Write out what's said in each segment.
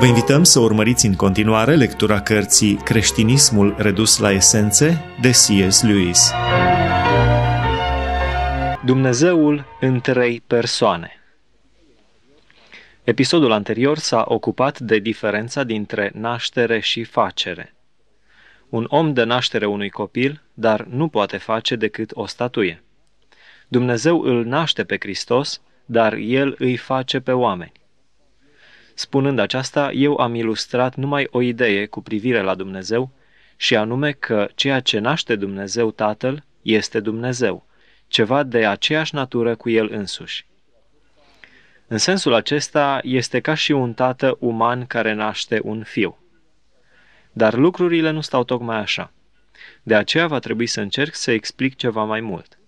Vă invităm să urmăriți în continuare lectura cărții Creștinismul redus la esențe de C.S. Lewis. Dumnezeul în trei persoane Episodul anterior s-a ocupat de diferența dintre naștere și facere. Un om dă naștere unui copil, dar nu poate face decât o statuie. Dumnezeu îl naște pe Hristos dar El îi face pe oameni. Spunând aceasta, eu am ilustrat numai o idee cu privire la Dumnezeu, și anume că ceea ce naște Dumnezeu Tatăl este Dumnezeu, ceva de aceeași natură cu El însuși. În sensul acesta, este ca și un tată uman care naște un fiu. Dar lucrurile nu stau tocmai așa. De aceea va trebui să încerc să explic ceva mai mult.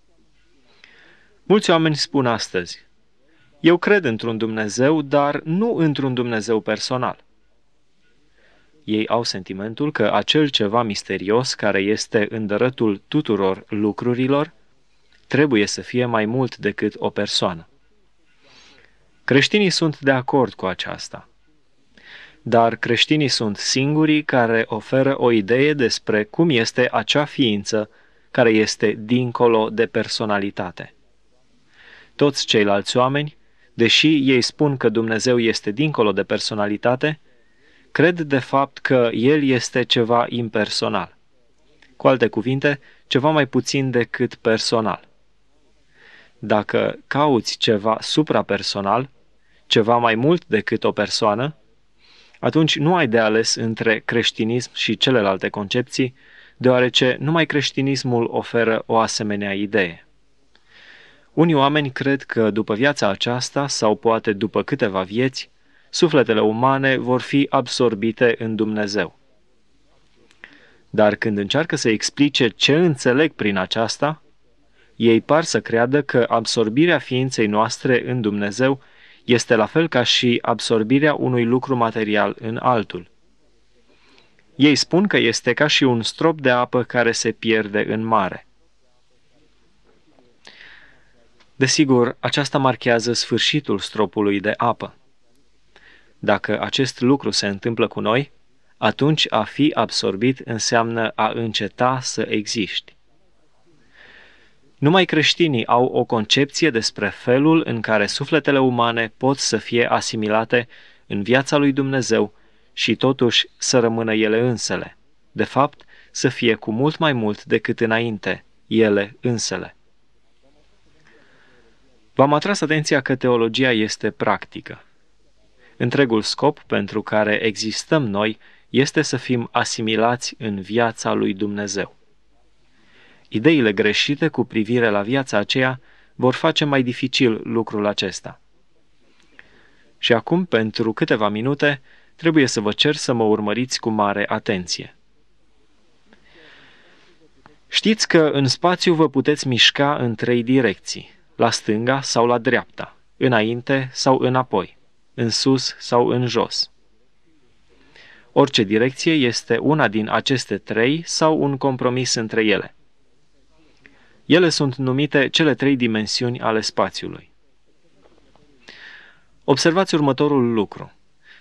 Mulți oameni spun astăzi, eu cred într-un Dumnezeu, dar nu într-un Dumnezeu personal. Ei au sentimentul că acel ceva misterios care este îndărătul tuturor lucrurilor trebuie să fie mai mult decât o persoană. Creștinii sunt de acord cu aceasta. Dar creștinii sunt singurii care oferă o idee despre cum este acea ființă care este dincolo de personalitate. Toți ceilalți oameni deși ei spun că Dumnezeu este dincolo de personalitate, cred de fapt că El este ceva impersonal. Cu alte cuvinte, ceva mai puțin decât personal. Dacă cauți ceva suprapersonal, ceva mai mult decât o persoană, atunci nu ai de ales între creștinism și celelalte concepții, deoarece numai creștinismul oferă o asemenea idee. Unii oameni cred că după viața aceasta, sau poate după câteva vieți, sufletele umane vor fi absorbite în Dumnezeu. Dar când încearcă să explice ce înțeleg prin aceasta, ei par să creadă că absorbirea ființei noastre în Dumnezeu este la fel ca și absorbirea unui lucru material în altul. Ei spun că este ca și un strop de apă care se pierde în mare. Desigur, aceasta marchează sfârșitul stropului de apă. Dacă acest lucru se întâmplă cu noi, atunci a fi absorbit înseamnă a înceta să existi. Numai creștinii au o concepție despre felul în care sufletele umane pot să fie asimilate în viața lui Dumnezeu și totuși să rămână ele însele. De fapt, să fie cu mult mai mult decât înainte, ele însele. V-am atras atenția că teologia este practică. Întregul scop pentru care existăm noi este să fim asimilați în viața lui Dumnezeu. Ideile greșite cu privire la viața aceea vor face mai dificil lucrul acesta. Și acum, pentru câteva minute, trebuie să vă cer să mă urmăriți cu mare atenție. Știți că în spațiu vă puteți mișca în trei direcții – la stânga sau la dreapta, înainte sau înapoi, în sus sau în jos. Orice direcție este una din aceste trei sau un compromis între ele. Ele sunt numite cele trei dimensiuni ale spațiului. Observați următorul lucru.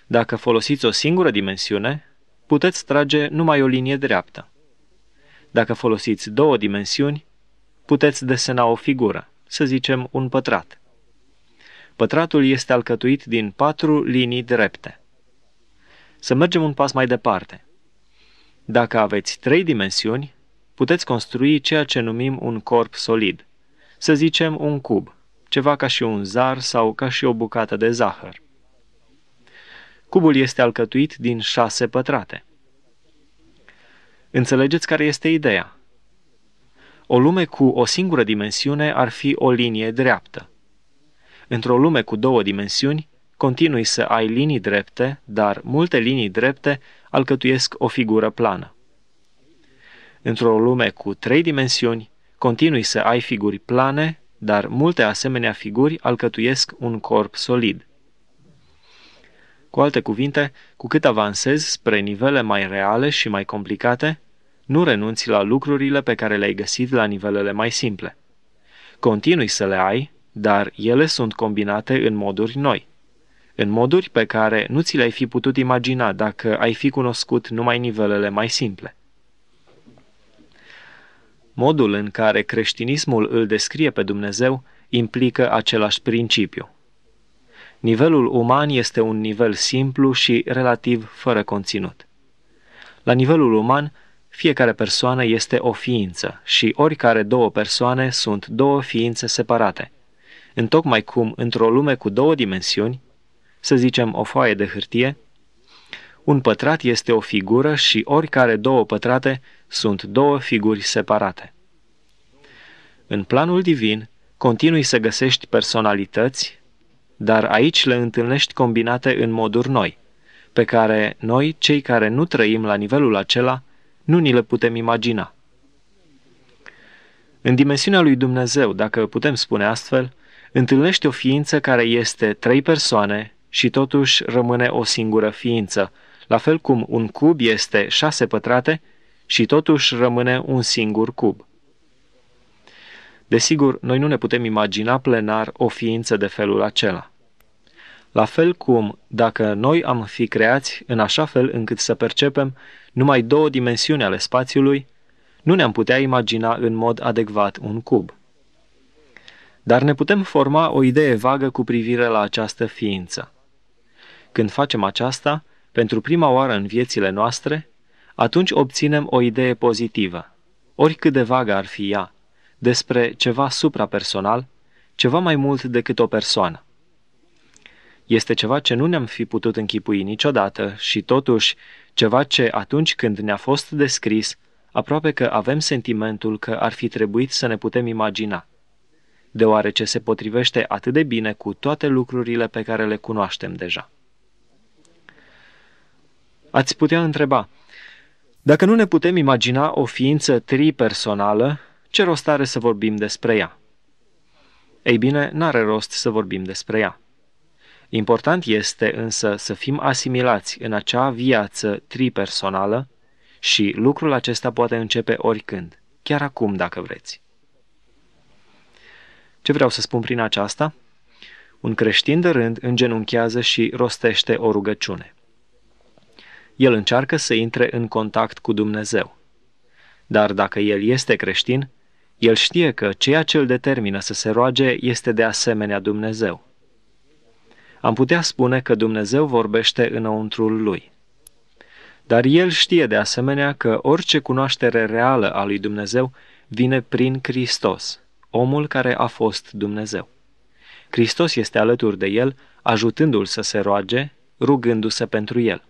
Dacă folosiți o singură dimensiune, puteți trage numai o linie dreaptă. Dacă folosiți două dimensiuni, puteți desena o figură să zicem un pătrat. Pătratul este alcătuit din patru linii drepte. Să mergem un pas mai departe. Dacă aveți trei dimensiuni, puteți construi ceea ce numim un corp solid, să zicem un cub, ceva ca și un zar sau ca și o bucată de zahăr. Cubul este alcătuit din șase pătrate. Înțelegeți care este ideea. O lume cu o singură dimensiune ar fi o linie dreaptă. Într-o lume cu două dimensiuni, continui să ai linii drepte, dar multe linii drepte alcătuiesc o figură plană. Într-o lume cu trei dimensiuni, continui să ai figuri plane, dar multe asemenea figuri alcătuiesc un corp solid. Cu alte cuvinte, cu cât avansezi spre nivele mai reale și mai complicate, nu renunți la lucrurile pe care le-ai găsit la nivelele mai simple. Continui să le ai, dar ele sunt combinate în moduri noi, în moduri pe care nu ți le-ai fi putut imagina dacă ai fi cunoscut numai nivelele mai simple. Modul în care creștinismul îl descrie pe Dumnezeu implică același principiu. Nivelul uman este un nivel simplu și relativ fără conținut. La nivelul uman, fiecare persoană este o ființă și oricare două persoane sunt două ființe separate. Întocmai cum, într-o lume cu două dimensiuni, să zicem o foaie de hârtie, un pătrat este o figură și oricare două pătrate sunt două figuri separate. În planul divin, continui să găsești personalități, dar aici le întâlnești combinate în moduri noi, pe care noi, cei care nu trăim la nivelul acela, nu ni le putem imagina. În dimensiunea lui Dumnezeu, dacă putem spune astfel, întâlnește o ființă care este trei persoane și totuși rămâne o singură ființă, la fel cum un cub este șase pătrate și totuși rămâne un singur cub. Desigur, noi nu ne putem imagina plenar o ființă de felul acela. La fel cum, dacă noi am fi creați în așa fel încât să percepem numai două dimensiuni ale spațiului, nu ne-am putea imagina în mod adecvat un cub. Dar ne putem forma o idee vagă cu privire la această ființă. Când facem aceasta, pentru prima oară în viețile noastre, atunci obținem o idee pozitivă, oricât de vagă ar fi ea, despre ceva suprapersonal, ceva mai mult decât o persoană. Este ceva ce nu ne-am fi putut închipui niciodată și totuși ceva ce, atunci când ne-a fost descris, aproape că avem sentimentul că ar fi trebuit să ne putem imagina, deoarece se potrivește atât de bine cu toate lucrurile pe care le cunoaștem deja. Ați putea întreba, dacă nu ne putem imagina o ființă tripersonală, ce rost are să vorbim despre ea? Ei bine, n-are rost să vorbim despre ea. Important este însă să fim asimilați în acea viață tripersonală și lucrul acesta poate începe oricând, chiar acum dacă vreți. Ce vreau să spun prin aceasta? Un creștin de rând îngenunchează și rostește o rugăciune. El încearcă să intre în contact cu Dumnezeu. Dar dacă el este creștin, el știe că ceea ce îl determină să se roage este de asemenea Dumnezeu am putea spune că Dumnezeu vorbește înăuntrul lui. Dar el știe de asemenea că orice cunoaștere reală a lui Dumnezeu vine prin Hristos, omul care a fost Dumnezeu. Hristos este alături de el, ajutându-l să se roage, rugându-se pentru el.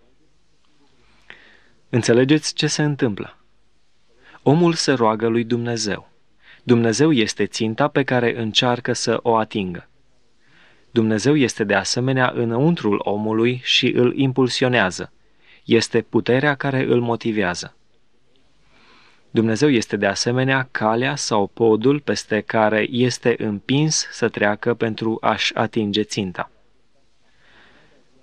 Înțelegeți ce se întâmplă? Omul se roagă lui Dumnezeu. Dumnezeu este ținta pe care încearcă să o atingă. Dumnezeu este de asemenea înăuntrul omului și îl impulsionează. Este puterea care îl motivează. Dumnezeu este de asemenea calea sau podul peste care este împins să treacă pentru a-și atinge ținta.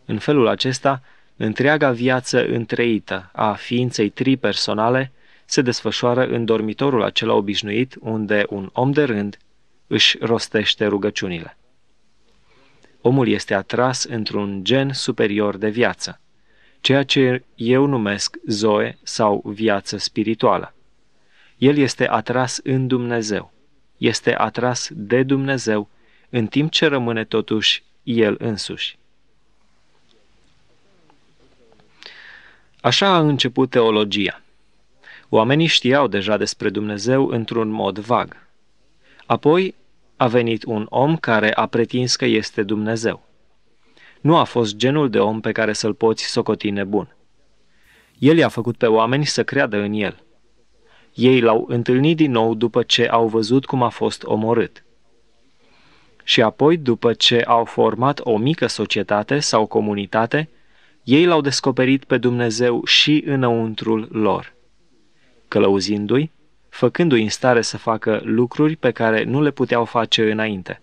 În felul acesta, întreaga viață întreită a ființei tripersonale se desfășoară în dormitorul acela obișnuit unde un om de rând își rostește rugăciunile omul este atras într-un gen superior de viață, ceea ce eu numesc zoe sau viață spirituală. El este atras în Dumnezeu, este atras de Dumnezeu, în timp ce rămâne totuși el însuși. Așa a început teologia. Oamenii știau deja despre Dumnezeu într-un mod vag. Apoi a venit un om care a pretins că este Dumnezeu. Nu a fost genul de om pe care să-l poți socoti nebun. El i-a făcut pe oameni să creadă în el. Ei l-au întâlnit din nou după ce au văzut cum a fost omorât. Și apoi, după ce au format o mică societate sau comunitate, ei l-au descoperit pe Dumnezeu și înăuntrul lor. Călăuzindu-i, făcându-i în stare să facă lucruri pe care nu le puteau face înainte.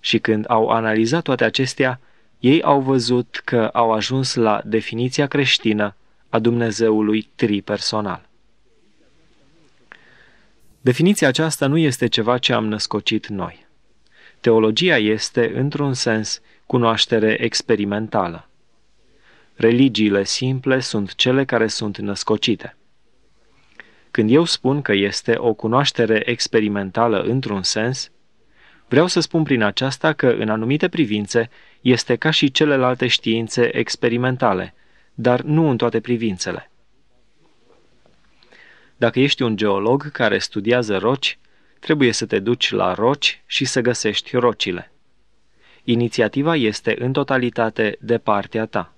Și când au analizat toate acestea, ei au văzut că au ajuns la definiția creștină a Dumnezeului tripersonal. Definiția aceasta nu este ceva ce am născocit noi. Teologia este, într-un sens, cunoaștere experimentală. Religiile simple sunt cele care sunt născocite – când eu spun că este o cunoaștere experimentală într-un sens, vreau să spun prin aceasta că, în anumite privințe, este ca și celelalte științe experimentale, dar nu în toate privințele. Dacă ești un geolog care studiază roci, trebuie să te duci la roci și să găsești rocile. Inițiativa este în totalitate de partea ta.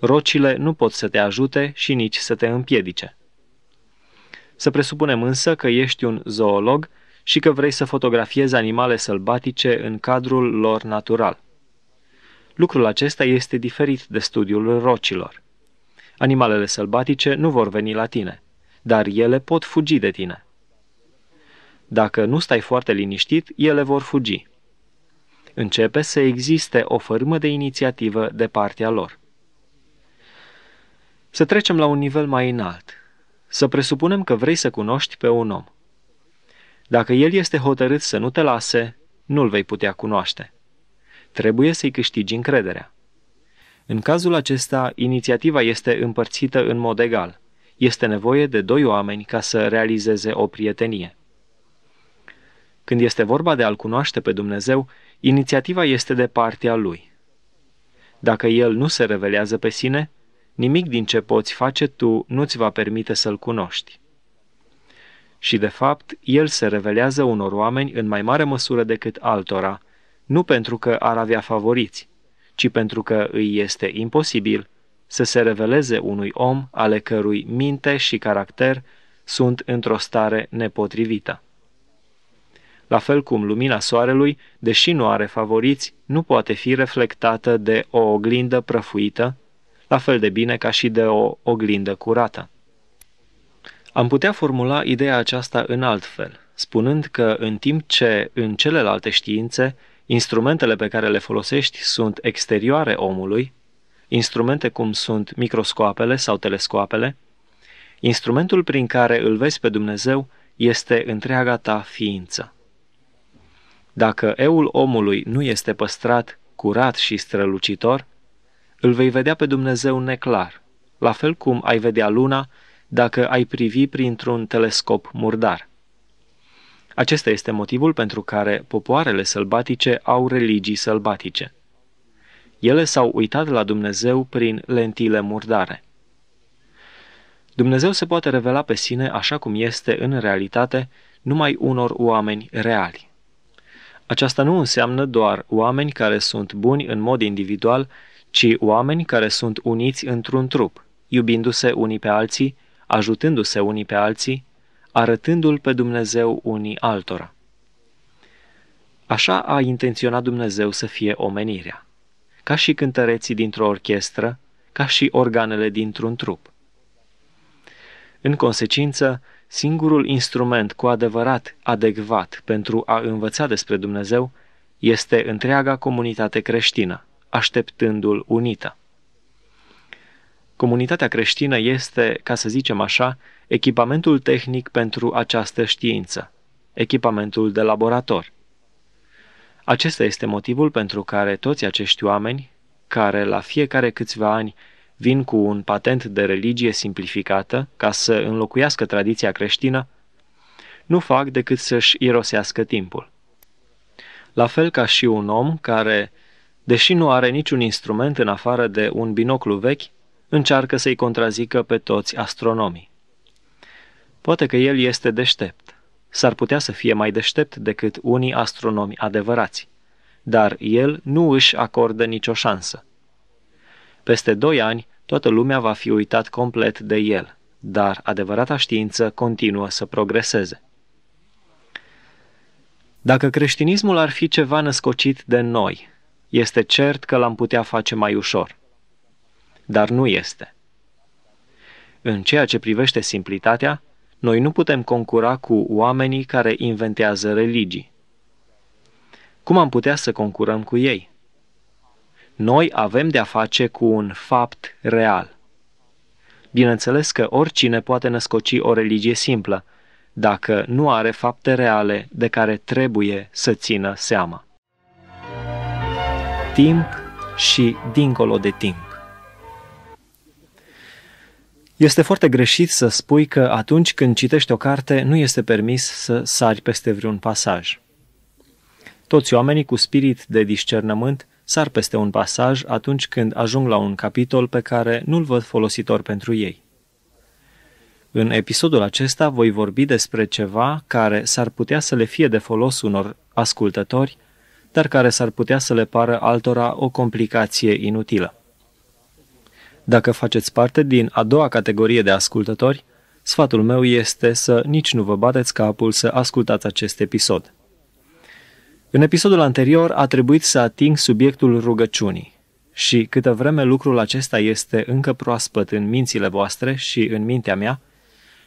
Rocile nu pot să te ajute și nici să te împiedice. Să presupunem însă că ești un zoolog și că vrei să fotografiezi animale sălbatice în cadrul lor natural. Lucrul acesta este diferit de studiul rocilor. Animalele sălbatice nu vor veni la tine, dar ele pot fugi de tine. Dacă nu stai foarte liniștit, ele vor fugi. Începe să existe o fărâmă de inițiativă de partea lor. Să trecem la un nivel mai înalt, să presupunem că vrei să cunoști pe un om. Dacă el este hotărât să nu te lase, nu-l vei putea cunoaște. Trebuie să-i câștigi încrederea. În cazul acesta, inițiativa este împărțită în mod egal. Este nevoie de doi oameni ca să realizeze o prietenie. Când este vorba de a-L cunoaște pe Dumnezeu, inițiativa este de partea Lui. Dacă El nu se revelează pe sine, nimic din ce poți face tu nu-ți va permite să-L cunoști. Și de fapt, El se revelează unor oameni în mai mare măsură decât altora, nu pentru că ar avea favoriți, ci pentru că îi este imposibil să se reveleze unui om ale cărui minte și caracter sunt într-o stare nepotrivită. La fel cum lumina soarelui, deși nu are favoriți, nu poate fi reflectată de o oglindă prăfuită, la fel de bine ca și de o oglindă curată. Am putea formula ideea aceasta în alt fel, spunând că în timp ce în celelalte științe instrumentele pe care le folosești sunt exterioare omului, instrumente cum sunt microscoapele sau telescoapele, instrumentul prin care îl vezi pe Dumnezeu este întreaga ta ființă. Dacă eul omului nu este păstrat curat și strălucitor, îl vei vedea pe Dumnezeu neclar, la fel cum ai vedea luna dacă ai privi printr-un telescop murdar. Acesta este motivul pentru care popoarele sălbatice au religii sălbatice. Ele s-au uitat la Dumnezeu prin lentile murdare. Dumnezeu se poate revela pe sine așa cum este în realitate numai unor oameni reali. Aceasta nu înseamnă doar oameni care sunt buni în mod individual, ci oameni care sunt uniți într-un trup, iubindu-se unii pe alții, ajutându-se unii pe alții, arătându-L pe Dumnezeu unii altora. Așa a intenționat Dumnezeu să fie omenirea, ca și cântăreții dintr-o orchestră, ca și organele dintr-un trup. În consecință, singurul instrument cu adevărat adecvat pentru a învăța despre Dumnezeu este întreaga comunitate creștină, așteptându-l unită. Comunitatea creștină este, ca să zicem așa, echipamentul tehnic pentru această știință, echipamentul de laborator. Acesta este motivul pentru care toți acești oameni, care la fiecare câțiva ani vin cu un patent de religie simplificată ca să înlocuiască tradiția creștină, nu fac decât să-și irosească timpul. La fel ca și un om care deși nu are niciun instrument în afară de un binoclu vechi, încearcă să-i contrazică pe toți astronomii. Poate că el este deștept. S-ar putea să fie mai deștept decât unii astronomi adevărați, dar el nu își acordă nicio șansă. Peste doi ani, toată lumea va fi uitat complet de el, dar adevărata știință continuă să progreseze. Dacă creștinismul ar fi ceva născocit de noi, este cert că l-am putea face mai ușor. Dar nu este. În ceea ce privește simplitatea, noi nu putem concura cu oamenii care inventează religii. Cum am putea să concurăm cu ei? Noi avem de-a face cu un fapt real. Bineînțeles că oricine poate născoci o religie simplă, dacă nu are fapte reale de care trebuie să țină seama timp și dincolo de timp. Este foarte greșit să spui că atunci când citești o carte nu este permis să sari peste vreun pasaj. Toți oamenii cu spirit de discernământ sar peste un pasaj atunci când ajung la un capitol pe care nu-l văd folositor pentru ei. În episodul acesta voi vorbi despre ceva care s-ar putea să le fie de folos unor ascultători dar care s-ar putea să le pară altora o complicație inutilă. Dacă faceți parte din a doua categorie de ascultători, sfatul meu este să nici nu vă bateți capul să ascultați acest episod. În episodul anterior a trebuit să ating subiectul rugăciunii și câtă vreme lucrul acesta este încă proaspăt în mințile voastre și în mintea mea,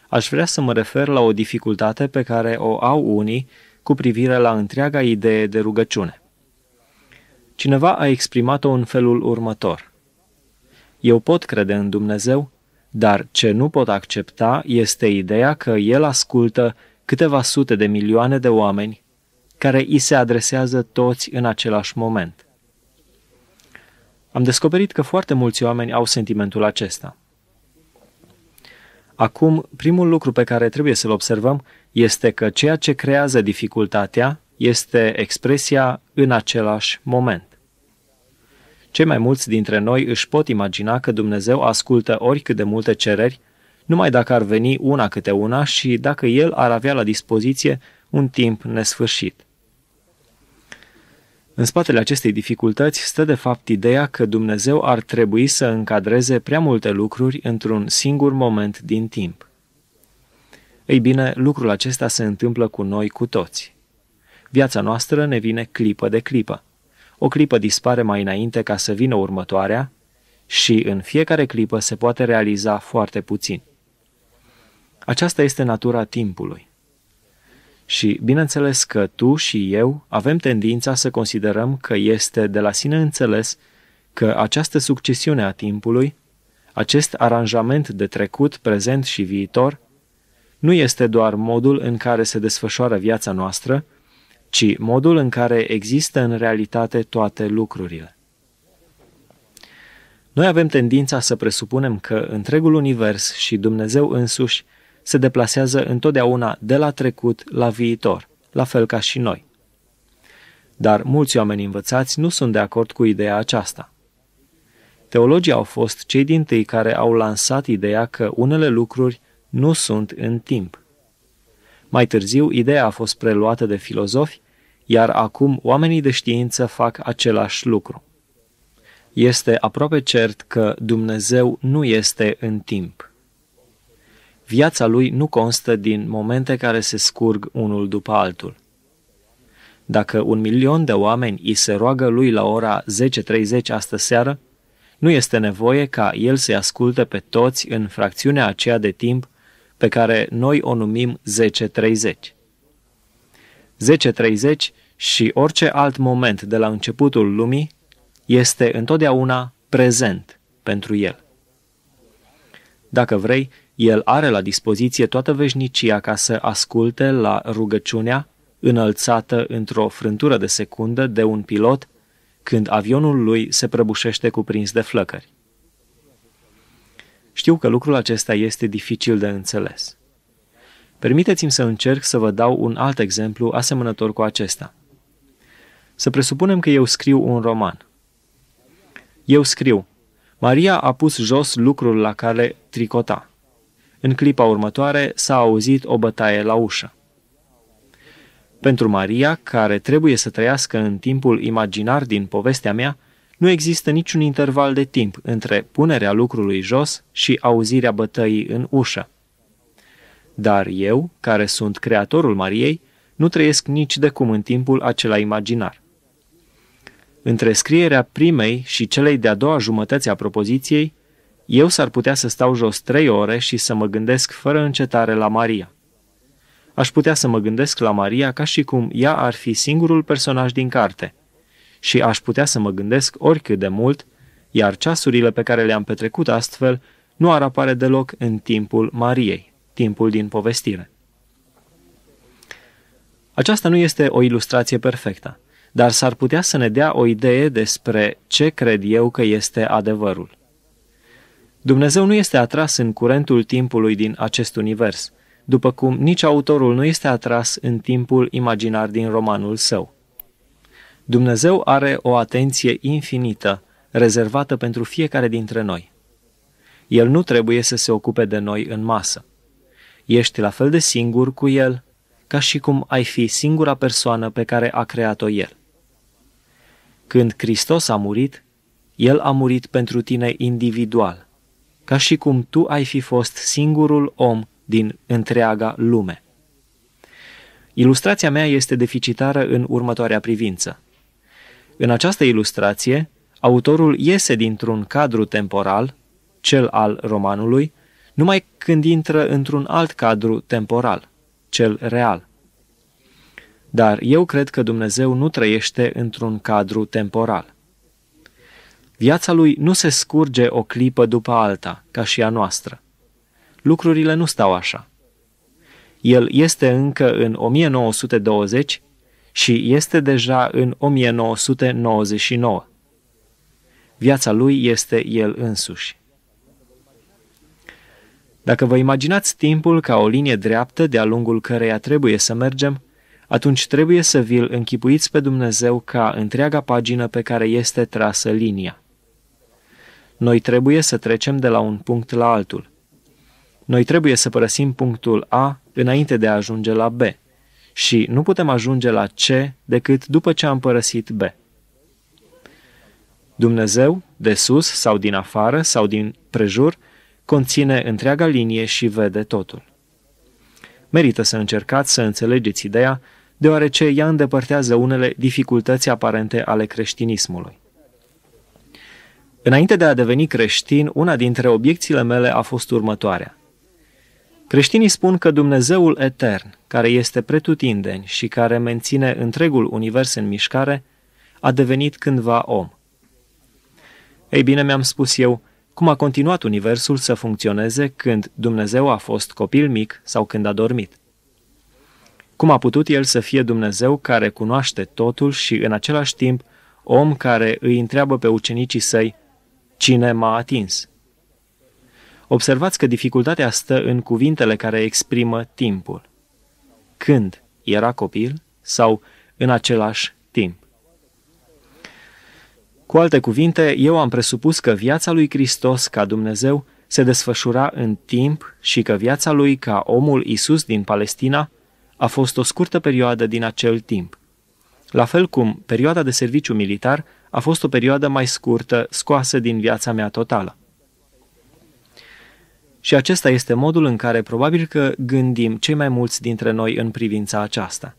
aș vrea să mă refer la o dificultate pe care o au unii cu privire la întreaga idee de rugăciune. Cineva a exprimat-o în felul următor. Eu pot crede în Dumnezeu, dar ce nu pot accepta este ideea că El ascultă câteva sute de milioane de oameni care îi se adresează toți în același moment. Am descoperit că foarte mulți oameni au sentimentul acesta. Acum, primul lucru pe care trebuie să-l observăm este că ceea ce creează dificultatea este expresia în același moment. Cei mai mulți dintre noi își pot imagina că Dumnezeu ascultă oricât de multe cereri, numai dacă ar veni una câte una și dacă El ar avea la dispoziție un timp nesfârșit. În spatele acestei dificultăți stă de fapt ideea că Dumnezeu ar trebui să încadreze prea multe lucruri într-un singur moment din timp. Ei bine, lucrul acesta se întâmplă cu noi cu toți. Viața noastră ne vine clipă de clipă. O clipă dispare mai înainte ca să vină următoarea și în fiecare clipă se poate realiza foarte puțin. Aceasta este natura timpului. Și bineînțeles că tu și eu avem tendința să considerăm că este de la sine înțeles că această succesiune a timpului, acest aranjament de trecut, prezent și viitor – nu este doar modul în care se desfășoară viața noastră, ci modul în care există în realitate toate lucrurile. Noi avem tendința să presupunem că întregul univers și Dumnezeu însuși se deplasează întotdeauna de la trecut la viitor, la fel ca și noi. Dar mulți oameni învățați nu sunt de acord cu ideea aceasta. Teologii au fost cei din tâi care au lansat ideea că unele lucruri nu sunt în timp. Mai târziu, ideea a fost preluată de filozofi, iar acum oamenii de știință fac același lucru. Este aproape cert că Dumnezeu nu este în timp. Viața lui nu constă din momente care se scurg unul după altul. Dacă un milion de oameni îi se roagă lui la ora 10.30 astă seară, nu este nevoie ca el să-i asculte pe toți în fracțiunea aceea de timp pe care noi o numim 1030. 10.30 și orice alt moment de la începutul lumii este întotdeauna prezent pentru el. Dacă vrei, el are la dispoziție toată veșnicia ca să asculte la rugăciunea înălțată într-o frântură de secundă de un pilot când avionul lui se prăbușește cuprins de flăcări. Știu că lucrul acesta este dificil de înțeles. Permiteți-mi să încerc să vă dau un alt exemplu asemănător cu acesta. Să presupunem că eu scriu un roman. Eu scriu, Maria a pus jos lucrul la care tricota. În clipa următoare s-a auzit o bătaie la ușă. Pentru Maria, care trebuie să trăiască în timpul imaginar din povestea mea, nu există niciun interval de timp între punerea lucrului jos și auzirea bătăii în ușă. Dar eu, care sunt creatorul Mariei, nu trăiesc nici de cum în timpul acela imaginar. Între scrierea primei și celei de-a doua jumătăți a propoziției, eu s-ar putea să stau jos trei ore și să mă gândesc fără încetare la Maria. Aș putea să mă gândesc la Maria ca și cum ea ar fi singurul personaj din carte – și aș putea să mă gândesc oricât de mult, iar ceasurile pe care le-am petrecut astfel nu ar apare deloc în timpul Mariei, timpul din povestire. Aceasta nu este o ilustrație perfectă, dar s-ar putea să ne dea o idee despre ce cred eu că este adevărul. Dumnezeu nu este atras în curentul timpului din acest univers, după cum nici autorul nu este atras în timpul imaginar din romanul său. Dumnezeu are o atenție infinită, rezervată pentru fiecare dintre noi. El nu trebuie să se ocupe de noi în masă. Ești la fel de singur cu El, ca și cum ai fi singura persoană pe care a creat-o El. Când Hristos a murit, El a murit pentru tine individual, ca și cum tu ai fi fost singurul om din întreaga lume. Ilustrația mea este deficitară în următoarea privință. În această ilustrație, autorul iese dintr-un cadru temporal, cel al romanului, numai când intră într-un alt cadru temporal, cel real. Dar eu cred că Dumnezeu nu trăiește într-un cadru temporal. Viața lui nu se scurge o clipă după alta, ca și a noastră. Lucrurile nu stau așa. El este încă în 1920 și este deja în 1999. Viața lui este el însuși. Dacă vă imaginați timpul ca o linie dreaptă de-a lungul căreia trebuie să mergem, atunci trebuie să vi-l închipuiți pe Dumnezeu ca întreaga pagină pe care este trasă linia. Noi trebuie să trecem de la un punct la altul. Noi trebuie să părăsim punctul A înainte de a ajunge la B și nu putem ajunge la C decât după ce am părăsit B. Dumnezeu, de sus sau din afară sau din prejur, conține întreaga linie și vede totul. Merită să încercați să înțelegeți ideea, deoarece ea îndepărtează unele dificultăți aparente ale creștinismului. Înainte de a deveni creștin, una dintre obiecțiile mele a fost următoarea – Creștinii spun că Dumnezeul etern, care este pretutindeni și care menține întregul univers în mișcare, a devenit cândva om. Ei bine, mi-am spus eu, cum a continuat universul să funcționeze când Dumnezeu a fost copil mic sau când a dormit? Cum a putut el să fie Dumnezeu care cunoaște totul și în același timp om care îi întreabă pe ucenicii săi, cine m-a atins? observați că dificultatea stă în cuvintele care exprimă timpul. Când era copil sau în același timp. Cu alte cuvinte, eu am presupus că viața lui Hristos ca Dumnezeu se desfășura în timp și că viața lui ca omul Isus din Palestina a fost o scurtă perioadă din acel timp. La fel cum perioada de serviciu militar a fost o perioadă mai scurtă scoasă din viața mea totală. Și acesta este modul în care probabil că gândim cei mai mulți dintre noi în privința aceasta.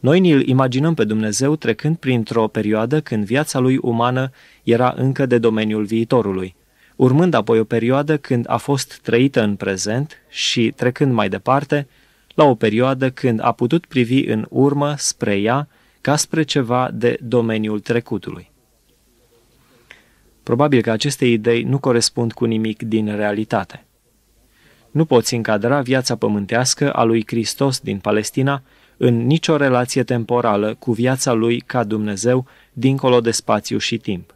Noi ni-l imaginăm pe Dumnezeu trecând printr-o perioadă când viața lui umană era încă de domeniul viitorului, urmând apoi o perioadă când a fost trăită în prezent și, trecând mai departe, la o perioadă când a putut privi în urmă spre ea ca spre ceva de domeniul trecutului. Probabil că aceste idei nu corespund cu nimic din realitate. Nu poți încadra viața pământească a lui Hristos din Palestina în nicio relație temporală cu viața lui ca Dumnezeu dincolo de spațiu și timp.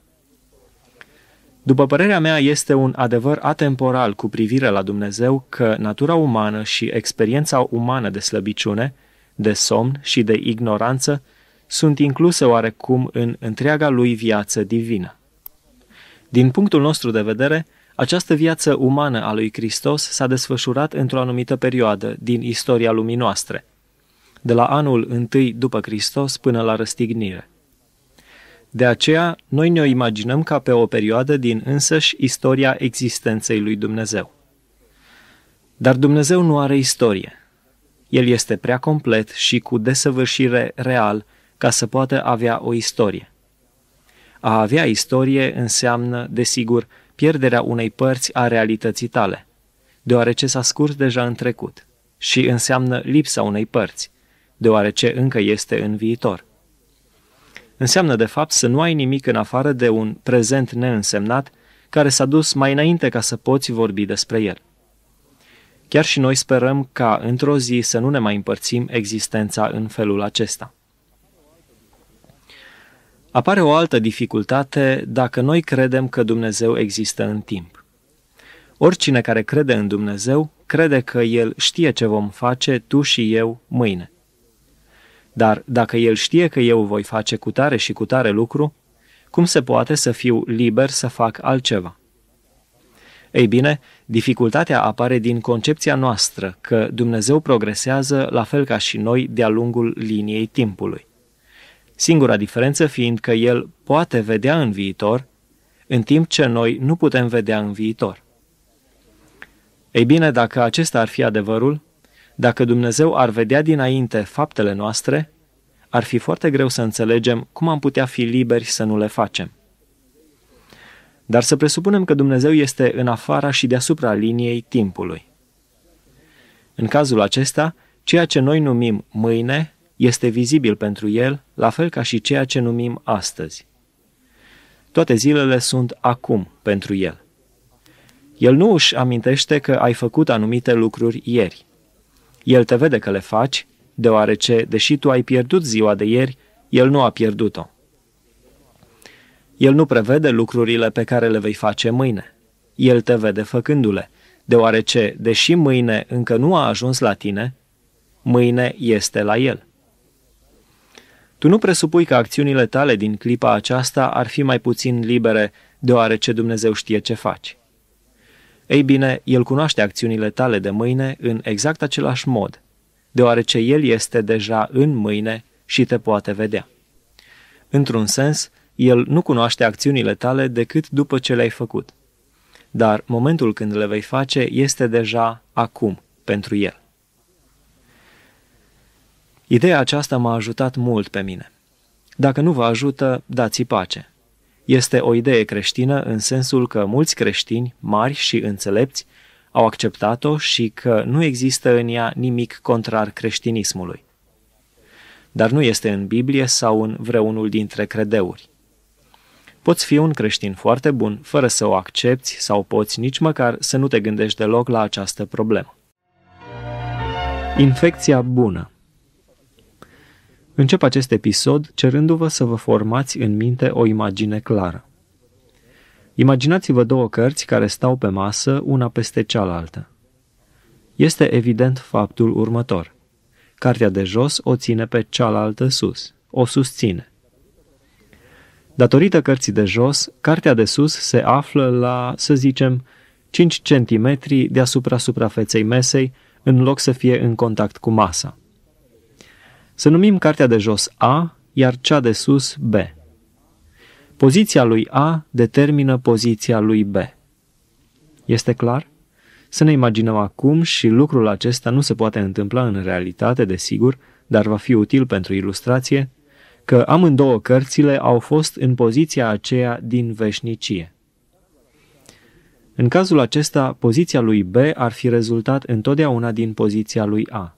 După părerea mea, este un adevăr atemporal cu privire la Dumnezeu că natura umană și experiența umană de slăbiciune, de somn și de ignoranță sunt incluse oarecum în întreaga lui viață divină. Din punctul nostru de vedere, această viață umană a lui Hristos s-a desfășurat într-o anumită perioadă din istoria lumii noastre, de la anul întâi după Hristos până la răstignire. De aceea, noi ne-o imaginăm ca pe o perioadă din însăși istoria existenței lui Dumnezeu. Dar Dumnezeu nu are istorie. El este prea complet și cu desăvârșire real ca să poată avea o istorie. A avea istorie înseamnă, desigur, pierderea unei părți a realității tale, deoarece s-a scurs deja în trecut, și înseamnă lipsa unei părți, deoarece încă este în viitor. Înseamnă, de fapt, să nu ai nimic în afară de un prezent neînsemnat care s-a dus mai înainte ca să poți vorbi despre el. Chiar și noi sperăm ca într-o zi să nu ne mai împărțim existența în felul acesta. Apare o altă dificultate dacă noi credem că Dumnezeu există în timp. Oricine care crede în Dumnezeu crede că El știe ce vom face tu și eu mâine. Dar dacă El știe că eu voi face cu tare și cu tare lucru, cum se poate să fiu liber să fac altceva? Ei bine, dificultatea apare din concepția noastră că Dumnezeu progresează la fel ca și noi de-a lungul liniei timpului singura diferență fiind că el poate vedea în viitor, în timp ce noi nu putem vedea în viitor. Ei bine, dacă acesta ar fi adevărul, dacă Dumnezeu ar vedea dinainte faptele noastre, ar fi foarte greu să înțelegem cum am putea fi liberi să nu le facem. Dar să presupunem că Dumnezeu este în afara și deasupra liniei timpului. În cazul acesta, ceea ce noi numim mâine este vizibil pentru el, la fel ca și ceea ce numim astăzi. Toate zilele sunt acum pentru el. El nu își amintește că ai făcut anumite lucruri ieri. El te vede că le faci, deoarece, deși tu ai pierdut ziua de ieri, el nu a pierdut-o. El nu prevede lucrurile pe care le vei face mâine. El te vede făcându-le, deoarece, deși mâine încă nu a ajuns la tine, mâine este la el. Tu nu presupui că acțiunile tale din clipa aceasta ar fi mai puțin libere, deoarece Dumnezeu știe ce faci. Ei bine, El cunoaște acțiunile tale de mâine în exact același mod, deoarece El este deja în mâine și te poate vedea. Într-un sens, El nu cunoaște acțiunile tale decât după ce le-ai făcut. Dar momentul când le vei face este deja acum pentru El. Ideea aceasta m-a ajutat mult pe mine. Dacă nu vă ajută, dați-i pace. Este o idee creștină în sensul că mulți creștini, mari și înțelepți, au acceptat-o și că nu există în ea nimic contrar creștinismului. Dar nu este în Biblie sau în vreunul dintre credeuri. Poți fi un creștin foarte bun fără să o accepti sau poți nici măcar să nu te gândești deloc la această problemă. Infecția bună Încep acest episod cerându-vă să vă formați în minte o imagine clară. Imaginați-vă două cărți care stau pe masă una peste cealaltă. Este evident faptul următor. Cartea de jos o ține pe cealaltă sus, o susține. Datorită cărții de jos, cartea de sus se află la, să zicem, 5 cm deasupra suprafeței mesei, în loc să fie în contact cu masa. Să numim cartea de jos A, iar cea de sus B. Poziția lui A determină poziția lui B. Este clar? Să ne imaginăm acum și lucrul acesta nu se poate întâmpla în realitate, desigur, dar va fi util pentru ilustrație, că amândouă cărțile au fost în poziția aceea din veșnicie. În cazul acesta, poziția lui B ar fi rezultat întotdeauna din poziția lui A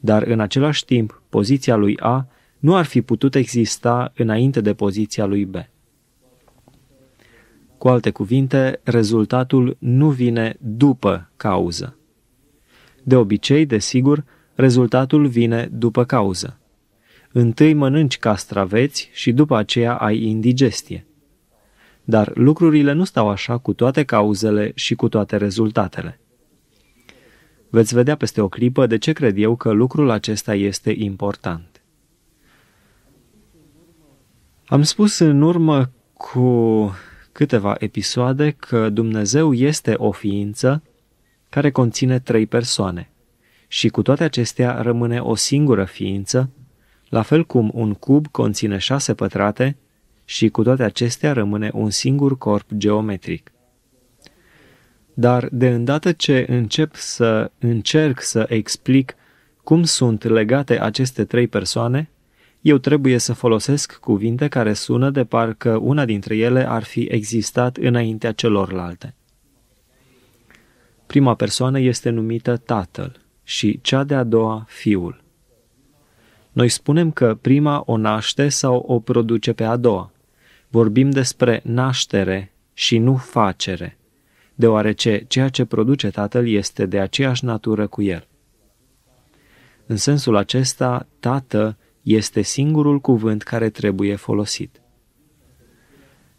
dar în același timp poziția lui A nu ar fi putut exista înainte de poziția lui B. Cu alte cuvinte, rezultatul nu vine după cauză. De obicei, desigur, rezultatul vine după cauză. Întâi mănânci castraveți și după aceea ai indigestie. Dar lucrurile nu stau așa cu toate cauzele și cu toate rezultatele. Veți vedea peste o clipă de ce cred eu că lucrul acesta este important. Am spus în urmă cu câteva episoade că Dumnezeu este o ființă care conține trei persoane și cu toate acestea rămâne o singură ființă, la fel cum un cub conține șase pătrate și cu toate acestea rămâne un singur corp geometric dar de îndată ce încep să încerc să explic cum sunt legate aceste trei persoane, eu trebuie să folosesc cuvinte care sună de parcă una dintre ele ar fi existat înaintea celorlalte. Prima persoană este numită Tatăl și cea de-a doua Fiul. Noi spunem că prima o naște sau o produce pe a doua. Vorbim despre naștere și nu facere deoarece ceea ce produce Tatăl este de aceeași natură cu El. În sensul acesta, Tată este singurul cuvânt care trebuie folosit.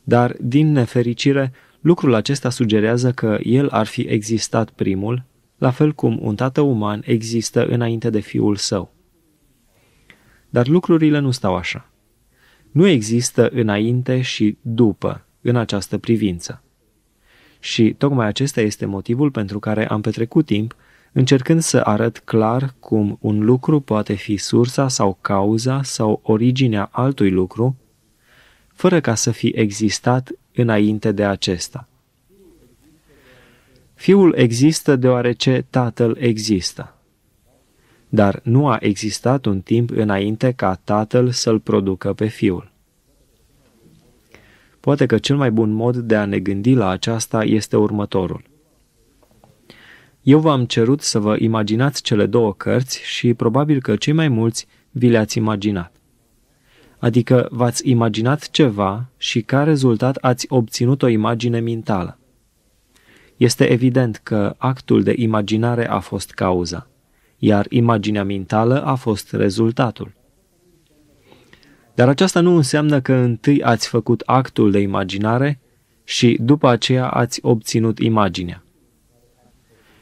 Dar, din nefericire, lucrul acesta sugerează că El ar fi existat primul, la fel cum un tată uman există înainte de fiul său. Dar lucrurile nu stau așa. Nu există înainte și după în această privință. Și tocmai acesta este motivul pentru care am petrecut timp încercând să arăt clar cum un lucru poate fi sursa sau cauza sau originea altui lucru, fără ca să fi existat înainte de acesta. Fiul există deoarece tatăl există. Dar nu a existat un timp înainte ca tatăl să-l producă pe fiul. Poate că cel mai bun mod de a ne gândi la aceasta este următorul. Eu v-am cerut să vă imaginați cele două cărți și probabil că cei mai mulți vi le-ați imaginat. Adică v-ați imaginat ceva și ca rezultat ați obținut o imagine mentală. Este evident că actul de imaginare a fost cauza, iar imaginea mentală a fost rezultatul. Dar aceasta nu înseamnă că întâi ați făcut actul de imaginare și după aceea ați obținut imaginea.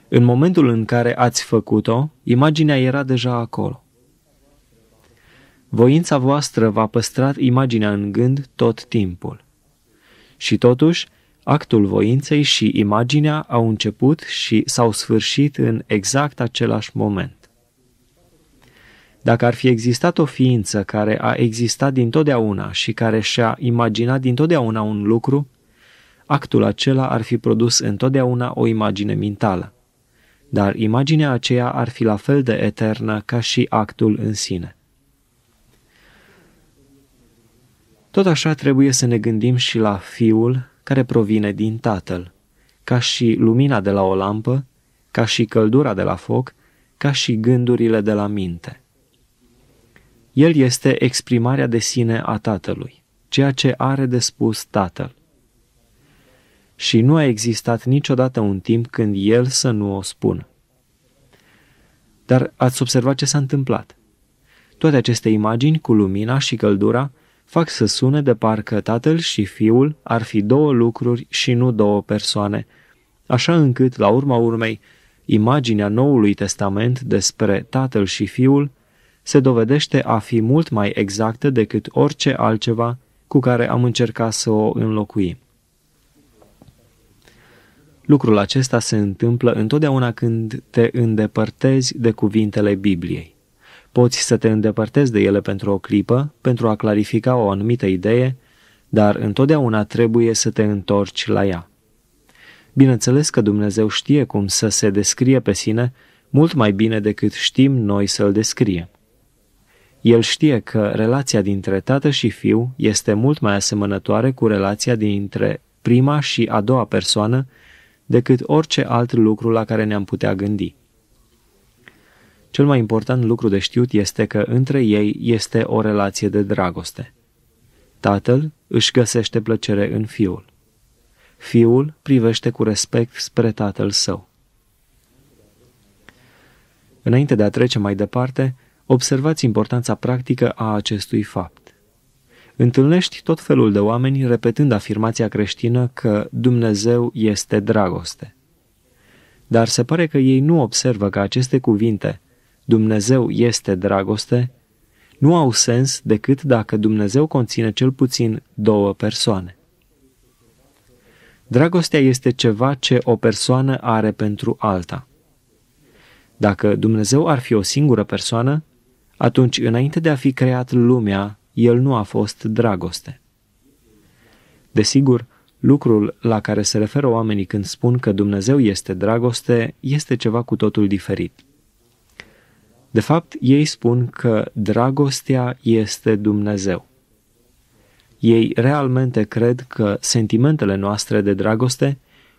În momentul în care ați făcut-o, imaginea era deja acolo. Voința voastră va păstra imaginea în gând tot timpul. Și totuși, actul voinței și imaginea au început și s-au sfârșit în exact același moment. Dacă ar fi existat o ființă care a existat dintotdeauna și care și-a imaginat dintotdeauna un lucru, actul acela ar fi produs întotdeauna o imagine mentală. Dar imaginea aceea ar fi la fel de eternă ca și actul în sine. Tot așa trebuie să ne gândim și la Fiul care provine din Tatăl, ca și lumina de la o lampă, ca și căldura de la foc, ca și gândurile de la minte. El este exprimarea de sine a Tatălui, ceea ce are de spus Tatăl. Și nu a existat niciodată un timp când El să nu o spună. Dar ați observat ce s-a întâmplat. Toate aceste imagini cu lumina și căldura fac să sune de parcă tatăl și fiul ar fi două lucruri și nu două persoane, așa încât, la urma urmei, imaginea Noului Testament despre tatăl și fiul se dovedește a fi mult mai exactă decât orice altceva cu care am încercat să o înlocuim. Lucrul acesta se întâmplă întotdeauna când te îndepărtezi de cuvintele Bibliei. Poți să te îndepărtezi de ele pentru o clipă, pentru a clarifica o anumită idee, dar întotdeauna trebuie să te întorci la ea. Bineînțeles că Dumnezeu știe cum să se descrie pe sine mult mai bine decât știm noi să-l descriem. El știe că relația dintre tată și fiu este mult mai asemănătoare cu relația dintre prima și a doua persoană decât orice alt lucru la care ne-am putea gândi. Cel mai important lucru de știut este că între ei este o relație de dragoste. Tatăl își găsește plăcere în fiul. Fiul privește cu respect spre tatăl său. Înainte de a trece mai departe, observați importanța practică a acestui fapt. Întâlnești tot felul de oameni repetând afirmația creștină că Dumnezeu este dragoste. Dar se pare că ei nu observă că aceste cuvinte, Dumnezeu este dragoste, nu au sens decât dacă Dumnezeu conține cel puțin două persoane. Dragostea este ceva ce o persoană are pentru alta. Dacă Dumnezeu ar fi o singură persoană, atunci, înainte de a fi creat lumea, el nu a fost dragoste. Desigur, lucrul la care se referă oamenii când spun că Dumnezeu este dragoste este ceva cu totul diferit. De fapt, ei spun că dragostea este Dumnezeu. Ei realmente cred că sentimentele noastre de dragoste,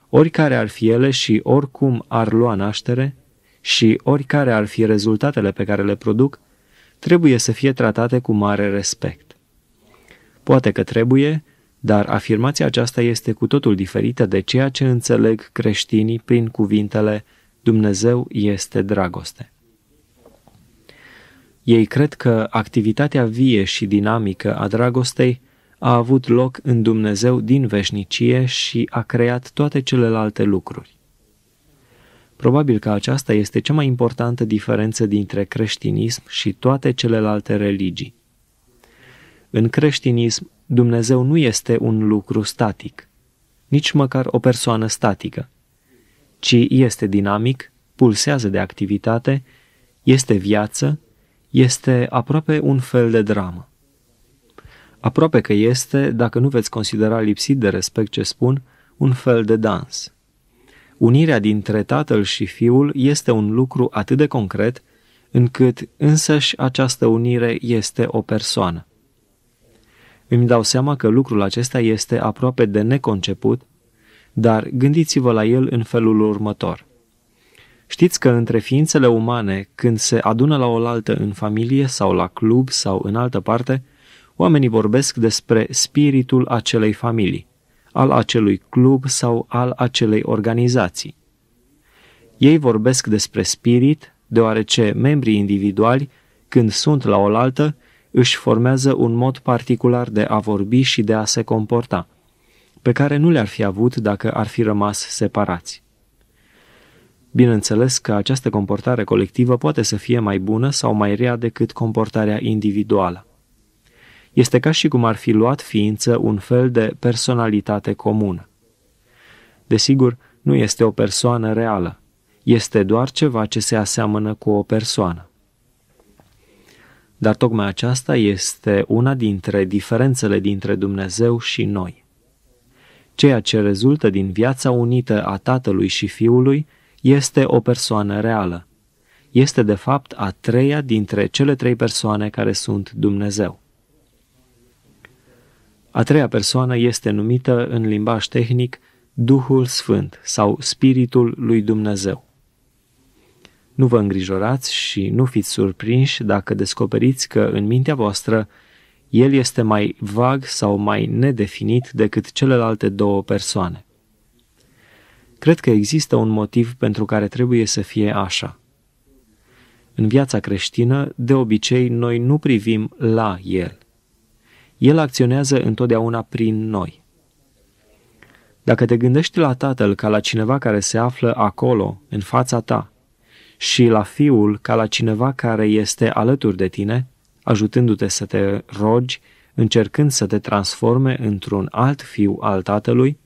oricare ar fi ele și oricum ar lua naștere, și oricare ar fi rezultatele pe care le produc, trebuie să fie tratate cu mare respect. Poate că trebuie, dar afirmația aceasta este cu totul diferită de ceea ce înțeleg creștinii prin cuvintele Dumnezeu este dragoste. Ei cred că activitatea vie și dinamică a dragostei a avut loc în Dumnezeu din veșnicie și a creat toate celelalte lucruri. Probabil că aceasta este cea mai importantă diferență dintre creștinism și toate celelalte religii. În creștinism, Dumnezeu nu este un lucru static, nici măcar o persoană statică, ci este dinamic, pulsează de activitate, este viață, este aproape un fel de dramă. Aproape că este, dacă nu veți considera lipsit de respect ce spun, un fel de dans. Unirea dintre Tatăl și Fiul este un lucru atât de concret, încât însăși această unire este o persoană. Îmi dau seama că lucrul acesta este aproape de neconceput, dar gândiți-vă la el în felul următor. Știți că între ființele umane, când se adună la oaltă în familie sau la club sau în altă parte, oamenii vorbesc despre spiritul acelei familii al acelui club sau al acelei organizații. Ei vorbesc despre spirit, deoarece membrii individuali, când sunt la oaltă, își formează un mod particular de a vorbi și de a se comporta, pe care nu le-ar fi avut dacă ar fi rămas separați. Bineînțeles că această comportare colectivă poate să fie mai bună sau mai rea decât comportarea individuală. Este ca și cum ar fi luat ființă un fel de personalitate comună. Desigur, nu este o persoană reală, este doar ceva ce se aseamănă cu o persoană. Dar tocmai aceasta este una dintre diferențele dintre Dumnezeu și noi. Ceea ce rezultă din viața unită a Tatălui și Fiului este o persoană reală. Este de fapt a treia dintre cele trei persoane care sunt Dumnezeu. A treia persoană este numită în limbaj tehnic Duhul Sfânt sau Spiritul lui Dumnezeu. Nu vă îngrijorați și nu fiți surprinși dacă descoperiți că în mintea voastră el este mai vag sau mai nedefinit decât celelalte două persoane. Cred că există un motiv pentru care trebuie să fie așa. În viața creștină, de obicei, noi nu privim la el, el acționează întotdeauna prin noi. Dacă te gândești la Tatăl ca la cineva care se află acolo, în fața ta, și la Fiul ca la cineva care este alături de tine, ajutându-te să te rogi, încercând să te transforme într-un alt fiu al Tatălui,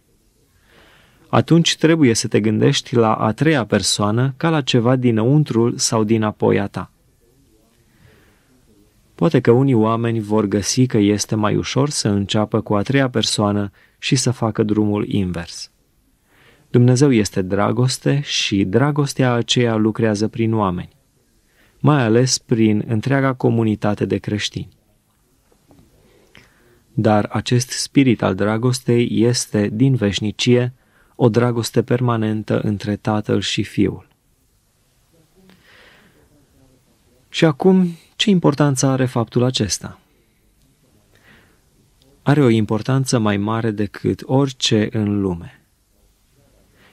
atunci trebuie să te gândești la a treia persoană ca la ceva dinăuntrul sau din apoia ta. Poate că unii oameni vor găsi că este mai ușor să înceapă cu a treia persoană și să facă drumul invers. Dumnezeu este dragoste și dragostea aceea lucrează prin oameni, mai ales prin întreaga comunitate de creștini. Dar acest spirit al dragostei este, din veșnicie, o dragoste permanentă între Tatăl și Fiul. Și acum ce importanță are faptul acesta? Are o importanță mai mare decât orice în lume.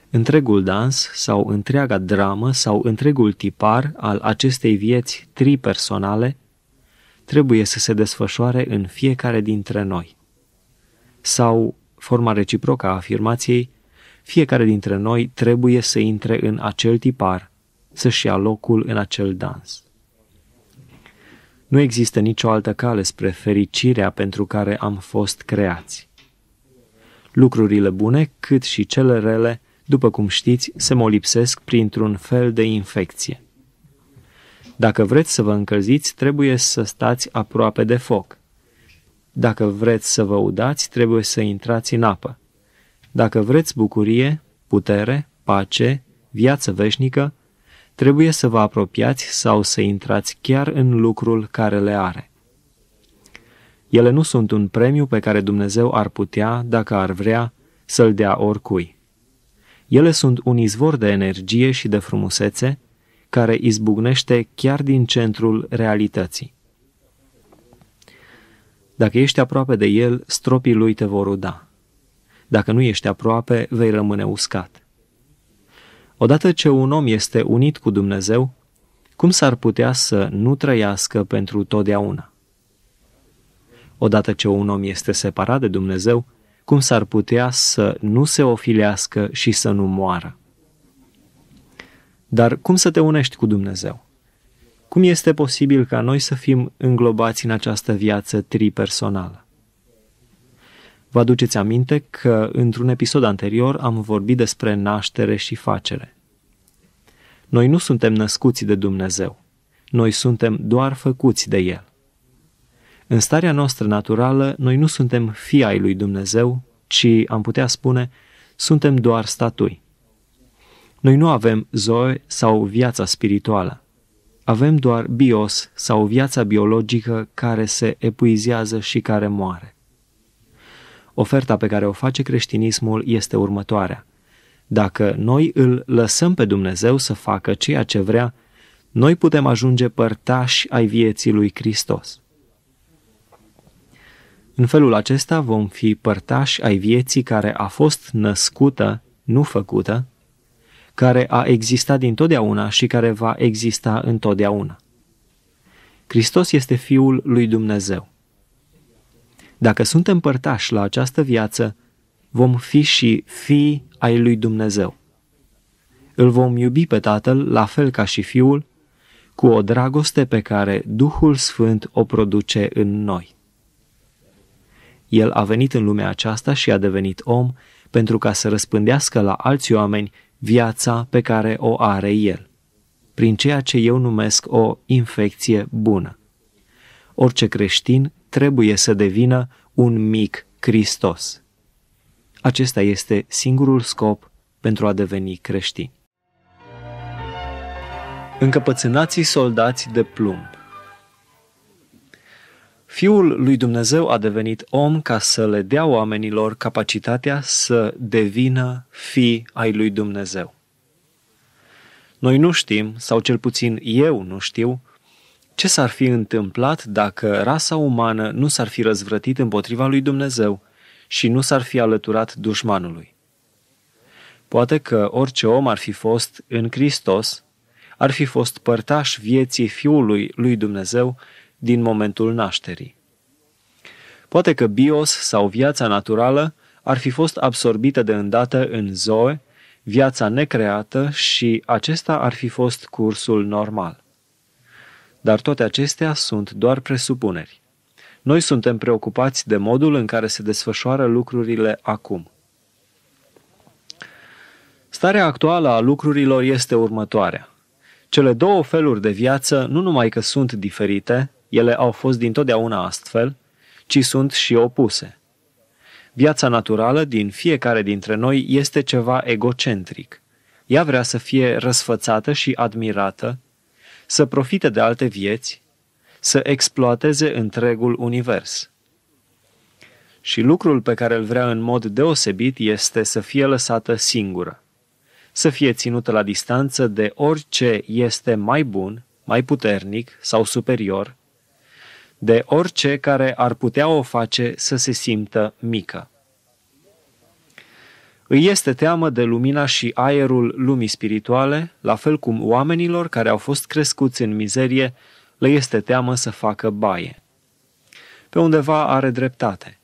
Întregul dans sau întreaga dramă sau întregul tipar al acestei vieți tripersonale trebuie să se desfășoare în fiecare dintre noi. Sau, forma reciprocă a afirmației, fiecare dintre noi trebuie să intre în acel tipar, să-și ia locul în acel dans. Nu există nicio altă cale spre fericirea pentru care am fost creați. Lucrurile bune, cât și cele rele, după cum știți, se molipsesc printr-un fel de infecție. Dacă vreți să vă încălziți, trebuie să stați aproape de foc. Dacă vreți să vă udați, trebuie să intrați în apă. Dacă vreți bucurie, putere, pace, viață veșnică, trebuie să vă apropiați sau să intrați chiar în lucrul care le are. Ele nu sunt un premiu pe care Dumnezeu ar putea, dacă ar vrea, să-l dea oricui. Ele sunt un izvor de energie și de frumusețe care izbucnește chiar din centrul realității. Dacă ești aproape de el, stropii lui te vor uda. Dacă nu ești aproape, vei rămâne uscat. Odată ce un om este unit cu Dumnezeu, cum s-ar putea să nu trăiască pentru totdeauna? Odată ce un om este separat de Dumnezeu, cum s-ar putea să nu se ofilească și să nu moară? Dar cum să te unești cu Dumnezeu? Cum este posibil ca noi să fim înglobați în această viață tripersonală? Vă aduceți aminte că într-un episod anterior am vorbit despre naștere și facere. Noi nu suntem născuți de Dumnezeu. Noi suntem doar făcuți de El. În starea noastră naturală, noi nu suntem fii ai lui Dumnezeu, ci, am putea spune, suntem doar statui. Noi nu avem zoe sau viața spirituală. Avem doar bios sau viața biologică care se epuizează și care moare. Oferta pe care o face creștinismul este următoarea. Dacă noi îl lăsăm pe Dumnezeu să facă ceea ce vrea, noi putem ajunge părtași ai vieții lui Hristos. În felul acesta vom fi părtași ai vieții care a fost născută, nu făcută, care a existat dintotdeauna și care va exista întotdeauna. Hristos este Fiul lui Dumnezeu. Dacă suntem părtași la această viață, vom fi și fii ai lui Dumnezeu. Îl vom iubi pe Tatăl, la fel ca și Fiul, cu o dragoste pe care Duhul Sfânt o produce în noi. El a venit în lumea aceasta și a devenit om pentru ca să răspândească la alți oameni viața pe care o are el, prin ceea ce eu numesc o infecție bună. Orice creștin trebuie să devină un mic Hristos. Acesta este singurul scop pentru a deveni creștini. Încăpățânații soldați de plumb Fiul lui Dumnezeu a devenit om ca să le dea oamenilor capacitatea să devină fi ai lui Dumnezeu. Noi nu știm, sau cel puțin eu nu știu, ce s-ar fi întâmplat dacă rasa umană nu s-ar fi răzvrătit împotriva lui Dumnezeu și nu s-ar fi alăturat dușmanului? Poate că orice om ar fi fost în Hristos, ar fi fost părtaș vieții Fiului lui Dumnezeu din momentul nașterii. Poate că bios sau viața naturală ar fi fost absorbită de îndată în zoe, viața necreată și acesta ar fi fost cursul normal. Dar toate acestea sunt doar presupuneri. Noi suntem preocupați de modul în care se desfășoară lucrurile acum. Starea actuală a lucrurilor este următoarea. Cele două feluri de viață nu numai că sunt diferite, ele au fost dintotdeauna astfel, ci sunt și opuse. Viața naturală din fiecare dintre noi este ceva egocentric. Ea vrea să fie răsfățată și admirată, să profite de alte vieți, să exploateze întregul univers. Și lucrul pe care îl vrea în mod deosebit este să fie lăsată singură, să fie ținută la distanță de orice este mai bun, mai puternic sau superior, de orice care ar putea o face să se simtă mică. Îi este teamă de lumina și aerul lumii spirituale, la fel cum oamenilor care au fost crescuți în mizerie le este teamă să facă baie. Pe undeva are dreptate.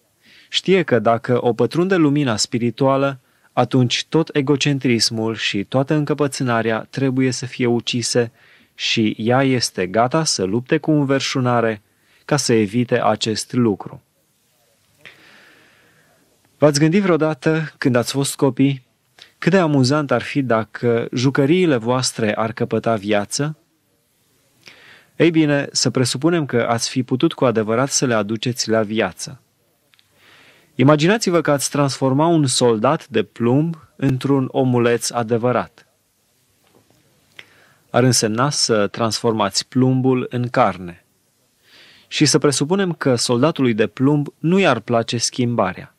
Știe că dacă o pătrunde lumina spirituală, atunci tot egocentrismul și toată încăpățânarea trebuie să fie ucise și ea este gata să lupte cu înverșunare ca să evite acest lucru. V-ați gândit vreodată, când ați fost copii, cât de amuzant ar fi dacă jucăriile voastre ar căpăta viață? Ei bine, să presupunem că ați fi putut cu adevărat să le aduceți la viață. Imaginați-vă că ați transforma un soldat de plumb într-un omuleț adevărat. Ar însemna să transformați plumbul în carne. Și să presupunem că soldatului de plumb nu i-ar place schimbarea.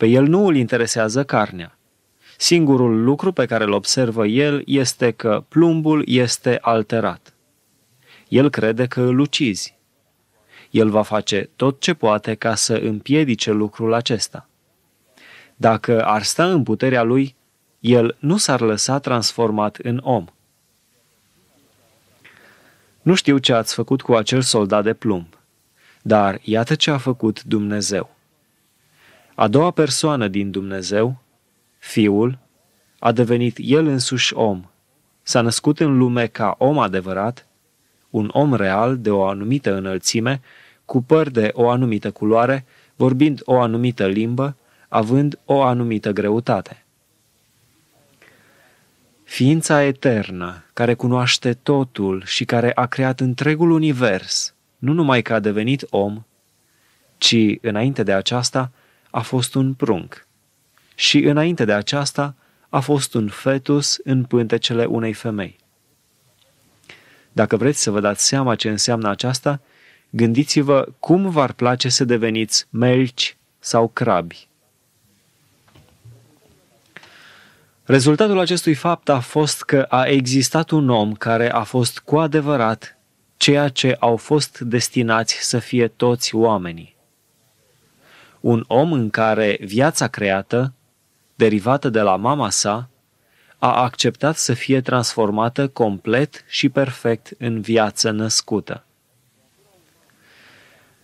Pe el nu îl interesează carnea. Singurul lucru pe care îl observă el este că plumbul este alterat. El crede că îl ucizi. El va face tot ce poate ca să împiedice lucrul acesta. Dacă ar sta în puterea lui, el nu s-ar lăsa transformat în om. Nu știu ce ați făcut cu acel soldat de plumb, dar iată ce a făcut Dumnezeu. A doua persoană din Dumnezeu, Fiul, a devenit El însuși om, s-a născut în lume ca om adevărat, un om real de o anumită înălțime, cu păr de o anumită culoare, vorbind o anumită limbă, având o anumită greutate. Ființa eternă, care cunoaște totul și care a creat întregul univers, nu numai că a devenit om, ci, înainte de aceasta, a fost un prunc și înainte de aceasta a fost un fetus în pântecele unei femei. Dacă vreți să vă dați seama ce înseamnă aceasta, gândiți-vă cum v-ar place să deveniți melci sau crabi. Rezultatul acestui fapt a fost că a existat un om care a fost cu adevărat ceea ce au fost destinați să fie toți oamenii un om în care viața creată, derivată de la mama sa, a acceptat să fie transformată complet și perfect în viață născută.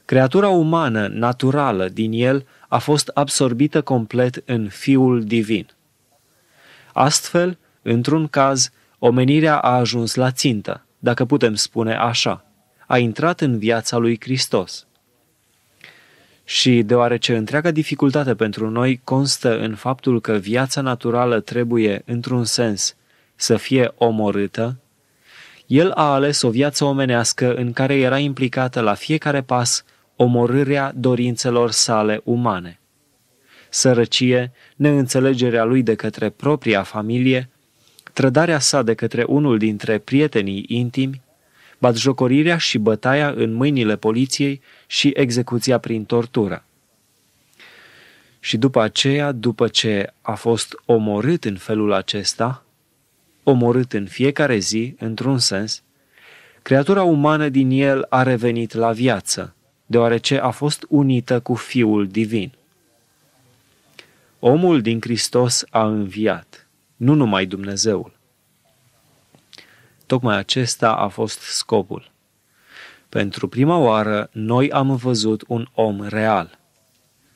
Creatura umană, naturală din el, a fost absorbită complet în Fiul Divin. Astfel, într-un caz, omenirea a ajuns la țintă, dacă putem spune așa, a intrat în viața lui Hristos. Și deoarece întreaga dificultate pentru noi constă în faptul că viața naturală trebuie, într-un sens, să fie omorâtă, el a ales o viață omenească în care era implicată la fiecare pas omorârea dorințelor sale umane. Sărăcie, neînțelegerea lui de către propria familie, trădarea sa de către unul dintre prietenii intimi, batjocorirea și bătaia în mâinile poliției și execuția prin tortură. Și după aceea, după ce a fost omorât în felul acesta, omorât în fiecare zi, într-un sens, creatura umană din el a revenit la viață, deoarece a fost unită cu Fiul Divin. Omul din Hristos a înviat, nu numai Dumnezeul. Tocmai acesta a fost scopul. Pentru prima oară, noi am văzut un om real,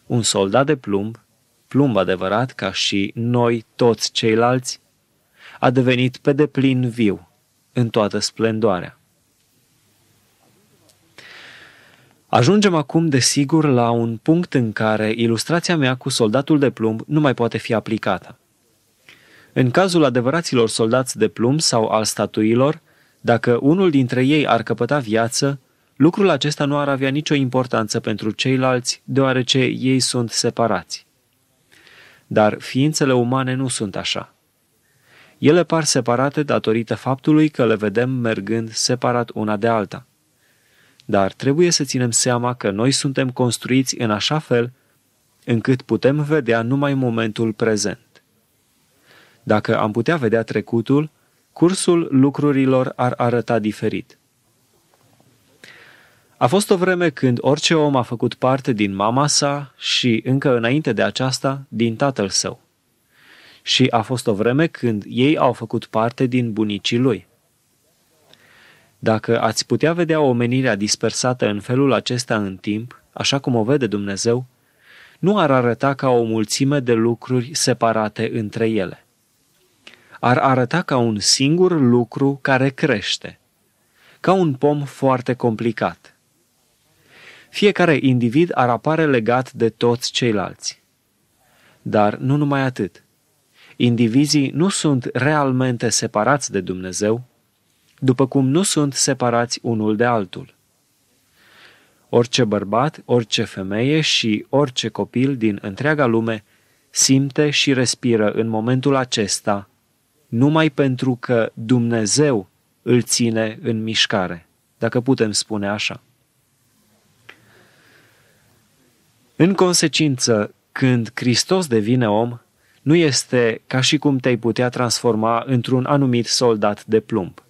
un soldat de plumb, plumb adevărat ca și noi toți ceilalți, a devenit pe deplin viu, în toată splendoarea. Ajungem acum, desigur, la un punct în care ilustrația mea cu soldatul de plumb nu mai poate fi aplicată. În cazul adevăraților soldați de plumb sau al statuilor, dacă unul dintre ei ar căpăta viață, lucrul acesta nu ar avea nicio importanță pentru ceilalți, deoarece ei sunt separați. Dar ființele umane nu sunt așa. Ele par separate datorită faptului că le vedem mergând separat una de alta. Dar trebuie să ținem seama că noi suntem construiți în așa fel încât putem vedea numai momentul prezent. Dacă am putea vedea trecutul, cursul lucrurilor ar arăta diferit. A fost o vreme când orice om a făcut parte din mama sa și, încă înainte de aceasta, din tatăl său. Și a fost o vreme când ei au făcut parte din bunicii lui. Dacă ați putea vedea omenirea dispersată în felul acesta în timp, așa cum o vede Dumnezeu, nu ar arăta ca o mulțime de lucruri separate între ele ar arăta ca un singur lucru care crește, ca un pom foarte complicat. Fiecare individ ar apare legat de toți ceilalți. Dar nu numai atât. Indivizii nu sunt realmente separați de Dumnezeu, după cum nu sunt separați unul de altul. Orice bărbat, orice femeie și orice copil din întreaga lume simte și respiră în momentul acesta numai pentru că Dumnezeu îl ține în mișcare, dacă putem spune așa. În consecință, când Hristos devine om, nu este ca și cum te-ai putea transforma într-un anumit soldat de plumb.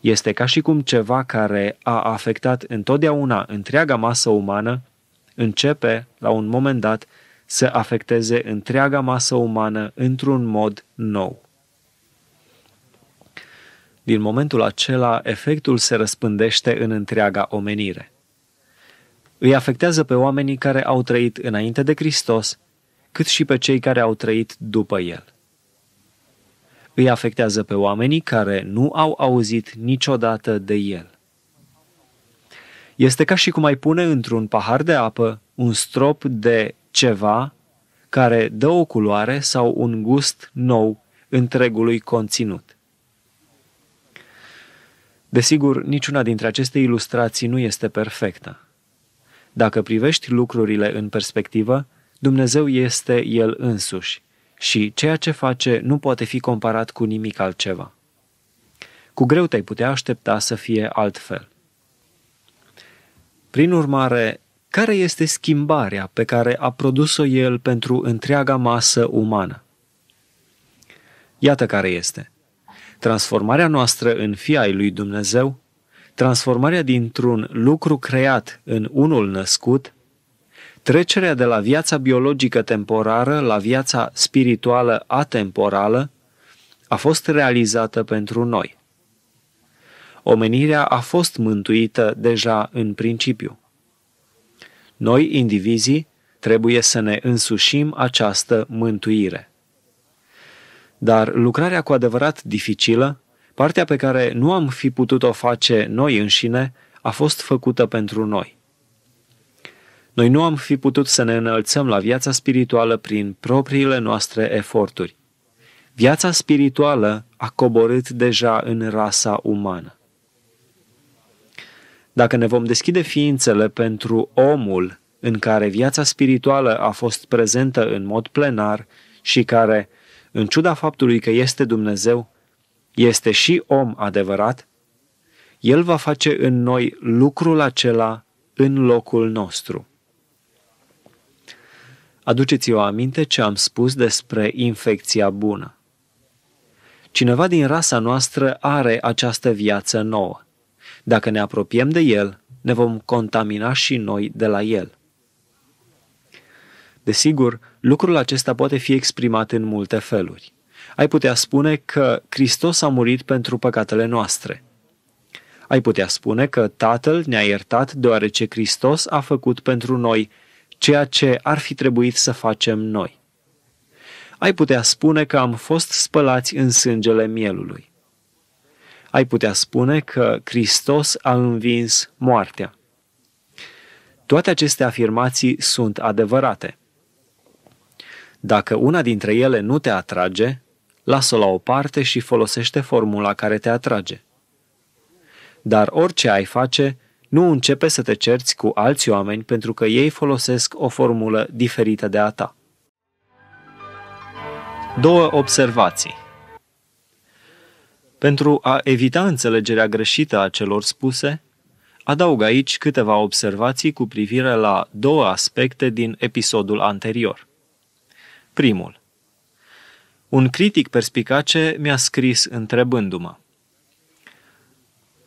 Este ca și cum ceva care a afectat întotdeauna întreaga masă umană începe, la un moment dat, să afecteze întreaga masă umană într-un mod nou. Din momentul acela, efectul se răspândește în întreaga omenire. Îi afectează pe oamenii care au trăit înainte de Hristos, cât și pe cei care au trăit după el. Îi afectează pe oamenii care nu au auzit niciodată de el. Este ca și cum ai pune într-un pahar de apă un strop de ceva care dă o culoare sau un gust nou întregului conținut. Desigur, niciuna dintre aceste ilustrații nu este perfectă. Dacă privești lucrurile în perspectivă, Dumnezeu este El însuși și ceea ce face nu poate fi comparat cu nimic altceva. Cu greu te-ai putea aștepta să fie altfel. Prin urmare, care este schimbarea pe care a produs-o El pentru întreaga masă umană? Iată care este – transformarea noastră în fii ai lui Dumnezeu, transformarea dintr-un lucru creat în unul născut, trecerea de la viața biologică temporară la viața spirituală atemporală, a fost realizată pentru noi. Omenirea a fost mântuită deja în principiu. Noi, indivizii, trebuie să ne însușim această mântuire. Dar lucrarea cu adevărat dificilă, partea pe care nu am fi putut-o face noi înșine, a fost făcută pentru noi. Noi nu am fi putut să ne înălțăm la viața spirituală prin propriile noastre eforturi. Viața spirituală a coborât deja în rasa umană. Dacă ne vom deschide ființele pentru omul în care viața spirituală a fost prezentă în mod plenar și care în ciuda faptului că este Dumnezeu, este și om adevărat, El va face în noi lucrul acela în locul nostru. Aduceți-o aminte ce am spus despre infecția bună. Cineva din rasa noastră are această viață nouă. Dacă ne apropiem de el, ne vom contamina și noi de la el. Desigur, Lucrul acesta poate fi exprimat în multe feluri. Ai putea spune că Hristos a murit pentru păcatele noastre. Ai putea spune că Tatăl ne-a iertat deoarece Hristos a făcut pentru noi ceea ce ar fi trebuit să facem noi. Ai putea spune că am fost spălați în sângele mielului. Ai putea spune că Hristos a învins moartea. Toate aceste afirmații sunt adevărate – dacă una dintre ele nu te atrage, lasă-o la o parte și folosește formula care te atrage. Dar orice ai face, nu începe să te cerți cu alți oameni pentru că ei folosesc o formulă diferită de a ta. Două observații. Pentru a evita înțelegerea greșită a celor spuse, adaug aici câteva observații cu privire la două aspecte din episodul anterior. Primul. Un critic perspicace mi-a scris întrebându-mă.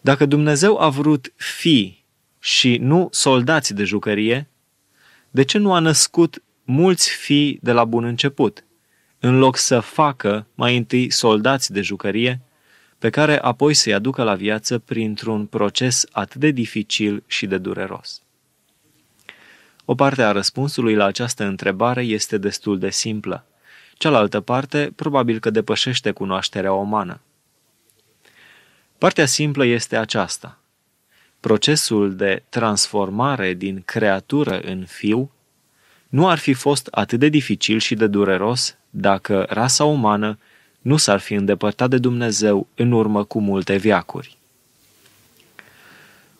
Dacă Dumnezeu a vrut fi și nu soldați de jucărie, de ce nu a născut mulți fi de la bun început, în loc să facă mai întâi soldați de jucărie, pe care apoi să-i aducă la viață printr-un proces atât de dificil și de dureros? O parte a răspunsului la această întrebare este destul de simplă. Cealaltă parte probabil că depășește cunoașterea umană. Partea simplă este aceasta. Procesul de transformare din creatură în fiu nu ar fi fost atât de dificil și de dureros dacă rasa umană nu s-ar fi îndepărtat de Dumnezeu în urmă cu multe viacuri.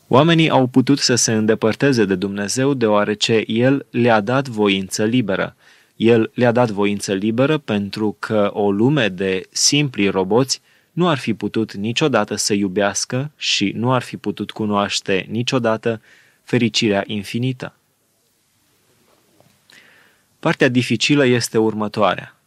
Oamenii au putut să se îndepărteze de Dumnezeu deoarece El le-a dat voință liberă. El le-a dat voință liberă pentru că o lume de simpli roboți nu ar fi putut niciodată să iubească și nu ar fi putut cunoaște niciodată fericirea infinită. Partea dificilă este următoarea.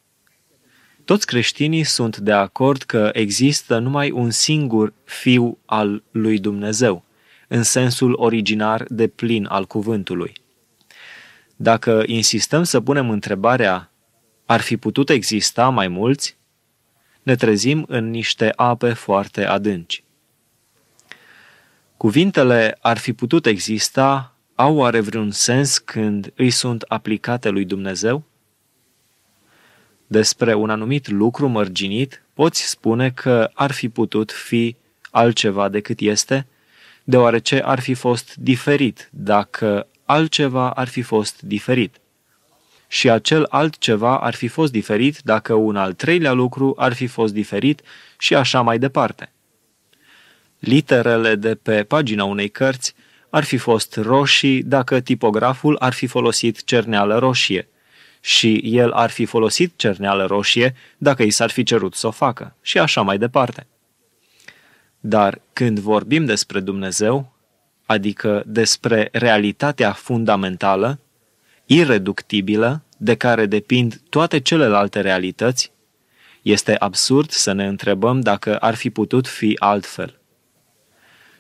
Toți creștinii sunt de acord că există numai un singur fiu al lui Dumnezeu – în sensul originar de plin al cuvântului. Dacă insistăm să punem întrebarea ar fi putut exista mai mulți, ne trezim în niște ape foarte adânci. Cuvintele ar fi putut exista au oare vreun sens când îi sunt aplicate lui Dumnezeu? Despre un anumit lucru mărginit poți spune că ar fi putut fi altceva decât este – deoarece ar fi fost diferit dacă altceva ar fi fost diferit. Și acel altceva ar fi fost diferit dacă un al treilea lucru ar fi fost diferit și așa mai departe. Literele de pe pagina unei cărți ar fi fost roșii dacă tipograful ar fi folosit cerneală roșie și el ar fi folosit cerneală roșie dacă i s-ar fi cerut să o facă și așa mai departe. Dar când vorbim despre Dumnezeu, adică despre realitatea fundamentală, ireductibilă, de care depind toate celelalte realități, este absurd să ne întrebăm dacă ar fi putut fi altfel.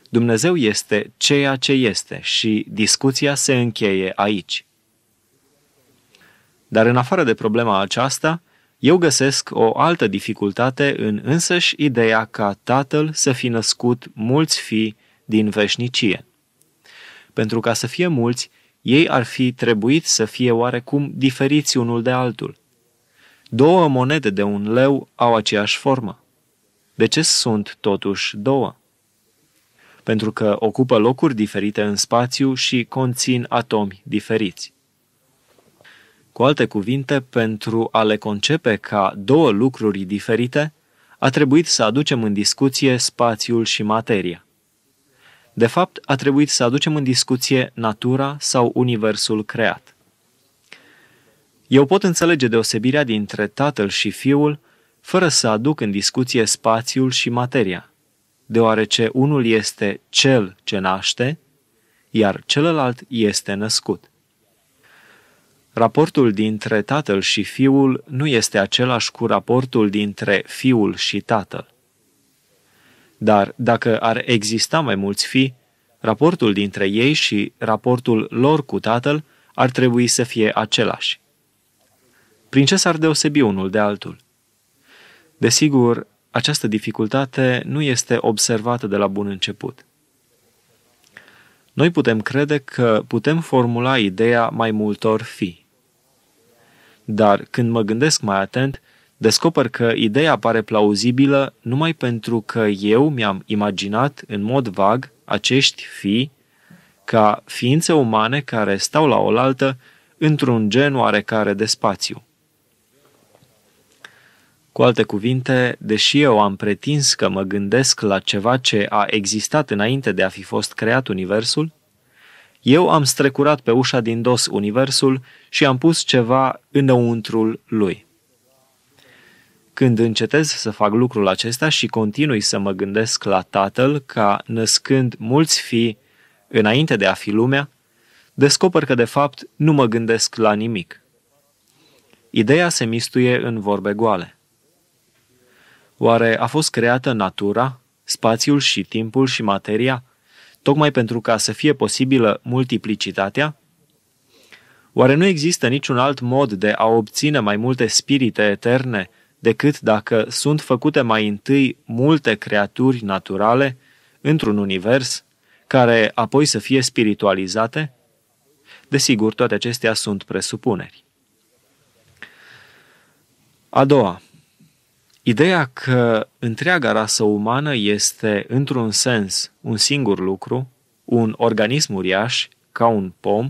Dumnezeu este ceea ce este și discuția se încheie aici. Dar în afară de problema aceasta, eu găsesc o altă dificultate în însăși ideea ca tatăl să fi născut mulți fii din veșnicie. Pentru ca să fie mulți, ei ar fi trebuit să fie oarecum diferiți unul de altul. Două monede de un leu au aceeași formă. De ce sunt totuși două? Pentru că ocupă locuri diferite în spațiu și conțin atomi diferiți. Cu alte cuvinte, pentru a le concepe ca două lucruri diferite, a trebuit să aducem în discuție spațiul și materia. De fapt, a trebuit să aducem în discuție natura sau universul creat. Eu pot înțelege deosebirea dintre tatăl și fiul fără să aduc în discuție spațiul și materia, deoarece unul este cel ce naște, iar celălalt este născut. Raportul dintre tatăl și fiul nu este același cu raportul dintre fiul și tatăl. Dar dacă ar exista mai mulți fii, raportul dintre ei și raportul lor cu tatăl ar trebui să fie același. Prin ce s-ar deosebi unul de altul? Desigur, această dificultate nu este observată de la bun început. Noi putem crede că putem formula ideea mai multor fi. Dar când mă gândesc mai atent, descoper că ideea pare plauzibilă numai pentru că eu mi-am imaginat în mod vag acești fi, ca ființe umane care stau la oaltă într-un gen oarecare de spațiu. Cu alte cuvinte, deși eu am pretins că mă gândesc la ceva ce a existat înainte de a fi fost creat Universul, eu am strecurat pe ușa din dos universul și am pus ceva înăuntrul lui. Când încetez să fac lucrul acesta și continui să mă gândesc la Tatăl ca născând mulți fii înainte de a fi lumea, descoper că de fapt nu mă gândesc la nimic. Ideea se mistuie în vorbe goale. Oare a fost creată natura, spațiul și timpul și materia tocmai pentru ca să fie posibilă multiplicitatea? Oare nu există niciun alt mod de a obține mai multe spirite eterne decât dacă sunt făcute mai întâi multe creaturi naturale într-un univers care apoi să fie spiritualizate? Desigur, toate acestea sunt presupuneri. A doua, Ideea că întreaga rasă umană este, într-un sens, un singur lucru, un organism uriaș, ca un pom,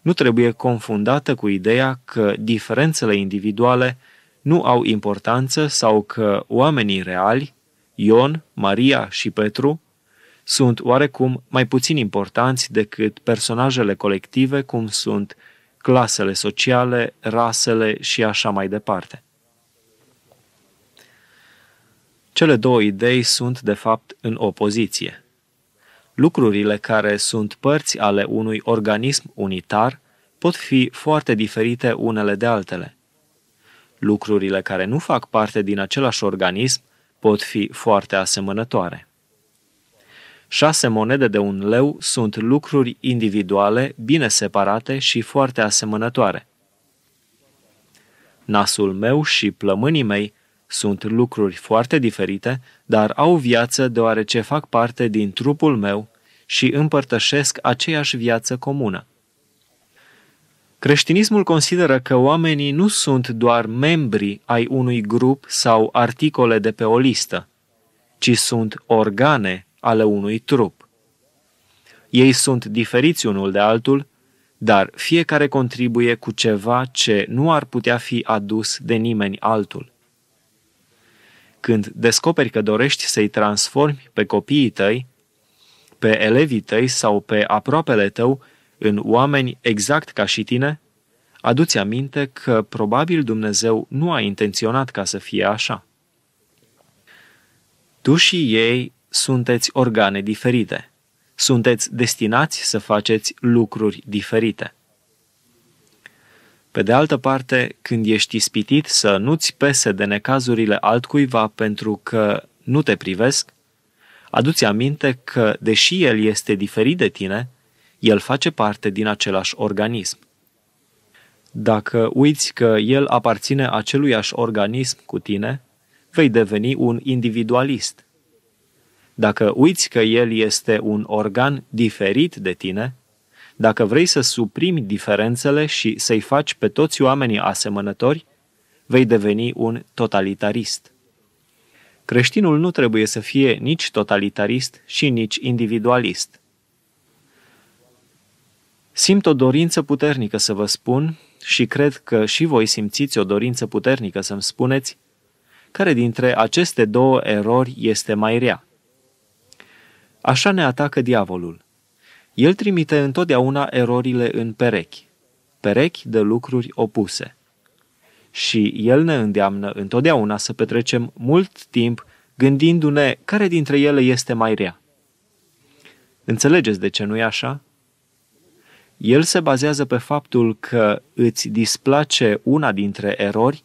nu trebuie confundată cu ideea că diferențele individuale nu au importanță sau că oamenii reali, Ion, Maria și Petru, sunt oarecum mai puțin importanți decât personajele colective cum sunt clasele sociale, rasele și așa mai departe. Cele două idei sunt, de fapt, în opoziție. Lucrurile care sunt părți ale unui organism unitar pot fi foarte diferite unele de altele. Lucrurile care nu fac parte din același organism pot fi foarte asemănătoare. Șase monede de un leu sunt lucruri individuale, bine separate și foarte asemănătoare. Nasul meu și plămânii mei sunt lucruri foarte diferite, dar au viață deoarece fac parte din trupul meu și împărtășesc aceeași viață comună. Creștinismul consideră că oamenii nu sunt doar membri ai unui grup sau articole de pe o listă, ci sunt organe ale unui trup. Ei sunt diferiți unul de altul, dar fiecare contribuie cu ceva ce nu ar putea fi adus de nimeni altul. Când descoperi că dorești să-i transformi pe copiii tăi, pe elevii tăi sau pe aproapele tău în oameni exact ca și tine, aduți aminte că probabil Dumnezeu nu a intenționat ca să fie așa. Tu și ei sunteți organe diferite. Sunteți destinați să faceți lucruri diferite. Pe de altă parte, când ești ispitit să nu-ți pese de necazurile altcuiva pentru că nu te privesc, adu-ți aminte că, deși el este diferit de tine, el face parte din același organism. Dacă uiți că el aparține aceluiași organism cu tine, vei deveni un individualist. Dacă uiți că el este un organ diferit de tine, dacă vrei să suprimi diferențele și să-i faci pe toți oamenii asemănători, vei deveni un totalitarist. Creștinul nu trebuie să fie nici totalitarist și nici individualist. Simt o dorință puternică să vă spun și cred că și voi simțiți o dorință puternică să-mi spuneți care dintre aceste două erori este mai rea. Așa ne atacă diavolul. El trimite întotdeauna erorile în perechi, perechi de lucruri opuse. Și El ne îndeamnă întotdeauna să petrecem mult timp gândindu-ne care dintre ele este mai rea. Înțelegeți de ce nu-i așa? El se bazează pe faptul că îți displace una dintre erori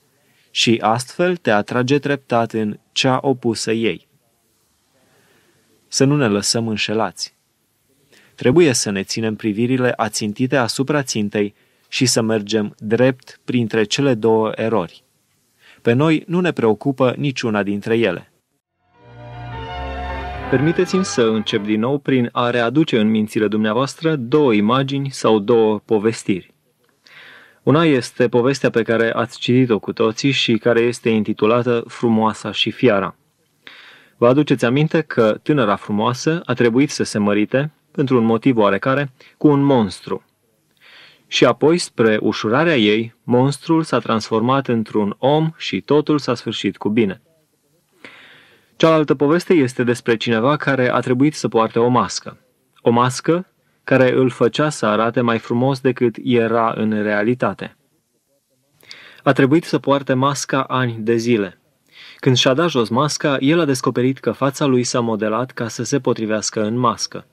și astfel te atrage treptat în cea opusă ei. Să nu ne lăsăm înșelați. Trebuie să ne ținem privirile ațintite asupra țintei și să mergem drept printre cele două erori. Pe noi nu ne preocupă niciuna dintre ele. Permiteți-mi să încep din nou prin a readuce în mințile dumneavoastră două imagini sau două povestiri. Una este povestea pe care ați citit-o cu toții și care este intitulată Frumoasa și fiara. Vă aduceți aminte că tânăra frumoasă a trebuit să se mărite pentru un motiv oarecare, cu un monstru. Și apoi, spre ușurarea ei, monstrul s-a transformat într-un om și totul s-a sfârșit cu bine. Cealaltă poveste este despre cineva care a trebuit să poarte o mască. O mască care îl făcea să arate mai frumos decât era în realitate. A trebuit să poarte masca ani de zile. Când și-a dat jos masca, el a descoperit că fața lui s-a modelat ca să se potrivească în mască.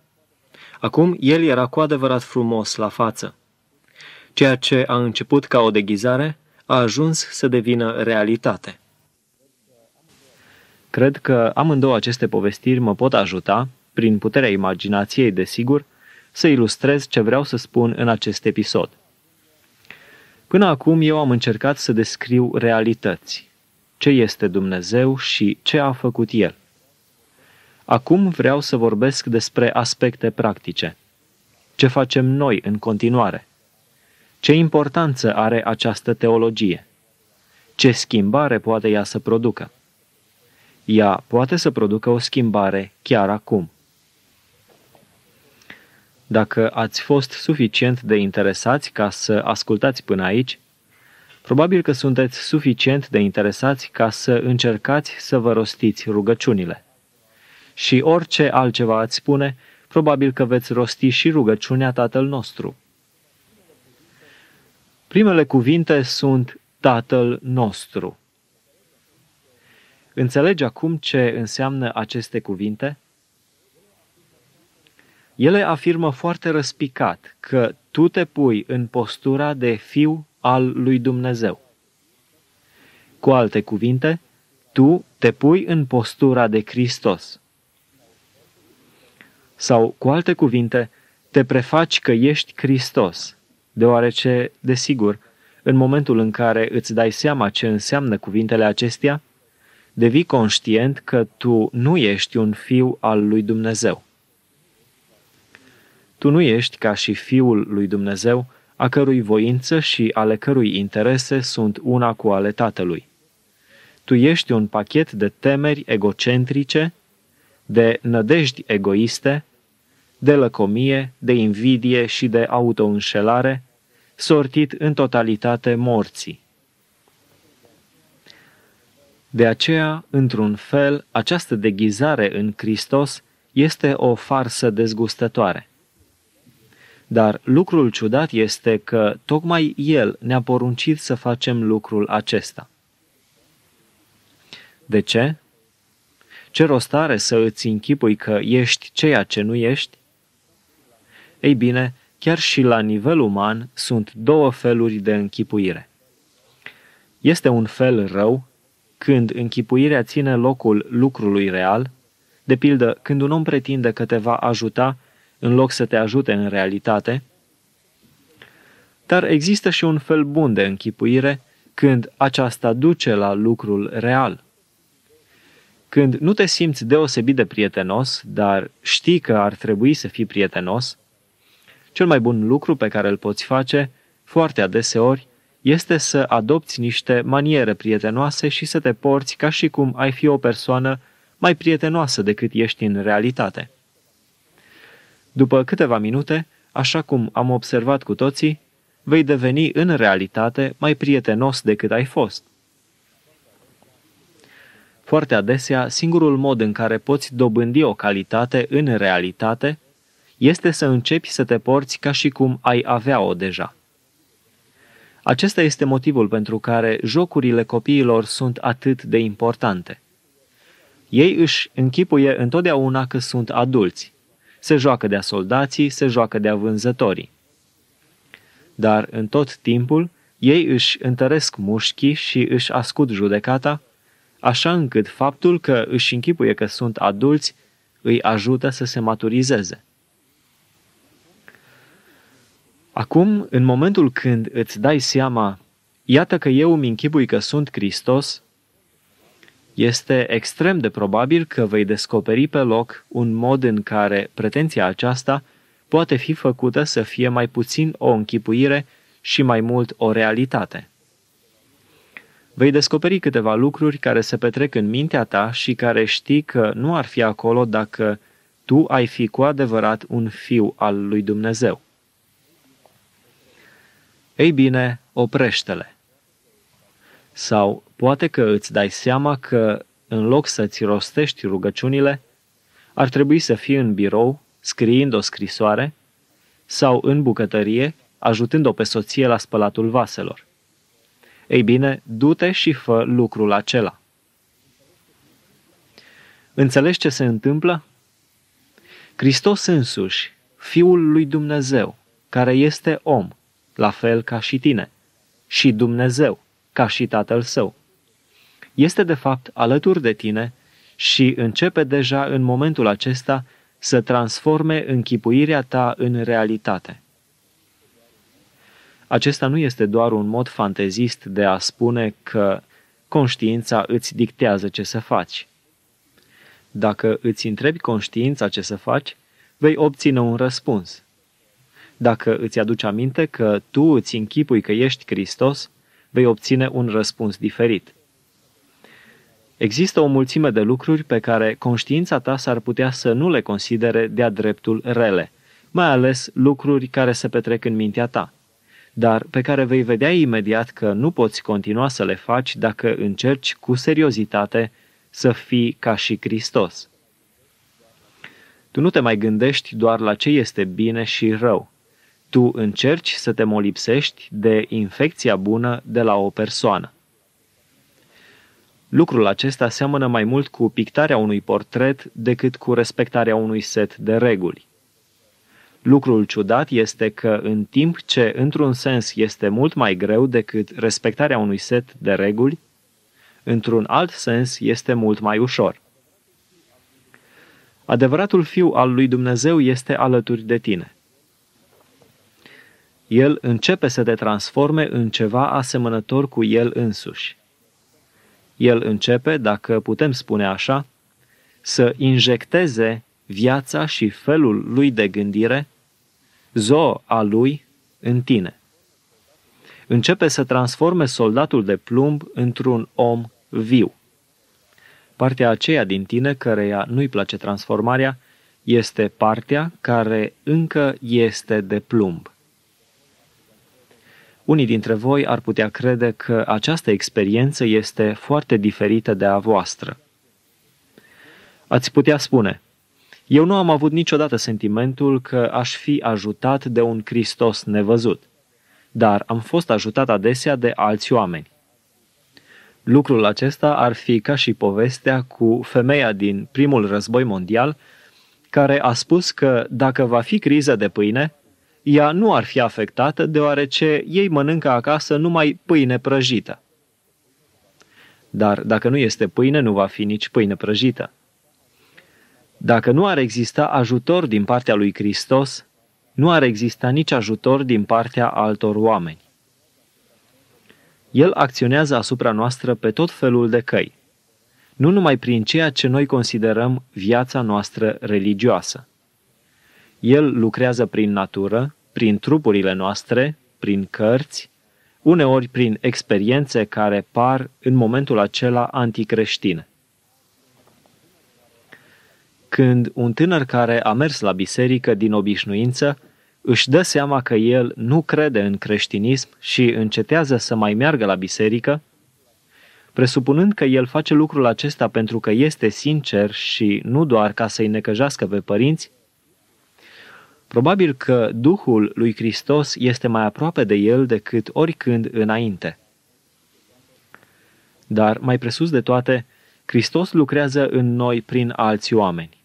Acum el era cu adevărat frumos la față. Ceea ce a început ca o deghizare a ajuns să devină realitate. Cred că amândouă aceste povestiri mă pot ajuta, prin puterea imaginației, desigur, să ilustrez ce vreau să spun în acest episod. Până acum eu am încercat să descriu realități, ce este Dumnezeu și ce a făcut El. Acum vreau să vorbesc despre aspecte practice. Ce facem noi în continuare? Ce importanță are această teologie? Ce schimbare poate ea să producă? Ea poate să producă o schimbare chiar acum. Dacă ați fost suficient de interesați ca să ascultați până aici, probabil că sunteți suficient de interesați ca să încercați să vă rostiți rugăciunile și orice altceva ați spune, probabil că veți rosti și rugăciunea Tatăl nostru. Primele cuvinte sunt Tatăl nostru. Înțelegi acum ce înseamnă aceste cuvinte? Ele afirmă foarte răspicat că tu te pui în postura de fiu al lui Dumnezeu. Cu alte cuvinte, tu te pui în postura de Hristos. Sau, cu alte cuvinte, te prefaci că ești Hristos, deoarece, desigur, în momentul în care îți dai seama ce înseamnă cuvintele acestea, devii conștient că tu nu ești un fiu al lui Dumnezeu. Tu nu ești ca și fiul lui Dumnezeu, a cărui voință și ale cărui interese sunt una cu ale tatălui. Tu ești un pachet de temeri egocentrice de nădejdi egoiste, de lăcomie, de invidie și de autoînșelare, sortit în totalitate morții. De aceea, într-un fel, această deghizare în Hristos este o farsă dezgustătoare. Dar lucrul ciudat este că tocmai El ne-a poruncit să facem lucrul acesta. De ce? Ce rost are să îți închipui că ești ceea ce nu ești? Ei bine, chiar și la nivel uman sunt două feluri de închipuire. Este un fel rău când închipuirea ține locul lucrului real, de pildă când un om pretinde că te va ajuta în loc să te ajute în realitate, dar există și un fel bun de închipuire când aceasta duce la lucrul real. Când nu te simți deosebit de prietenos, dar știi că ar trebui să fii prietenos, cel mai bun lucru pe care îl poți face, foarte adeseori, este să adopți niște maniere prietenoase și să te porți ca și cum ai fi o persoană mai prietenoasă decât ești în realitate. După câteva minute, așa cum am observat cu toții, vei deveni în realitate mai prietenos decât ai fost. Foarte adesea, singurul mod în care poți dobândi o calitate în realitate este să începi să te porți ca și cum ai avea-o deja. Acesta este motivul pentru care jocurile copiilor sunt atât de importante. Ei își închipuie întotdeauna că sunt adulți. Se joacă de-a soldații, se joacă de-a vânzătorii. Dar în tot timpul, ei își întăresc mușchii și își ascund judecata așa încât faptul că își închipuie că sunt adulți îi ajută să se maturizeze. Acum, în momentul când îți dai seama, iată că eu îmi închipui că sunt Hristos, este extrem de probabil că vei descoperi pe loc un mod în care pretenția aceasta poate fi făcută să fie mai puțin o închipuire și mai mult o realitate vei descoperi câteva lucruri care se petrec în mintea ta și care știi că nu ar fi acolo dacă tu ai fi cu adevărat un fiu al lui Dumnezeu. Ei bine, oprește-le. Sau poate că îți dai seama că, în loc să-ți rostești rugăciunile, ar trebui să fii în birou, scriind o scrisoare, sau în bucătărie, ajutând-o pe soție la spălatul vaselor. Ei bine, du-te și fă lucrul acela. Înțelegi ce se întâmplă? Hristos însuși, Fiul lui Dumnezeu, care este om, la fel ca și tine, și Dumnezeu, ca și Tatăl Său. Este de fapt alături de tine și începe deja în momentul acesta să transforme închipuirea ta în realitate. Acesta nu este doar un mod fantezist de a spune că conștiința îți dictează ce să faci. Dacă îți întrebi conștiința ce să faci, vei obține un răspuns. Dacă îți aduci aminte că tu îți închipui că ești Hristos, vei obține un răspuns diferit. Există o mulțime de lucruri pe care conștiința ta s-ar putea să nu le considere de-a dreptul rele, mai ales lucruri care se petrec în mintea ta – dar pe care vei vedea imediat că nu poți continua să le faci dacă încerci cu seriozitate să fii ca și Hristos. Tu nu te mai gândești doar la ce este bine și rău. Tu încerci să te molipsești de infecția bună de la o persoană. Lucrul acesta seamănă mai mult cu pictarea unui portret decât cu respectarea unui set de reguli. Lucrul ciudat este că, în timp ce, într-un sens, este mult mai greu decât respectarea unui set de reguli, într-un alt sens este mult mai ușor. Adevăratul fiu al lui Dumnezeu este alături de tine. El începe să te transforme în ceva asemănător cu el însuși. El începe, dacă putem spune așa, să injecteze viața și felul lui de gândire zo a lui în tine. Începe să transforme soldatul de plumb într-un om viu. Partea aceea din tine, căreia nu-i place transformarea, este partea care încă este de plumb. Unii dintre voi ar putea crede că această experiență este foarte diferită de a voastră. Ați putea spune, eu nu am avut niciodată sentimentul că aș fi ajutat de un Hristos nevăzut, dar am fost ajutat adesea de alți oameni. Lucrul acesta ar fi ca și povestea cu femeia din primul război mondial, care a spus că dacă va fi criză de pâine, ea nu ar fi afectată deoarece ei mănâncă acasă numai pâine prăjită. Dar dacă nu este pâine, nu va fi nici pâine prăjită. Dacă nu ar exista ajutor din partea lui Hristos, nu ar exista nici ajutor din partea altor oameni. El acționează asupra noastră pe tot felul de căi, nu numai prin ceea ce noi considerăm viața noastră religioasă. El lucrează prin natură, prin trupurile noastre, prin cărți, uneori prin experiențe care par în momentul acela anticreștine când un tânăr care a mers la biserică din obișnuință își dă seama că el nu crede în creștinism și încetează să mai meargă la biserică, presupunând că el face lucrul acesta pentru că este sincer și nu doar ca să-i necăjească pe părinți, probabil că Duhul lui Hristos este mai aproape de el decât oricând înainte. Dar, mai presus de toate, Hristos lucrează în noi prin alți oameni.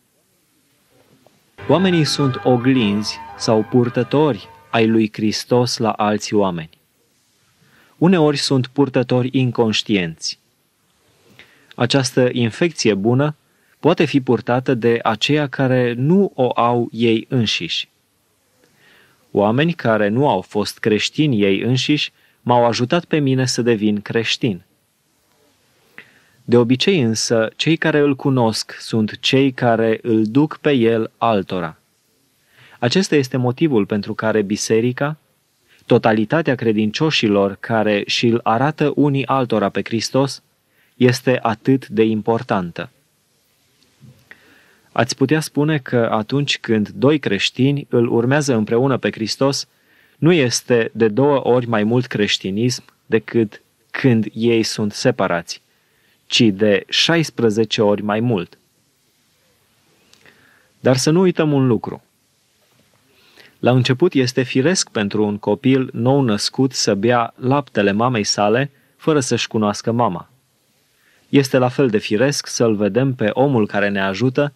Oamenii sunt oglinzi sau purtători ai lui Hristos la alți oameni. Uneori sunt purtători inconștienți. Această infecție bună poate fi purtată de aceia care nu o au ei înșiși. Oameni care nu au fost creștini ei înșiși m-au ajutat pe mine să devin creștin. De obicei însă, cei care îl cunosc sunt cei care îl duc pe el altora. Acesta este motivul pentru care biserica, totalitatea credincioșilor care și-l arată unii altora pe Hristos, este atât de importantă. Ați putea spune că atunci când doi creștini îl urmează împreună pe Hristos, nu este de două ori mai mult creștinism decât când ei sunt separați ci de 16 ori mai mult. Dar să nu uităm un lucru. La început este firesc pentru un copil nou născut să bea laptele mamei sale fără să-și cunoască mama. Este la fel de firesc să-l vedem pe omul care ne ajută,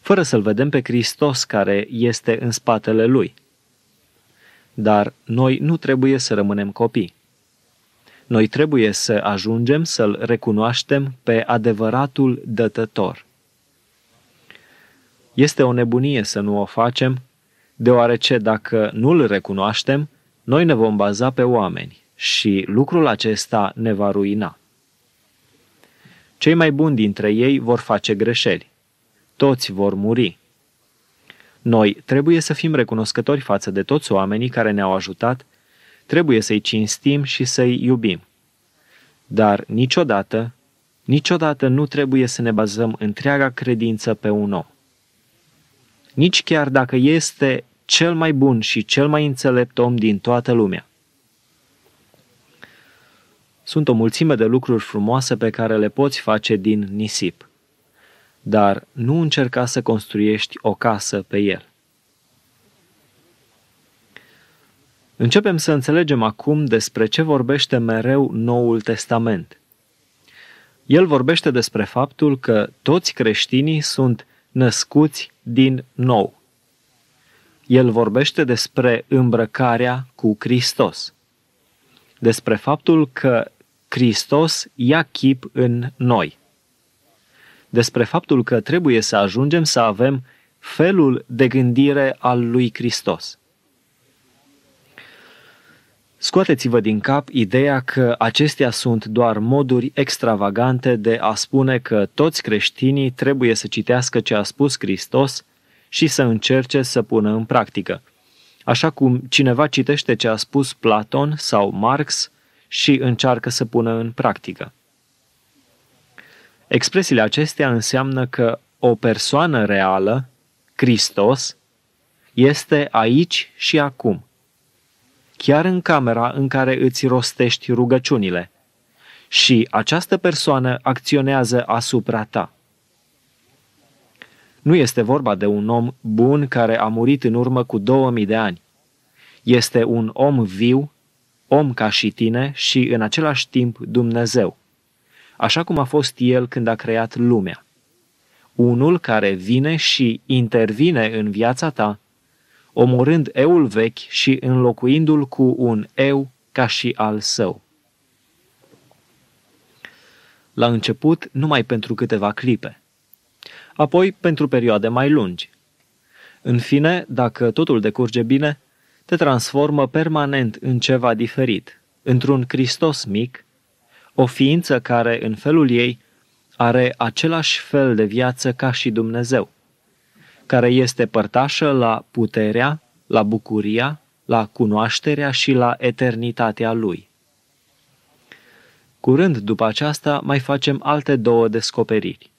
fără să-l vedem pe Hristos care este în spatele lui. Dar noi nu trebuie să rămânem copii. Noi trebuie să ajungem să-L recunoaștem pe adevăratul dătător. Este o nebunie să nu o facem, deoarece dacă nu-L recunoaștem, noi ne vom baza pe oameni și lucrul acesta ne va ruina. Cei mai buni dintre ei vor face greșeli. Toți vor muri. Noi trebuie să fim recunoscători față de toți oamenii care ne-au ajutat trebuie să-i cinstim și să-i iubim. Dar niciodată, niciodată nu trebuie să ne bazăm întreaga credință pe un om. Nici chiar dacă este cel mai bun și cel mai înțelept om din toată lumea. Sunt o mulțime de lucruri frumoase pe care le poți face din nisip, dar nu încerca să construiești o casă pe el. Începem să înțelegem acum despre ce vorbește mereu Noul Testament. El vorbește despre faptul că toți creștinii sunt născuți din nou. El vorbește despre îmbrăcarea cu Hristos, despre faptul că Hristos ia chip în noi, despre faptul că trebuie să ajungem să avem felul de gândire al lui Hristos Scoateți-vă din cap ideea că acestea sunt doar moduri extravagante de a spune că toți creștinii trebuie să citească ce a spus Hristos și să încerce să pună în practică. Așa cum cineva citește ce a spus Platon sau Marx și încearcă să pună în practică. Expresiile acestea înseamnă că o persoană reală, Hristos, este aici și acum – chiar în camera în care îți rostești rugăciunile. Și această persoană acționează asupra ta. Nu este vorba de un om bun care a murit în urmă cu 2000 de ani. Este un om viu, om ca și tine și în același timp Dumnezeu, așa cum a fost el când a creat lumea. Unul care vine și intervine în viața ta omorând eul vechi și înlocuindu-l cu un eu ca și al său. La început, numai pentru câteva clipe. Apoi, pentru perioade mai lungi. În fine, dacă totul decurge bine, te transformă permanent în ceva diferit, într-un Hristos mic, o ființă care, în felul ei, are același fel de viață ca și Dumnezeu care este părtașă la puterea, la bucuria, la cunoașterea și la eternitatea Lui. Curând după aceasta mai facem alte două descoperiri.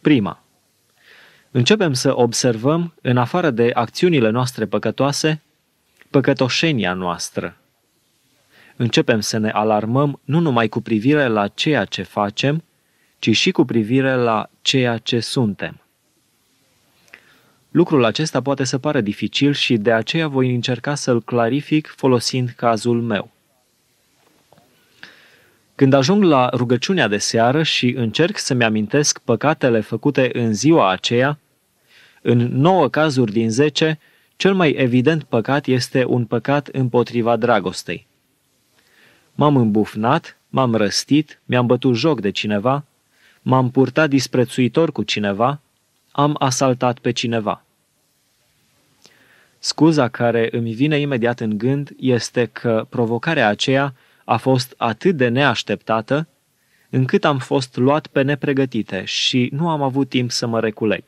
Prima. Începem să observăm, în afară de acțiunile noastre păcătoase, păcătoșenia noastră. Începem să ne alarmăm nu numai cu privire la ceea ce facem, ci și cu privire la ceea ce suntem. Lucrul acesta poate să pară dificil și de aceea voi încerca să-l clarific folosind cazul meu. Când ajung la rugăciunea de seară și încerc să-mi amintesc păcatele făcute în ziua aceea, în 9 cazuri din 10, cel mai evident păcat este un păcat împotriva dragostei. M-am îmbufnat, m-am răstit, mi-am bătut joc de cineva, m-am purtat disprețuitor cu cineva, am asaltat pe cineva. Scuza care îmi vine imediat în gând este că provocarea aceea a fost atât de neașteptată, încât am fost luat pe nepregătite și nu am avut timp să mă reculeg.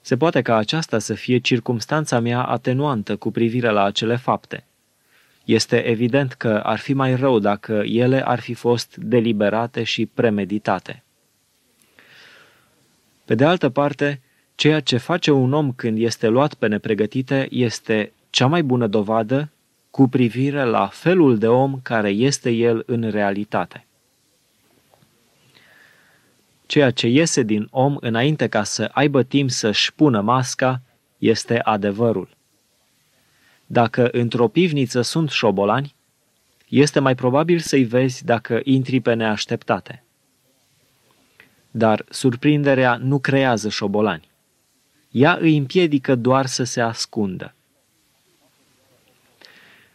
Se poate ca aceasta să fie circumstanța mea atenuantă cu privire la acele fapte. Este evident că ar fi mai rău dacă ele ar fi fost deliberate și premeditate. Pe de altă parte, ceea ce face un om când este luat pe nepregătite este cea mai bună dovadă cu privire la felul de om care este el în realitate. Ceea ce iese din om înainte ca să aibă timp să-și pună masca este adevărul. Dacă într-o pivniță sunt șobolani, este mai probabil să-i vezi dacă intri pe neașteptate dar surprinderea nu creează șobolani. Ea îi împiedică doar să se ascundă.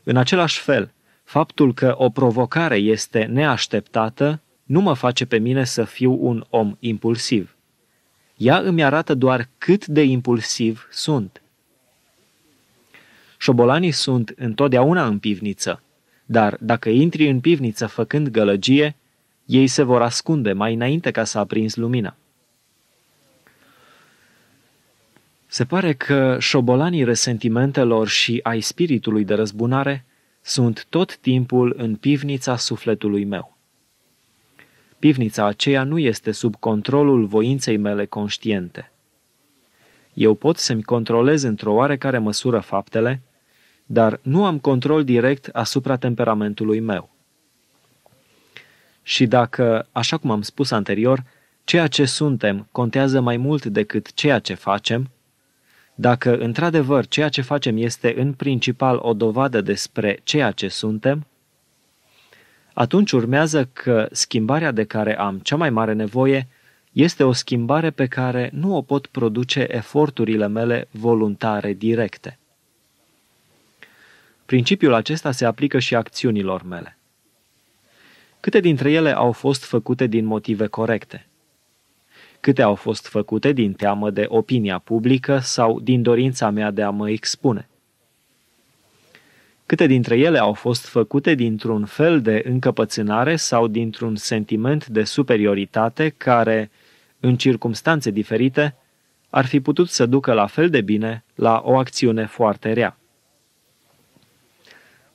În același fel, faptul că o provocare este neașteptată nu mă face pe mine să fiu un om impulsiv. Ea îmi arată doar cât de impulsiv sunt. Șobolanii sunt întotdeauna în pivniță, dar dacă intri în pivniță făcând gălăgie, ei se vor ascunde mai înainte ca să aprins lumina. Se pare că șobolanii resentimentelor și ai spiritului de răzbunare sunt tot timpul în pivnița sufletului meu. Pivnița aceea nu este sub controlul voinței mele conștiente. Eu pot să-mi controlez într-o oarecare măsură faptele, dar nu am control direct asupra temperamentului meu. Și dacă, așa cum am spus anterior, ceea ce suntem contează mai mult decât ceea ce facem, dacă într-adevăr ceea ce facem este în principal o dovadă despre ceea ce suntem, atunci urmează că schimbarea de care am cea mai mare nevoie este o schimbare pe care nu o pot produce eforturile mele voluntare directe. Principiul acesta se aplică și acțiunilor mele. Câte dintre ele au fost făcute din motive corecte? Câte au fost făcute din teamă de opinia publică sau din dorința mea de a mă expune? Câte dintre ele au fost făcute dintr-un fel de încăpățânare sau dintr-un sentiment de superioritate care, în circumstanțe diferite, ar fi putut să ducă la fel de bine la o acțiune foarte rea.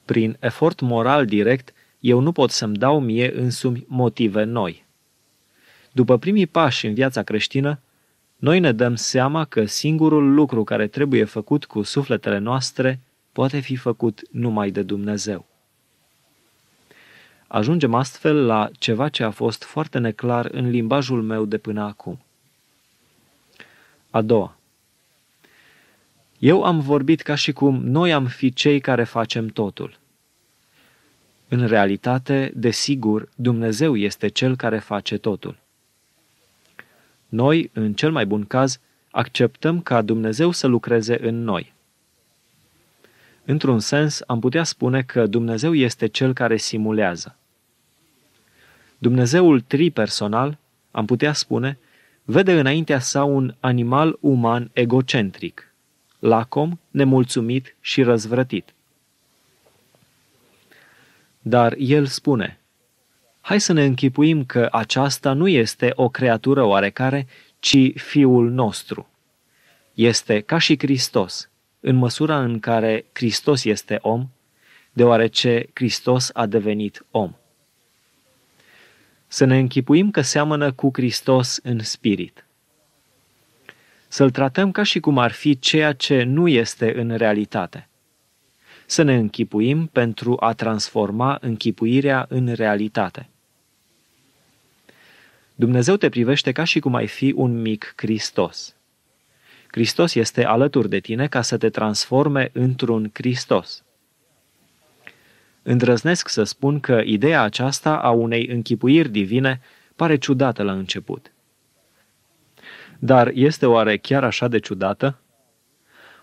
Prin efort moral direct, eu nu pot să-mi dau mie însumi motive noi. După primii pași în viața creștină, noi ne dăm seama că singurul lucru care trebuie făcut cu sufletele noastre poate fi făcut numai de Dumnezeu. Ajungem astfel la ceva ce a fost foarte neclar în limbajul meu de până acum. A doua. Eu am vorbit ca și cum noi am fi cei care facem totul. În realitate, desigur, Dumnezeu este Cel care face totul. Noi, în cel mai bun caz, acceptăm ca Dumnezeu să lucreze în noi. Într-un sens, am putea spune că Dumnezeu este Cel care simulează. Dumnezeul tripersonal, am putea spune, vede înaintea sa un animal uman egocentric, lacom, nemulțumit și răzvrătit – dar el spune, hai să ne închipuim că aceasta nu este o creatură oarecare, ci Fiul nostru. Este ca și Hristos, în măsura în care Hristos este om, deoarece Hristos a devenit om. Să ne închipuim că seamănă cu Hristos în spirit. Să-l tratăm ca și cum ar fi ceea ce nu este în realitate – să ne închipuim pentru a transforma închipuirea în realitate. Dumnezeu te privește ca și cum ai fi un mic Hristos. Hristos este alături de tine ca să te transforme într-un Hristos. Îndrăznesc să spun că ideea aceasta a unei închipuiri divine pare ciudată la început. Dar este oare chiar așa de ciudată?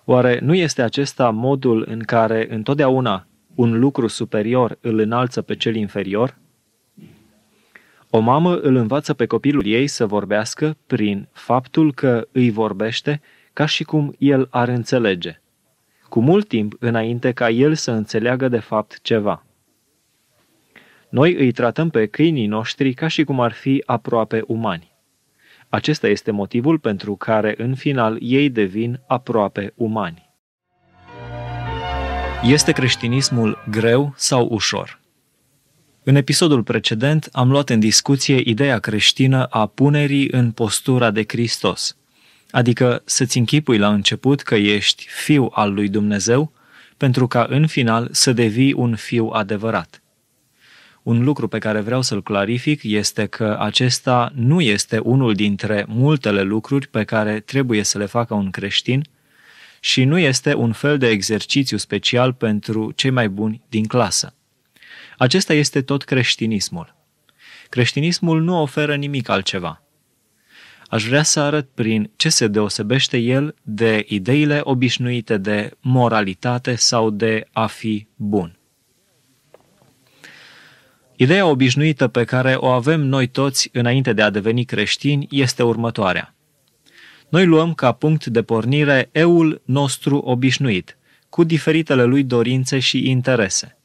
Oare nu este acesta modul în care întotdeauna un lucru superior îl înalță pe cel inferior? O mamă îl învață pe copilul ei să vorbească prin faptul că îi vorbește ca și cum el ar înțelege, cu mult timp înainte ca el să înțeleagă de fapt ceva. Noi îi tratăm pe câinii noștri ca și cum ar fi aproape umani. Acesta este motivul pentru care, în final, ei devin aproape umani. Este creștinismul greu sau ușor? În episodul precedent am luat în discuție ideea creștină a punerii în postura de Hristos, adică să-ți închipui la început că ești fiu al lui Dumnezeu, pentru ca în final să devii un fiu adevărat. Un lucru pe care vreau să-l clarific este că acesta nu este unul dintre multele lucruri pe care trebuie să le facă un creștin și nu este un fel de exercițiu special pentru cei mai buni din clasă. Acesta este tot creștinismul. Creștinismul nu oferă nimic altceva. Aș vrea să arăt prin ce se deosebește el de ideile obișnuite de moralitate sau de a fi bun. Ideea obișnuită pe care o avem noi toți înainte de a deveni creștini este următoarea. Noi luăm ca punct de pornire eul nostru obișnuit, cu diferitele lui dorințe și interese.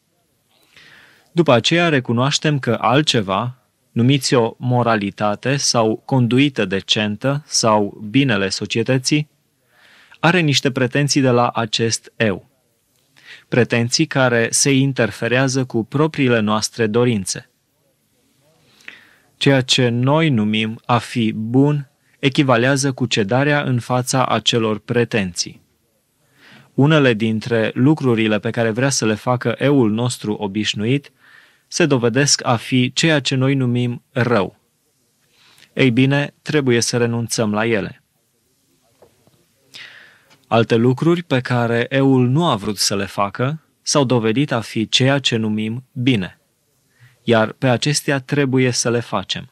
După aceea recunoaștem că altceva, numiți-o moralitate sau conduită decentă sau binele societății, are niște pretenții de la acest eu pretenții care se interferează cu propriile noastre dorințe. Ceea ce noi numim a fi bun echivalează cu cedarea în fața acelor pretenții. Unele dintre lucrurile pe care vrea să le facă eul nostru obișnuit se dovedesc a fi ceea ce noi numim rău. Ei bine, trebuie să renunțăm la ele. Alte lucruri pe care eul nu a vrut să le facă s-au dovedit a fi ceea ce numim bine, iar pe acestea trebuie să le facem.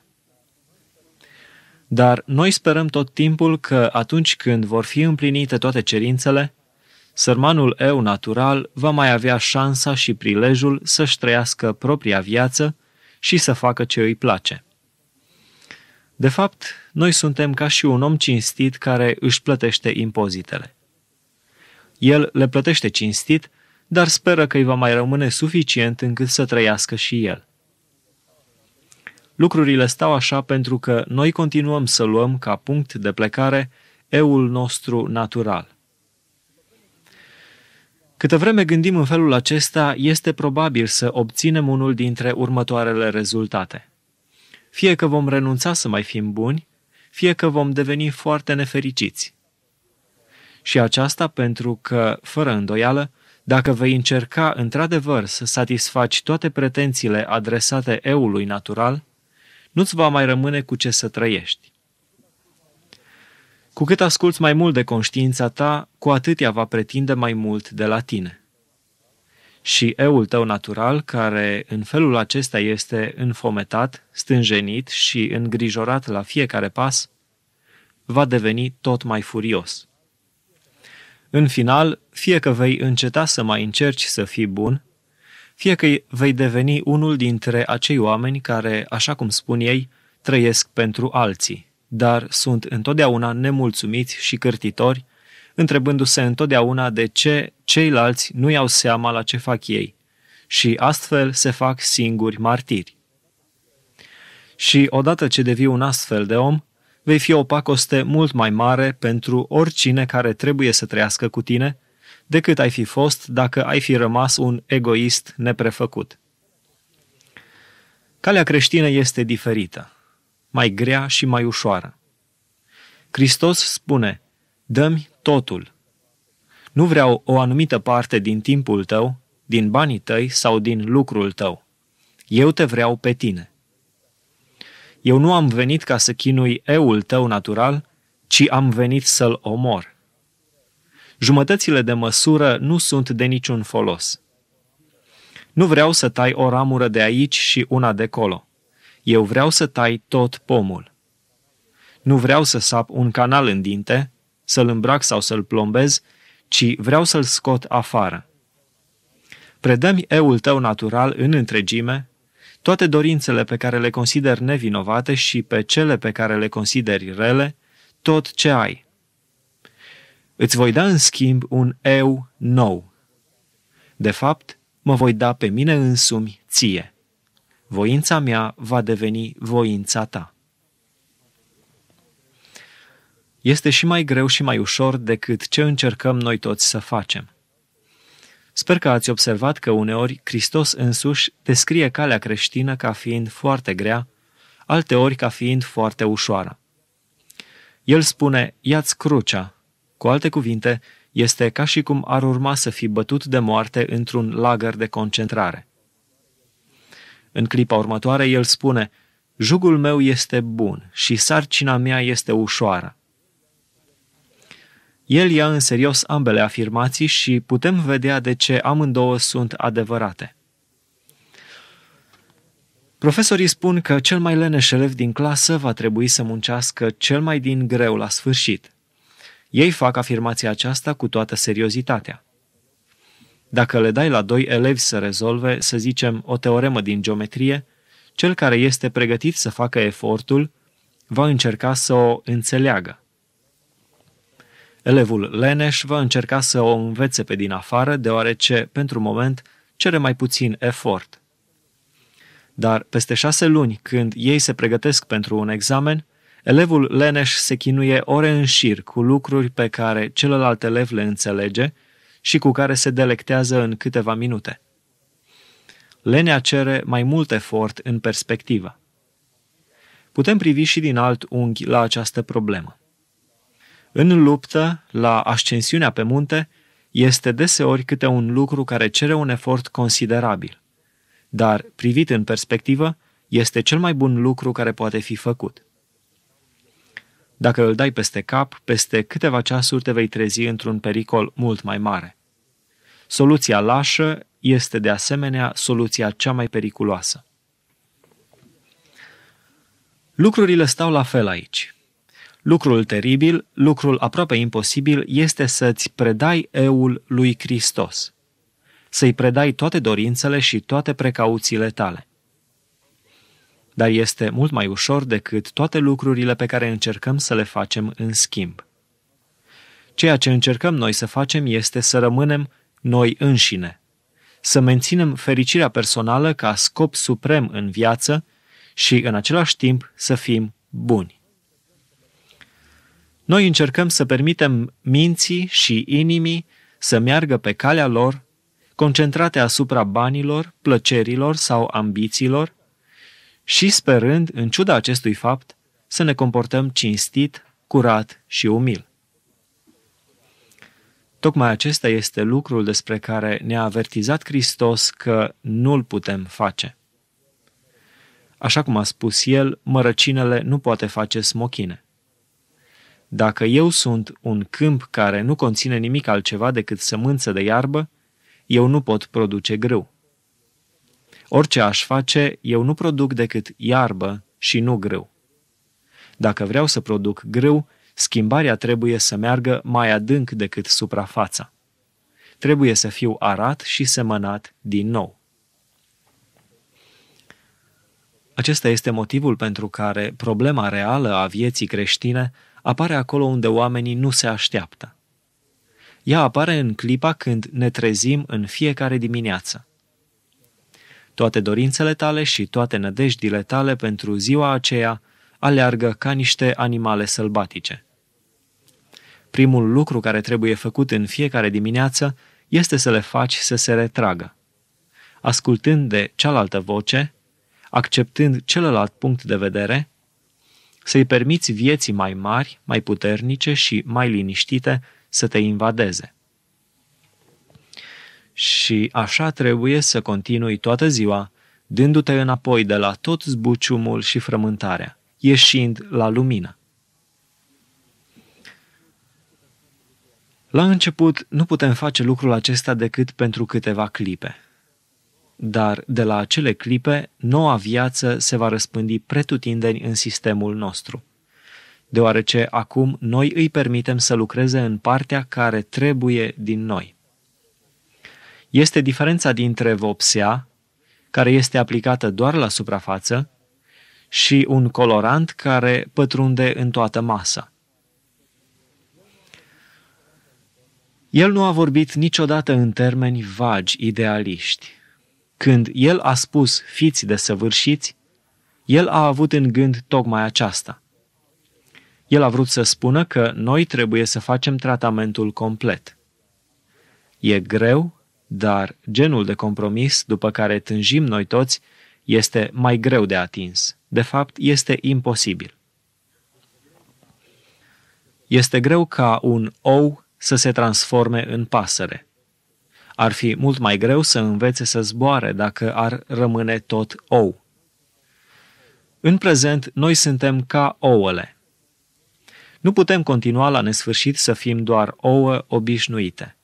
Dar noi sperăm tot timpul că atunci când vor fi împlinite toate cerințele, sărmanul eu natural va mai avea șansa și prilejul să-și trăiască propria viață și să facă ce îi place. De fapt, noi suntem ca și un om cinstit care își plătește impozitele. El le plătește cinstit, dar speră că îi va mai rămâne suficient încât să trăiască și el. Lucrurile stau așa pentru că noi continuăm să luăm ca punct de plecare eul nostru natural. Câtă vreme gândim în felul acesta, este probabil să obținem unul dintre următoarele rezultate. Fie că vom renunța să mai fim buni, fie că vom deveni foarte nefericiți. Și aceasta pentru că, fără îndoială, dacă vei încerca într-adevăr să satisfaci toate pretențiile adresate eului natural, nu-ți va mai rămâne cu ce să trăiești. Cu cât asculți mai mult de conștiința ta, cu atât ea va pretinde mai mult de la tine. Și eul tău natural, care în felul acesta este înfometat, stânjenit și îngrijorat la fiecare pas, va deveni tot mai furios. În final, fie că vei înceta să mai încerci să fii bun, fie că vei deveni unul dintre acei oameni care, așa cum spun ei, trăiesc pentru alții, dar sunt întotdeauna nemulțumiți și cârtitori, întrebându-se întotdeauna de ce ceilalți nu iau seama la ce fac ei și astfel se fac singuri martiri. Și odată ce devii un astfel de om, vei fi o pacoste mult mai mare pentru oricine care trebuie să trăiască cu tine, decât ai fi fost dacă ai fi rămas un egoist neprefăcut. Calea creștină este diferită, mai grea și mai ușoară. Hristos spune, dă-mi totul. Nu vreau o anumită parte din timpul tău, din banii tăi sau din lucrul tău. Eu te vreau pe tine. Eu nu am venit ca să chinui eul tău natural, ci am venit să-l omor. Jumătățile de măsură nu sunt de niciun folos. Nu vreau să tai o ramură de aici și una de colo. Eu vreau să tai tot pomul. Nu vreau să sap un canal în dinte, să-l îmbrac sau să-l plombez, ci vreau să-l scot afară. Predăm eul tău natural în întregime, toate dorințele pe care le consider nevinovate și pe cele pe care le consideri rele, tot ce ai. Îți voi da în schimb un eu nou. De fapt, mă voi da pe mine însumi ție. Voința mea va deveni voința ta. Este și mai greu și mai ușor decât ce încercăm noi toți să facem. Sper că ați observat că uneori Hristos însuși descrie calea creștină ca fiind foarte grea, alteori ca fiind foarte ușoară. El spune, ia-ți crucea. Cu alte cuvinte, este ca și cum ar urma să fi bătut de moarte într-un lagăr de concentrare. În clipa următoare, el spune, jugul meu este bun și sarcina mea este ușoară. El ia în serios ambele afirmații și putem vedea de ce amândouă sunt adevărate. Profesorii spun că cel mai leneș elev din clasă va trebui să muncească cel mai din greu la sfârșit. Ei fac afirmația aceasta cu toată seriozitatea. Dacă le dai la doi elevi să rezolve, să zicem, o teoremă din geometrie, cel care este pregătit să facă efortul va încerca să o înțeleagă. Elevul leneș va încerca să o învețe pe din afară, deoarece, pentru moment, cere mai puțin efort. Dar peste șase luni, când ei se pregătesc pentru un examen, elevul leneș se chinuie ore în șir cu lucruri pe care celălalt elev le înțelege și cu care se delectează în câteva minute. Lenea cere mai mult efort în perspectivă. Putem privi și din alt unghi la această problemă. În luptă, la ascensiunea pe munte, este deseori câte un lucru care cere un efort considerabil. Dar, privit în perspectivă, este cel mai bun lucru care poate fi făcut. Dacă îl dai peste cap, peste câteva ceasuri te vei trezi într-un pericol mult mai mare. Soluția lașă este de asemenea soluția cea mai periculoasă. Lucrurile stau la fel aici. Lucrul teribil, lucrul aproape imposibil este să-ți predai eul lui Hristos, să-i predai toate dorințele și toate precauțiile tale. Dar este mult mai ușor decât toate lucrurile pe care încercăm să le facem în schimb. Ceea ce încercăm noi să facem este să rămânem noi înșine, să menținem fericirea personală ca scop suprem în viață și, în același timp, să fim buni. Noi încercăm să permitem minții și inimii să meargă pe calea lor, concentrate asupra banilor, plăcerilor sau ambițiilor, și sperând, în ciuda acestui fapt, să ne comportăm cinstit, curat și umil. Tocmai acesta este lucrul despre care ne-a avertizat Hristos că nu-l putem face. Așa cum a spus el, mărăcinele nu poate face smochine. Dacă eu sunt un câmp care nu conține nimic altceva decât sămânță de iarbă, eu nu pot produce grâu. Orice aș face, eu nu produc decât iarbă și nu grâu. Dacă vreau să produc grâu, schimbarea trebuie să meargă mai adânc decât suprafața. Trebuie să fiu arat și semănat din nou. Acesta este motivul pentru care problema reală a vieții creștine apare acolo unde oamenii nu se așteaptă. Ea apare în clipa când ne trezim în fiecare dimineață. Toate dorințele tale și toate nădejdile tale pentru ziua aceea aleargă ca niște animale sălbatice. Primul lucru care trebuie făcut în fiecare dimineață este să le faci să se retragă. Ascultând de cealaltă voce, acceptând celălalt punct de vedere, să-i permiți vieții mai mari, mai puternice și mai liniștite să te invadeze. Și așa trebuie să continui toată ziua, dându-te înapoi de la tot zbuciumul și frământarea, ieșind la lumină. La început nu putem face lucrul acesta decât pentru câteva clipe – dar de la acele clipe, noua viață se va răspândi pretutindeni în sistemul nostru. Deoarece acum noi îi permitem să lucreze în partea care trebuie din noi. Este diferența dintre vopsea, care este aplicată doar la suprafață, și un colorant care pătrunde în toată masa. El nu a vorbit niciodată în termeni vagi, idealiști când el a spus fiți desăvârșiți, el a avut în gând tocmai aceasta. El a vrut să spună că noi trebuie să facem tratamentul complet. E greu, dar genul de compromis după care tânjim noi toți este mai greu de atins. De fapt, este imposibil. Este greu ca un ou să se transforme în pasăre. Ar fi mult mai greu să învețe să zboare dacă ar rămâne tot ou. În prezent, noi suntem ca ouăle. Nu putem continua la nesfârșit să fim doar ouă obișnuite.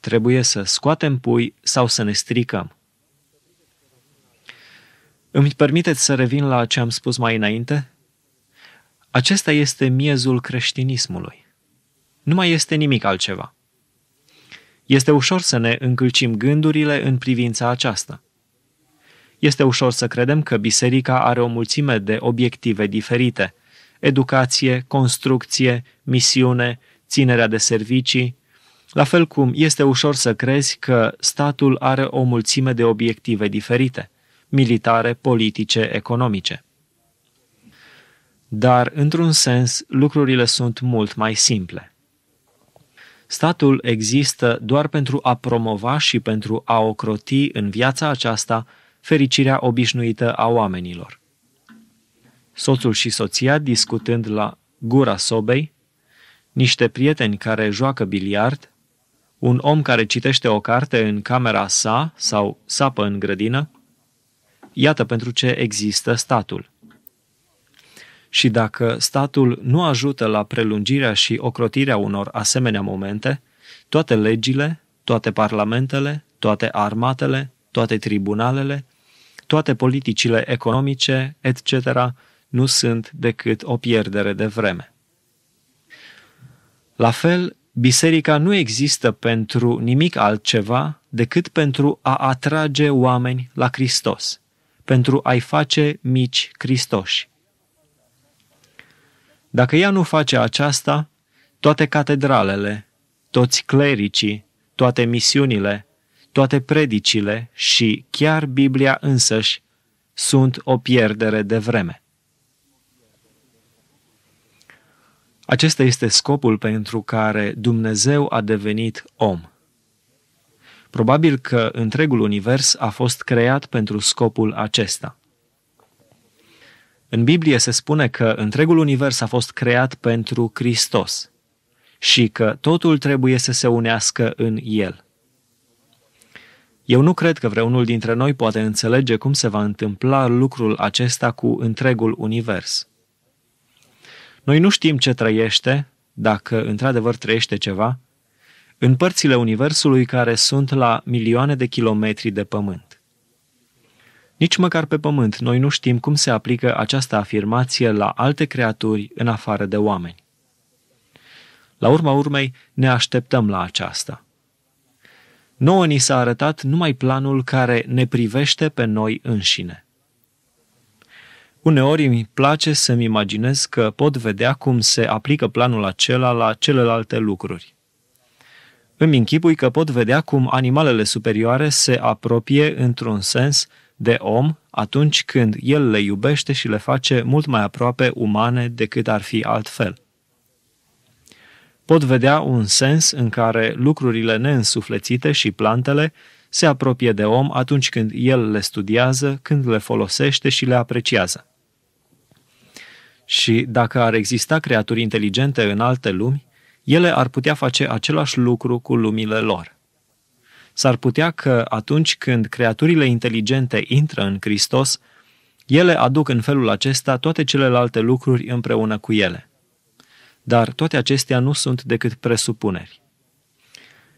Trebuie să scoatem pui sau să ne stricăm. Îmi permiteți să revin la ce am spus mai înainte? Acesta este miezul creștinismului. Nu mai este nimic altceva. Este ușor să ne încălcim gândurile în privința aceasta. Este ușor să credem că biserica are o mulțime de obiective diferite: educație, construcție, misiune, ținerea de servicii, la fel cum este ușor să crezi că statul are o mulțime de obiective diferite: militare, politice, economice. Dar, într-un sens, lucrurile sunt mult mai simple. Statul există doar pentru a promova și pentru a ocroti în viața aceasta fericirea obișnuită a oamenilor. Soțul și soția discutând la gura sobei, niște prieteni care joacă biliard, un om care citește o carte în camera sa sau sapă în grădină, iată pentru ce există statul – și dacă statul nu ajută la prelungirea și ocrotirea unor asemenea momente, toate legile, toate parlamentele, toate armatele, toate tribunalele, toate politicile economice, etc., nu sunt decât o pierdere de vreme. La fel, biserica nu există pentru nimic altceva decât pentru a atrage oameni la Hristos, pentru a-i face mici Hristoși, dacă ea nu face aceasta, toate catedralele, toți clericii, toate misiunile, toate predicile și chiar Biblia însăși sunt o pierdere de vreme. Acesta este scopul pentru care Dumnezeu a devenit om. Probabil că întregul univers a fost creat pentru scopul acesta. În Biblie se spune că întregul univers a fost creat pentru Hristos și că totul trebuie să se unească în El. Eu nu cred că vreunul dintre noi poate înțelege cum se va întâmpla lucrul acesta cu întregul univers. Noi nu știm ce trăiește, dacă într-adevăr trăiește ceva, în părțile universului care sunt la milioane de kilometri de pământ. Nici măcar pe pământ noi nu știm cum se aplică această afirmație la alte creaturi în afară de oameni. La urma urmei, ne așteptăm la aceasta. Nouă ni s-a arătat numai planul care ne privește pe noi înșine. Uneori îmi place să-mi imaginez că pot vedea cum se aplică planul acela la celelalte lucruri. Îmi închipui că pot vedea cum animalele superioare se apropie, într-un sens, de om atunci când el le iubește și le face mult mai aproape umane decât ar fi altfel. Pot vedea un sens în care lucrurile neînsuflețite și plantele se apropie de om atunci când el le studiază, când le folosește și le apreciază. Și dacă ar exista creaturi inteligente în alte lumi, ele ar putea face același lucru cu lumile lor. S-ar putea că atunci când creaturile inteligente intră în Hristos, ele aduc în felul acesta toate celelalte lucruri împreună cu ele. Dar toate acestea nu sunt decât presupuneri.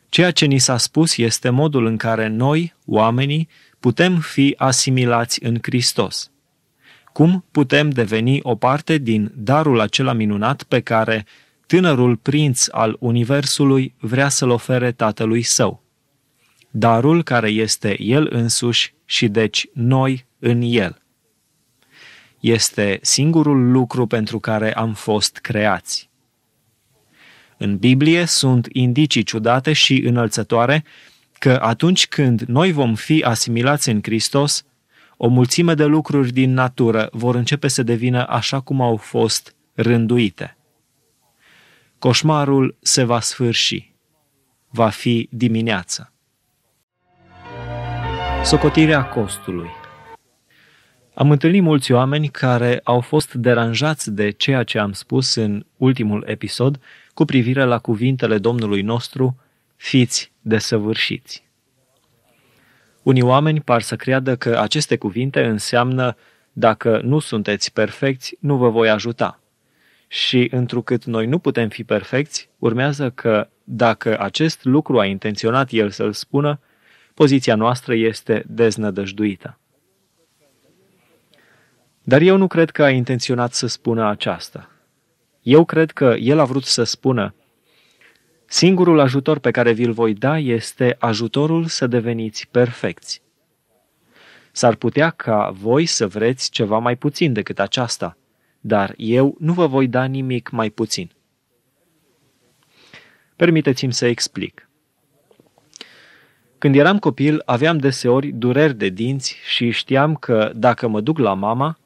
Ceea ce ni s-a spus este modul în care noi, oamenii, putem fi asimilați în Hristos. Cum putem deveni o parte din darul acela minunat pe care tânărul prinț al Universului vrea să-l ofere tatălui său? darul care este El însuși și deci noi în El. Este singurul lucru pentru care am fost creați. În Biblie sunt indicii ciudate și înălțătoare că atunci când noi vom fi asimilați în Hristos, o mulțime de lucruri din natură vor începe să devină așa cum au fost rânduite. Coșmarul se va sfârși. Va fi dimineață. Socotirea costului Am întâlnit mulți oameni care au fost deranjați de ceea ce am spus în ultimul episod cu privire la cuvintele Domnului nostru, fiți desăvârșiți. Unii oameni par să creadă că aceste cuvinte înseamnă dacă nu sunteți perfecți, nu vă voi ajuta. Și întrucât noi nu putem fi perfecți, urmează că, dacă acest lucru a intenționat el să-l spună, poziția noastră este deznădăjduită. Dar eu nu cred că a intenționat să spună aceasta. Eu cred că el a vrut să spună Singurul ajutor pe care vi-l voi da este ajutorul să deveniți perfecți. S-ar putea ca voi să vreți ceva mai puțin decât aceasta, dar eu nu vă voi da nimic mai puțin. Permiteți-mi să explic. Când eram copil, aveam deseori dureri de dinți și știam că, dacă mă duc la mama,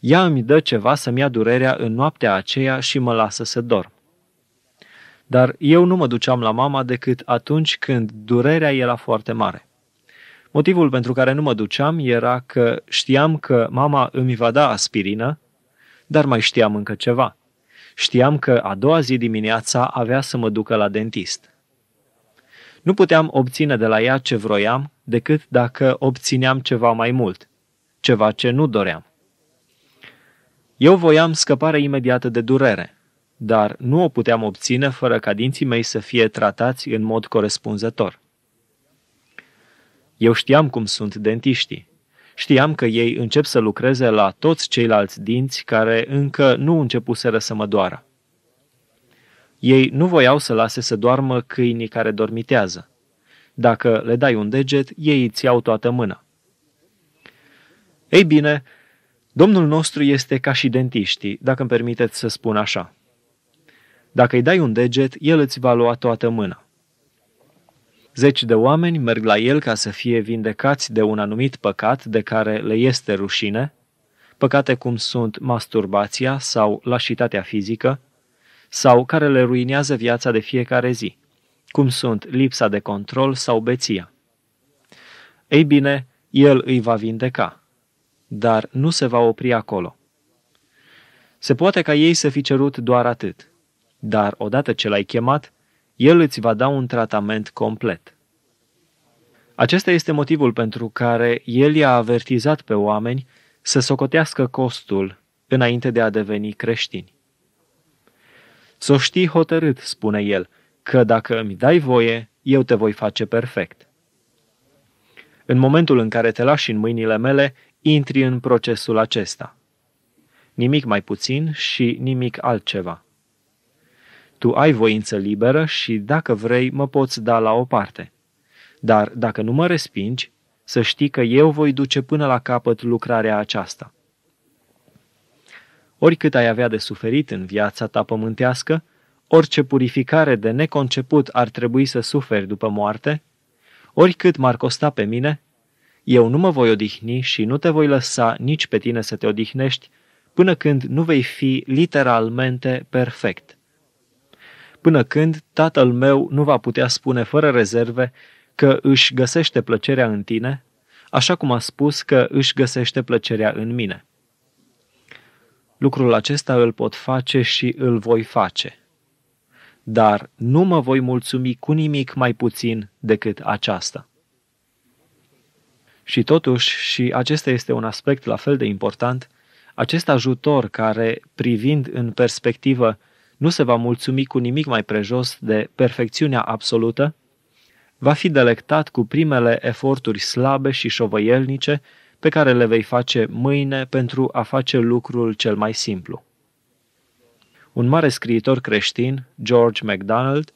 ea îmi dă ceva să-mi ia durerea în noaptea aceea și mă lasă să dorm. Dar eu nu mă duceam la mama decât atunci când durerea era foarte mare. Motivul pentru care nu mă duceam era că știam că mama îmi va da aspirină, dar mai știam încă ceva. Știam că a doua zi dimineața avea să mă ducă la dentist. Nu puteam obține de la ea ce vroiam decât dacă obțineam ceva mai mult, ceva ce nu doream. Eu voiam scăpare imediată de durere, dar nu o puteam obține fără ca dinții mei să fie tratați în mod corespunzător. Eu știam cum sunt dentiștii. Știam că ei încep să lucreze la toți ceilalți dinți care încă nu începuseră să mă doară. Ei nu voiau să lase să doarmă câinii care dormitează. Dacă le dai un deget, ei îți iau toată mâna. Ei bine, Domnul nostru este ca și dentiștii, dacă îmi permiteți să spun așa. Dacă îi dai un deget, el îți va lua toată mâna. Zeci de oameni merg la el ca să fie vindecați de un anumit păcat de care le este rușine, păcate cum sunt masturbația sau lașitatea fizică, sau care le ruinează viața de fiecare zi, cum sunt lipsa de control sau beția. Ei bine, el îi va vindeca, dar nu se va opri acolo. Se poate ca ei să fi cerut doar atât, dar odată ce l-ai chemat, el îți va da un tratament complet. Acesta este motivul pentru care el i-a avertizat pe oameni să socotească costul înainte de a deveni creștini. Să o știi hotărât, spune el, că dacă îmi dai voie, eu te voi face perfect. În momentul în care te lași în mâinile mele, intri în procesul acesta. Nimic mai puțin și nimic altceva. Tu ai voință liberă și, dacă vrei, mă poți da la o parte. Dar, dacă nu mă respingi, să știi că eu voi duce până la capăt lucrarea aceasta oricât ai avea de suferit în viața ta pământească, orice purificare de neconceput ar trebui să suferi după moarte, oricât m-ar costa pe mine, eu nu mă voi odihni și nu te voi lăsa nici pe tine să te odihnești până când nu vei fi literalmente perfect. Până când tatăl meu nu va putea spune fără rezerve că își găsește plăcerea în tine, așa cum a spus că își găsește plăcerea în mine. Lucrul acesta îl pot face și îl voi face. Dar nu mă voi mulțumi cu nimic mai puțin decât aceasta. Și totuși, și acesta este un aspect la fel de important, acest ajutor care, privind în perspectivă, nu se va mulțumi cu nimic mai prejos de perfecțiunea absolută, va fi delectat cu primele eforturi slabe și șovăielnice pe care le vei face mâine pentru a face lucrul cel mai simplu. Un mare scriitor creștin, George MacDonald,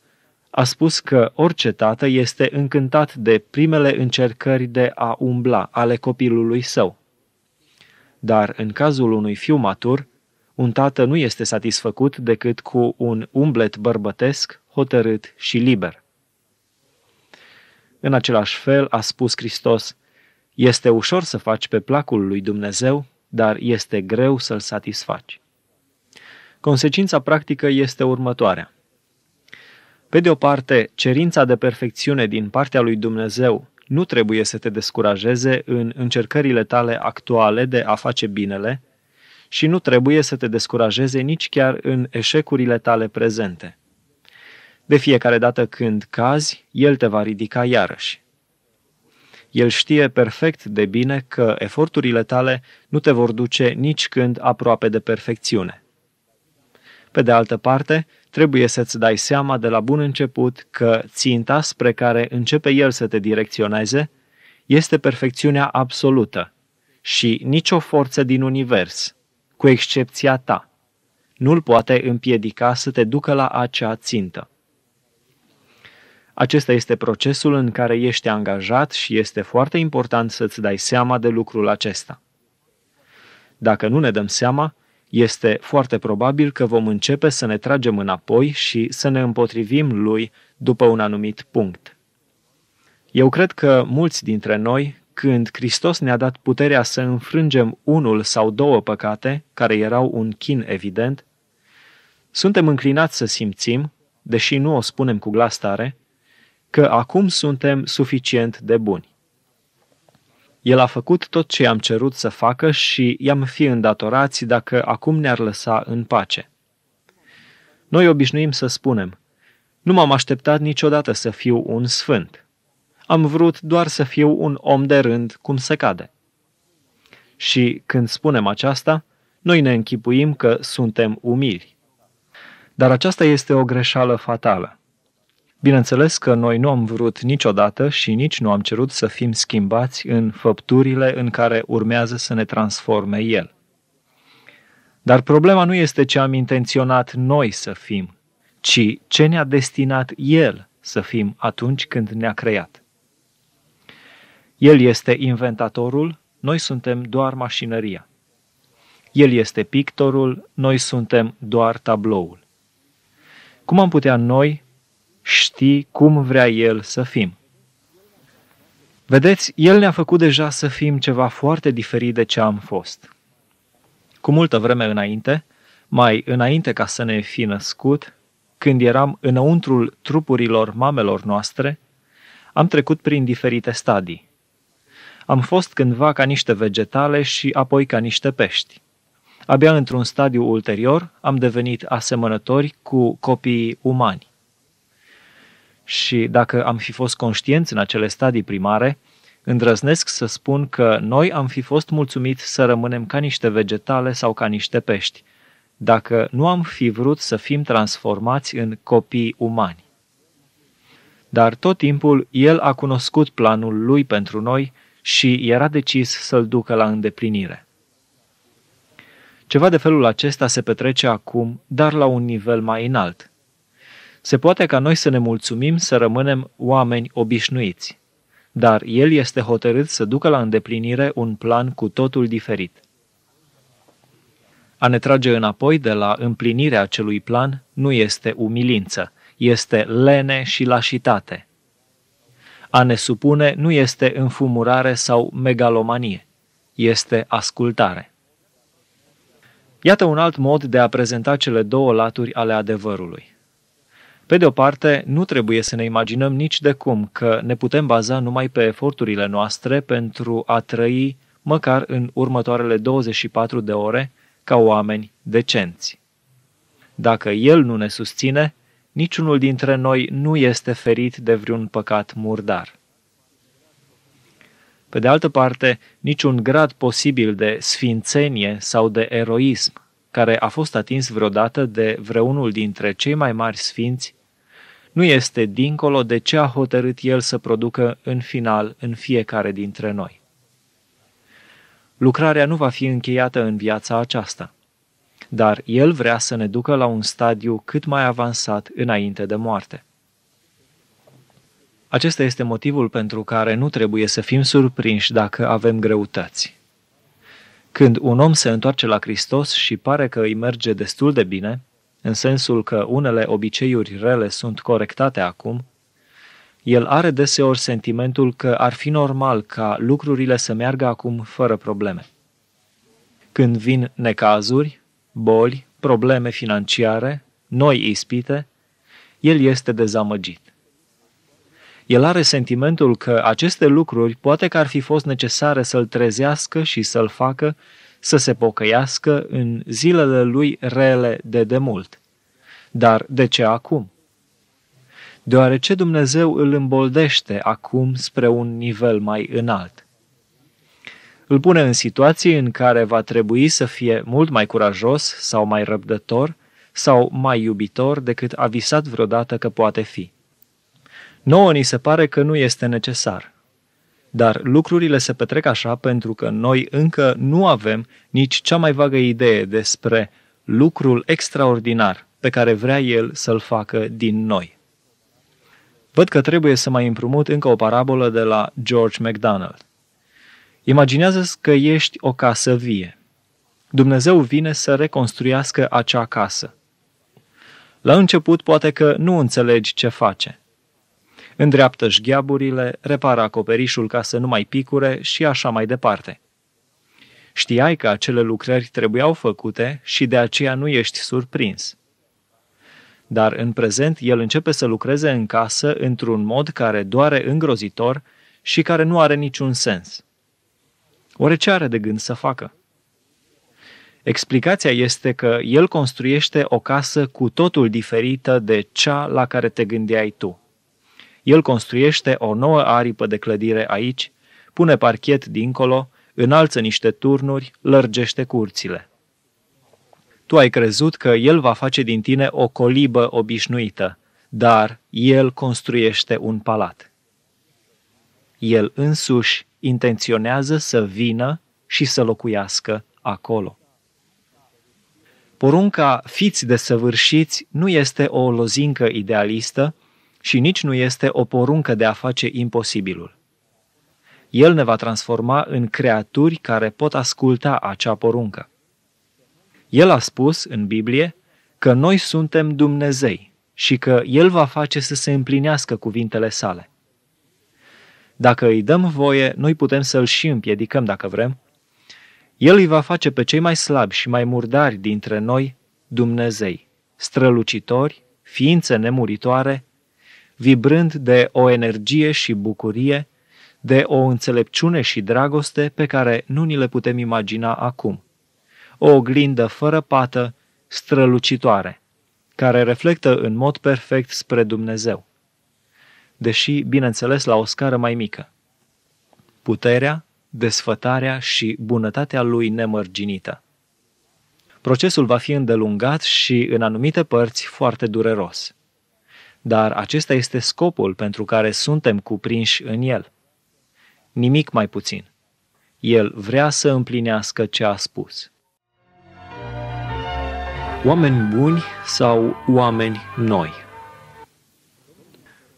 a spus că orice tată este încântat de primele încercări de a umbla ale copilului său. Dar în cazul unui fiu matur, un tată nu este satisfăcut decât cu un umblet bărbătesc, hotărât și liber. În același fel a spus Hristos, este ușor să faci pe placul lui Dumnezeu, dar este greu să-l satisfaci. Consecința practică este următoarea. Pe de o parte, cerința de perfecțiune din partea lui Dumnezeu nu trebuie să te descurajeze în încercările tale actuale de a face binele și nu trebuie să te descurajeze nici chiar în eșecurile tale prezente. De fiecare dată când cazi, El te va ridica iarăși. El știe perfect de bine că eforturile tale nu te vor duce nici când aproape de perfecțiune. Pe de altă parte, trebuie să-ți dai seama de la bun început că ținta spre care începe el să te direcționeze este perfecțiunea absolută și nicio forță din univers, cu excepția ta, nu-l poate împiedica să te ducă la acea țintă. Acesta este procesul în care ești angajat și este foarte important să-ți dai seama de lucrul acesta. Dacă nu ne dăm seama, este foarte probabil că vom începe să ne tragem înapoi și să ne împotrivim lui după un anumit punct. Eu cred că mulți dintre noi, când Hristos ne-a dat puterea să înfrângem unul sau două păcate, care erau un chin evident, suntem înclinați să simțim, deși nu o spunem cu glas tare, că acum suntem suficient de buni. El a făcut tot ce i-am cerut să facă și i-am fi îndatorați dacă acum ne-ar lăsa în pace. Noi obișnuim să spunem, nu m-am așteptat niciodată să fiu un sfânt. Am vrut doar să fiu un om de rând cum se cade. Și când spunem aceasta, noi ne închipuim că suntem umili. Dar aceasta este o greșeală fatală. Bineînțeles că noi nu am vrut niciodată și nici nu am cerut să fim schimbați în făpturile în care urmează să ne transforme El. Dar problema nu este ce am intenționat noi să fim, ci ce ne-a destinat El să fim atunci când ne-a creat. El este inventatorul, noi suntem doar mașinăria. El este pictorul, noi suntem doar tabloul. Cum am putea noi ști cum vrea El să fim. Vedeți, El ne-a făcut deja să fim ceva foarte diferit de ce am fost. Cu multă vreme înainte, mai înainte ca să ne fi născut, când eram înăuntrul trupurilor mamelor noastre, am trecut prin diferite stadii. Am fost cândva ca niște vegetale și apoi ca niște pești. Abia într-un stadiu ulterior am devenit asemănători cu copiii umani și dacă am fi fost conștienți în acele stadii primare, îndrăznesc să spun că noi am fi fost mulțumiți să rămânem ca niște vegetale sau ca niște pești, dacă nu am fi vrut să fim transformați în copii umani. Dar tot timpul el a cunoscut planul lui pentru noi și era decis să-l ducă la îndeplinire. Ceva de felul acesta se petrece acum, dar la un nivel mai înalt. Se poate ca noi să ne mulțumim să rămânem oameni obișnuiți, dar El este hotărât să ducă la îndeplinire un plan cu totul diferit. A ne trage înapoi de la împlinirea acelui plan nu este umilință, este lene și lașitate. A ne supune nu este înfumurare sau megalomanie, este ascultare. Iată un alt mod de a prezenta cele două laturi ale adevărului. Pe de o parte, nu trebuie să ne imaginăm nici de cum că ne putem baza numai pe eforturile noastre pentru a trăi, măcar în următoarele 24 de ore, ca oameni decenți. Dacă El nu ne susține, niciunul dintre noi nu este ferit de vreun păcat murdar. Pe de altă parte, niciun grad posibil de sfințenie sau de eroism care a fost atins vreodată de vreunul dintre cei mai mari sfinți nu este dincolo de ce a hotărât El să producă în final în fiecare dintre noi. Lucrarea nu va fi încheiată în viața aceasta, dar El vrea să ne ducă la un stadiu cât mai avansat înainte de moarte. Acesta este motivul pentru care nu trebuie să fim surprinși dacă avem greutăți. Când un om se întoarce la Hristos și pare că îi merge destul de bine, în sensul că unele obiceiuri rele sunt corectate acum, el are deseori sentimentul că ar fi normal ca lucrurile să meargă acum fără probleme. Când vin necazuri, boli, probleme financiare, noi ispite, el este dezamăgit. El are sentimentul că aceste lucruri poate că ar fi fost necesare să-l trezească și să-l facă să se pocăiască în zilele lui rele de demult. Dar de ce acum? Deoarece Dumnezeu îl îmboldește acum spre un nivel mai înalt. Îl pune în situații în care va trebui să fie mult mai curajos sau mai răbdător sau mai iubitor decât a visat vreodată că poate fi. Nouă ni se pare că nu este necesar, dar lucrurile se petrec așa pentru că noi încă nu avem nici cea mai vagă idee despre lucrul extraordinar pe care vrea El să-l facă din noi. Văd că trebuie să mai împrumut încă o parabolă de la George MacDonald. Imaginează-ți că ești o casă vie. Dumnezeu vine să reconstruiască acea casă. La început poate că nu înțelegi ce face. Îndreaptă șgheaburile, repara acoperișul ca să nu mai picure și așa mai departe. Știai că acele lucrări trebuiau făcute și de aceea nu ești surprins. Dar în prezent el începe să lucreze în casă într-un mod care doare îngrozitor și care nu are niciun sens. Oare ce are de gând să facă? Explicația este că el construiește o casă cu totul diferită de cea la care te gândeai tu. El construiește o nouă aripă de clădire aici, pune parchet dincolo, înalță niște turnuri, lărgește curțile. Tu ai crezut că El va face din tine o colibă obișnuită, dar El construiește un palat. El însuși intenționează să vină și să locuiască acolo. Porunca fiți desăvârșiți nu este o lozincă idealistă, și nici nu este o poruncă de a face imposibilul. El ne va transforma în creaturi care pot asculta acea poruncă. El a spus în Biblie că noi suntem Dumnezei și că El va face să se împlinească cuvintele sale. Dacă îi dăm voie, noi putem să-l și împiedicăm dacă vrem. El îi va face pe cei mai slabi și mai murdari dintre noi Dumnezei, strălucitori, ființe nemuritoare, vibrând de o energie și bucurie, de o înțelepciune și dragoste pe care nu ni le putem imagina acum. O oglindă fără pată, strălucitoare, care reflectă în mod perfect spre Dumnezeu. Deși, bineînțeles, la o scară mai mică. Puterea, desfătarea și bunătatea lui nemărginită. Procesul va fi îndelungat și, în anumite părți, foarte dureros dar acesta este scopul pentru care suntem cuprinși în el. Nimic mai puțin. El vrea să împlinească ce a spus. Oameni buni sau oameni noi?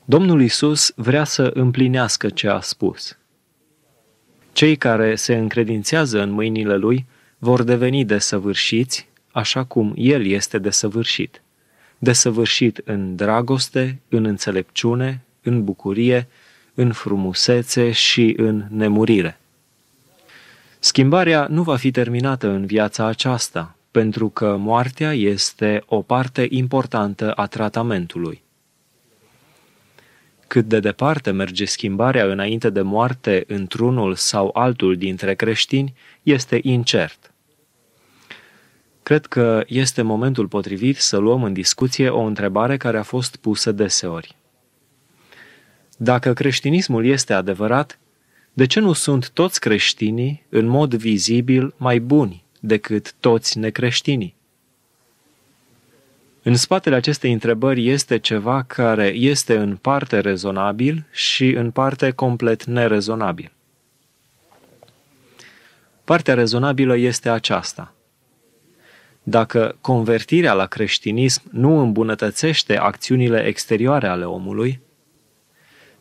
Domnul Isus vrea să împlinească ce a spus. Cei care se încredințează în mâinile lui vor deveni desăvârșiți, așa cum el este desăvârșit desăvârșit în dragoste, în înțelepciune, în bucurie, în frumusețe și în nemurire. Schimbarea nu va fi terminată în viața aceasta, pentru că moartea este o parte importantă a tratamentului. Cât de departe merge schimbarea înainte de moarte într-unul sau altul dintre creștini este incert. Cred că este momentul potrivit să luăm în discuție o întrebare care a fost pusă deseori. Dacă creștinismul este adevărat, de ce nu sunt toți creștinii, în mod vizibil, mai buni decât toți necreștinii? În spatele acestei întrebări este ceva care este în parte rezonabil și în parte complet nerezonabil. Partea rezonabilă este aceasta – dacă convertirea la creștinism nu îmbunătățește acțiunile exterioare ale omului,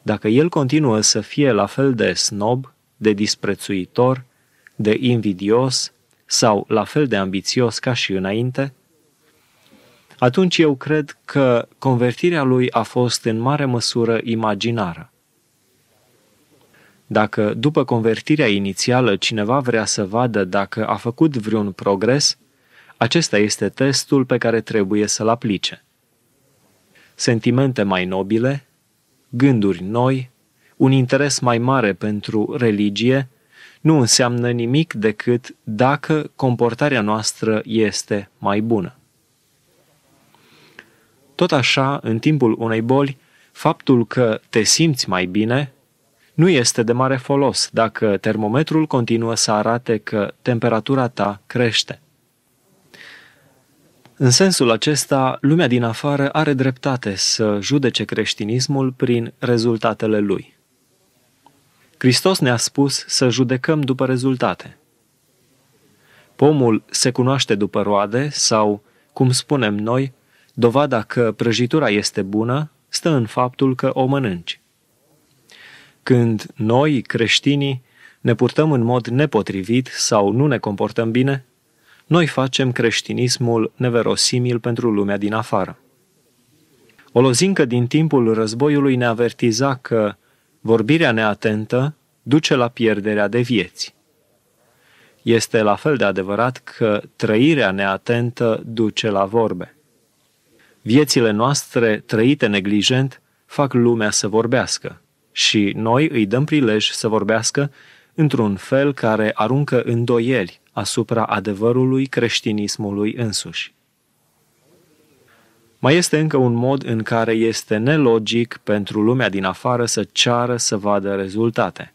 dacă el continuă să fie la fel de snob, de disprețuitor, de invidios sau la fel de ambițios ca și înainte, atunci eu cred că convertirea lui a fost în mare măsură imaginară. Dacă după convertirea inițială cineva vrea să vadă dacă a făcut vreun progres, acesta este testul pe care trebuie să-l aplice. Sentimente mai nobile, gânduri noi, un interes mai mare pentru religie, nu înseamnă nimic decât dacă comportarea noastră este mai bună. Tot așa, în timpul unei boli, faptul că te simți mai bine nu este de mare folos dacă termometrul continuă să arate că temperatura ta crește. În sensul acesta, lumea din afară are dreptate să judece creștinismul prin rezultatele lui. Hristos ne-a spus să judecăm după rezultate. Pomul se cunoaște după roade sau, cum spunem noi, dovada că prăjitura este bună stă în faptul că o mănânci. Când noi, creștinii, ne purtăm în mod nepotrivit sau nu ne comportăm bine, noi facem creștinismul neverosimil pentru lumea din afară. O lozincă din timpul războiului ne avertiza că vorbirea neatentă duce la pierderea de vieți. Este la fel de adevărat că trăirea neatentă duce la vorbe. Viețile noastre, trăite neglijent, fac lumea să vorbească și noi îi dăm prilej să vorbească într-un fel care aruncă îndoieli asupra adevărului creștinismului însuși. Mai este încă un mod în care este nelogic pentru lumea din afară să ceară să vadă rezultate.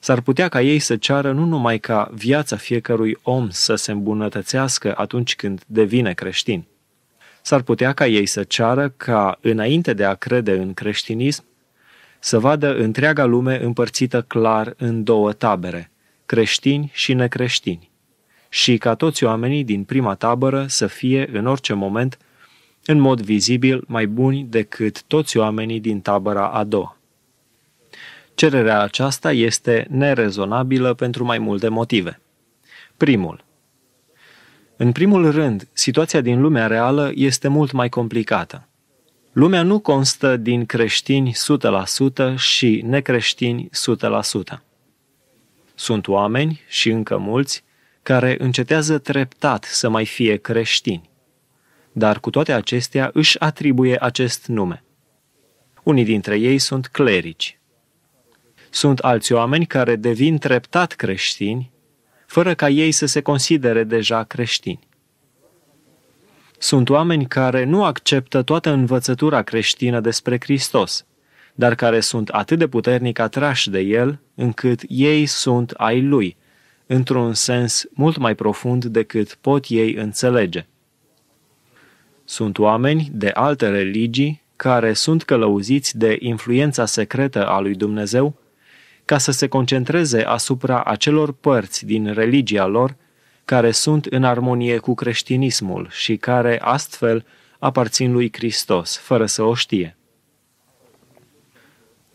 S-ar putea ca ei să ceară nu numai ca viața fiecărui om să se îmbunătățească atunci când devine creștin. S-ar putea ca ei să ceară ca, înainte de a crede în creștinism, să vadă întreaga lume împărțită clar în două tabere – creștini și necreștini, și ca toți oamenii din prima tabără să fie, în orice moment, în mod vizibil, mai buni decât toți oamenii din tabăra a doua. Cererea aceasta este nerezonabilă pentru mai multe motive. Primul. În primul rând, situația din lumea reală este mult mai complicată. Lumea nu constă din creștini 100% și necreștini sunt oameni, și încă mulți, care încetează treptat să mai fie creștini. Dar cu toate acestea își atribuie acest nume. Unii dintre ei sunt clerici. Sunt alți oameni care devin treptat creștini, fără ca ei să se considere deja creștini. Sunt oameni care nu acceptă toată învățătura creștină despre Hristos – dar care sunt atât de puternic atrași de el, încât ei sunt ai lui, într-un sens mult mai profund decât pot ei înțelege. Sunt oameni de alte religii care sunt călăuziți de influența secretă a lui Dumnezeu ca să se concentreze asupra acelor părți din religia lor care sunt în armonie cu creștinismul și care astfel aparțin lui Hristos, fără să o știe.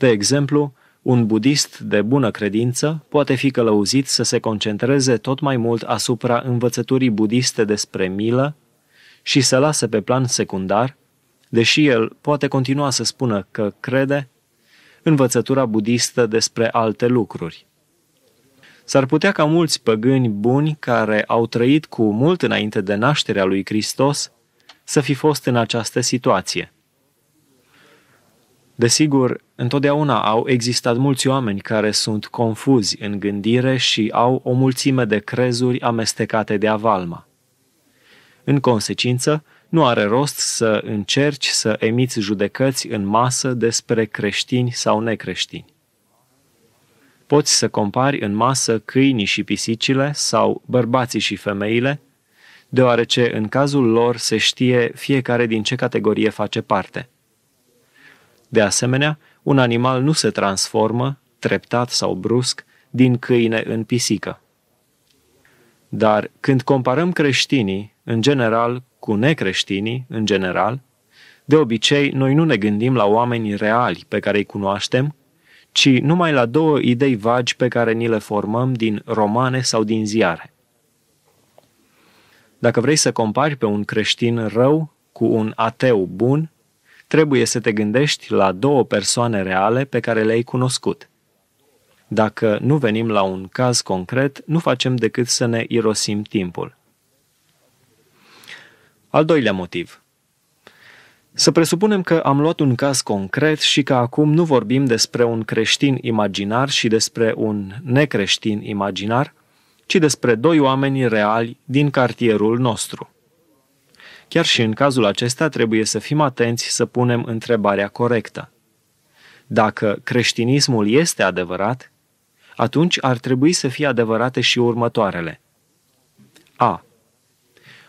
De exemplu, un budist de bună credință poate fi călăuzit să se concentreze tot mai mult asupra învățăturii budiste despre milă și să lase pe plan secundar, deși el poate continua să spună că crede, învățătura budistă despre alte lucruri. S-ar putea ca mulți păgâni buni care au trăit cu mult înainte de nașterea lui Hristos să fi fost în această situație. Desigur, întotdeauna au existat mulți oameni care sunt confuzi în gândire și au o mulțime de crezuri amestecate de avalma. În consecință, nu are rost să încerci să emiți judecăți în masă despre creștini sau necreștini. Poți să compari în masă câinii și pisicile sau bărbații și femeile, deoarece în cazul lor se știe fiecare din ce categorie face parte – de asemenea, un animal nu se transformă, treptat sau brusc, din câine în pisică. Dar când comparăm creștinii, în general, cu necreștinii, în general, de obicei, noi nu ne gândim la oameni reali pe care îi cunoaștem, ci numai la două idei vagi pe care ni le formăm din romane sau din ziare. Dacă vrei să compari pe un creștin rău cu un ateu bun, trebuie să te gândești la două persoane reale pe care le-ai cunoscut. Dacă nu venim la un caz concret, nu facem decât să ne irosim timpul. Al doilea motiv. Să presupunem că am luat un caz concret și că acum nu vorbim despre un creștin imaginar și despre un necreștin imaginar, ci despre doi oameni reali din cartierul nostru. Chiar și în cazul acesta trebuie să fim atenți să punem întrebarea corectă. Dacă creștinismul este adevărat, atunci ar trebui să fie adevărate și următoarele. A.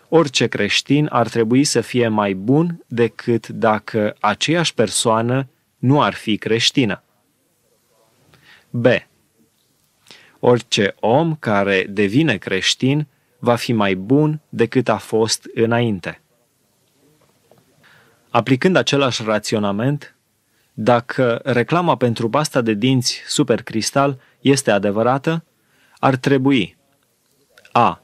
Orice creștin ar trebui să fie mai bun decât dacă aceeași persoană nu ar fi creștină. B. Orice om care devine creștin va fi mai bun decât a fost înainte. Aplicând același raționament, dacă reclama pentru pasta de dinți Super Cristal este adevărată, ar trebui A.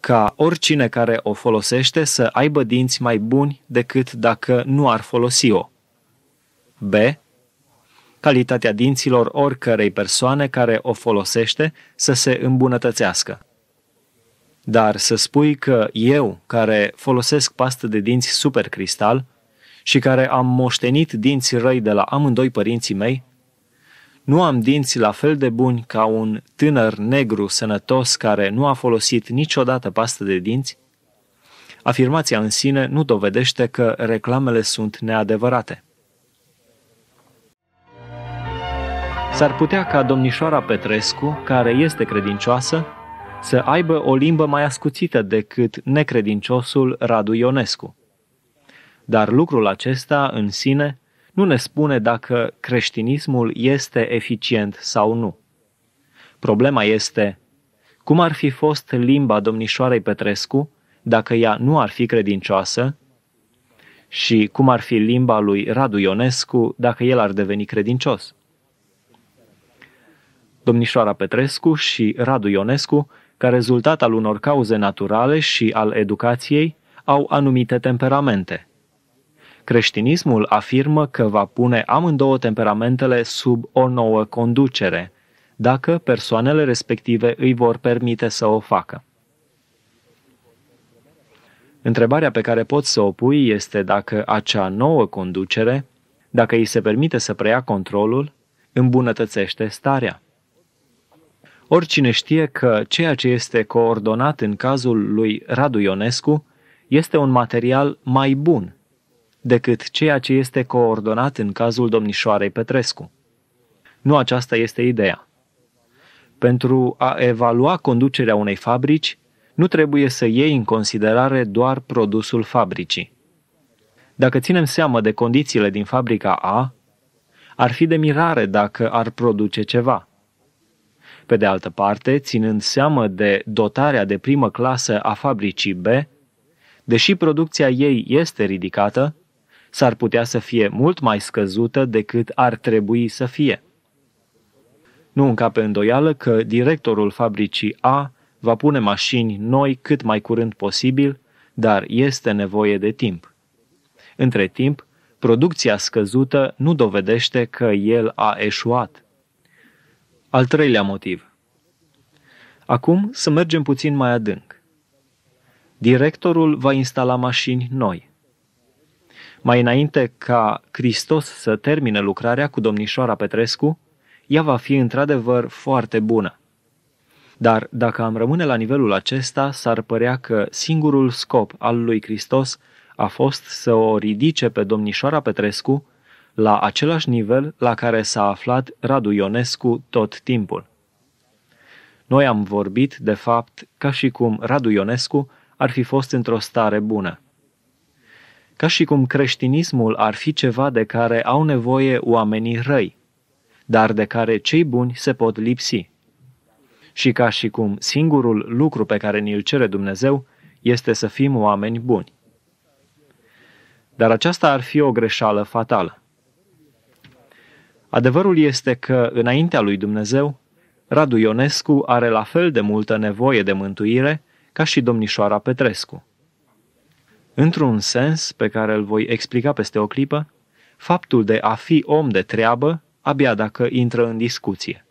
Ca oricine care o folosește să aibă dinți mai buni decât dacă nu ar folosi-o. B. Calitatea dinților oricărei persoane care o folosește să se îmbunătățească. Dar să spui că eu, care folosesc pastă de dinți super cristal și care am moștenit dinți răi de la amândoi părinții mei, nu am dinți la fel de buni ca un tânăr negru sănătos care nu a folosit niciodată pastă de dinți? Afirmația în sine nu dovedește că reclamele sunt neadevărate. S-ar putea ca domnișoara Petrescu, care este credincioasă, să aibă o limbă mai ascuțită decât necredinciosul Radu Ionescu. Dar lucrul acesta în sine nu ne spune dacă creștinismul este eficient sau nu. Problema este cum ar fi fost limba domnișoarei Petrescu dacă ea nu ar fi credincioasă și cum ar fi limba lui Radu Ionescu dacă el ar deveni credincios. Domnișoara Petrescu și Radu Ionescu ca rezultat al unor cauze naturale și al educației, au anumite temperamente. Creștinismul afirmă că va pune amândouă temperamentele sub o nouă conducere, dacă persoanele respective îi vor permite să o facă. Întrebarea pe care poți să o pui este dacă acea nouă conducere, dacă îi se permite să preia controlul, îmbunătățește starea. Oricine știe că ceea ce este coordonat în cazul lui Radu Ionescu este un material mai bun decât ceea ce este coordonat în cazul domnișoarei Petrescu. Nu aceasta este ideea. Pentru a evalua conducerea unei fabrici, nu trebuie să iei în considerare doar produsul fabricii. Dacă ținem seama de condițiile din fabrica A, ar fi de mirare dacă ar produce ceva – pe de altă parte, ținând seamă de dotarea de primă clasă a fabricii B, deși producția ei este ridicată, s-ar putea să fie mult mai scăzută decât ar trebui să fie. Nu încape îndoială că directorul fabricii A va pune mașini noi cât mai curând posibil, dar este nevoie de timp. Între timp, producția scăzută nu dovedește că el a eșuat. Al treilea motiv. Acum să mergem puțin mai adânc. Directorul va instala mașini noi. Mai înainte ca Hristos să termine lucrarea cu domnișoara Petrescu, ea va fi într-adevăr foarte bună. Dar dacă am rămâne la nivelul acesta, s-ar părea că singurul scop al lui Hristos a fost să o ridice pe domnișoara Petrescu la același nivel la care s-a aflat Radu Ionescu tot timpul. Noi am vorbit, de fapt, ca și cum Radu Ionescu ar fi fost într-o stare bună. Ca și cum creștinismul ar fi ceva de care au nevoie oamenii răi, dar de care cei buni se pot lipsi. Și ca și cum singurul lucru pe care ni-l cere Dumnezeu este să fim oameni buni. Dar aceasta ar fi o greșeală fatală. Adevărul este că, înaintea lui Dumnezeu, Radu Ionescu are la fel de multă nevoie de mântuire ca și domnișoara Petrescu. Într-un sens pe care îl voi explica peste o clipă, faptul de a fi om de treabă abia dacă intră în discuție.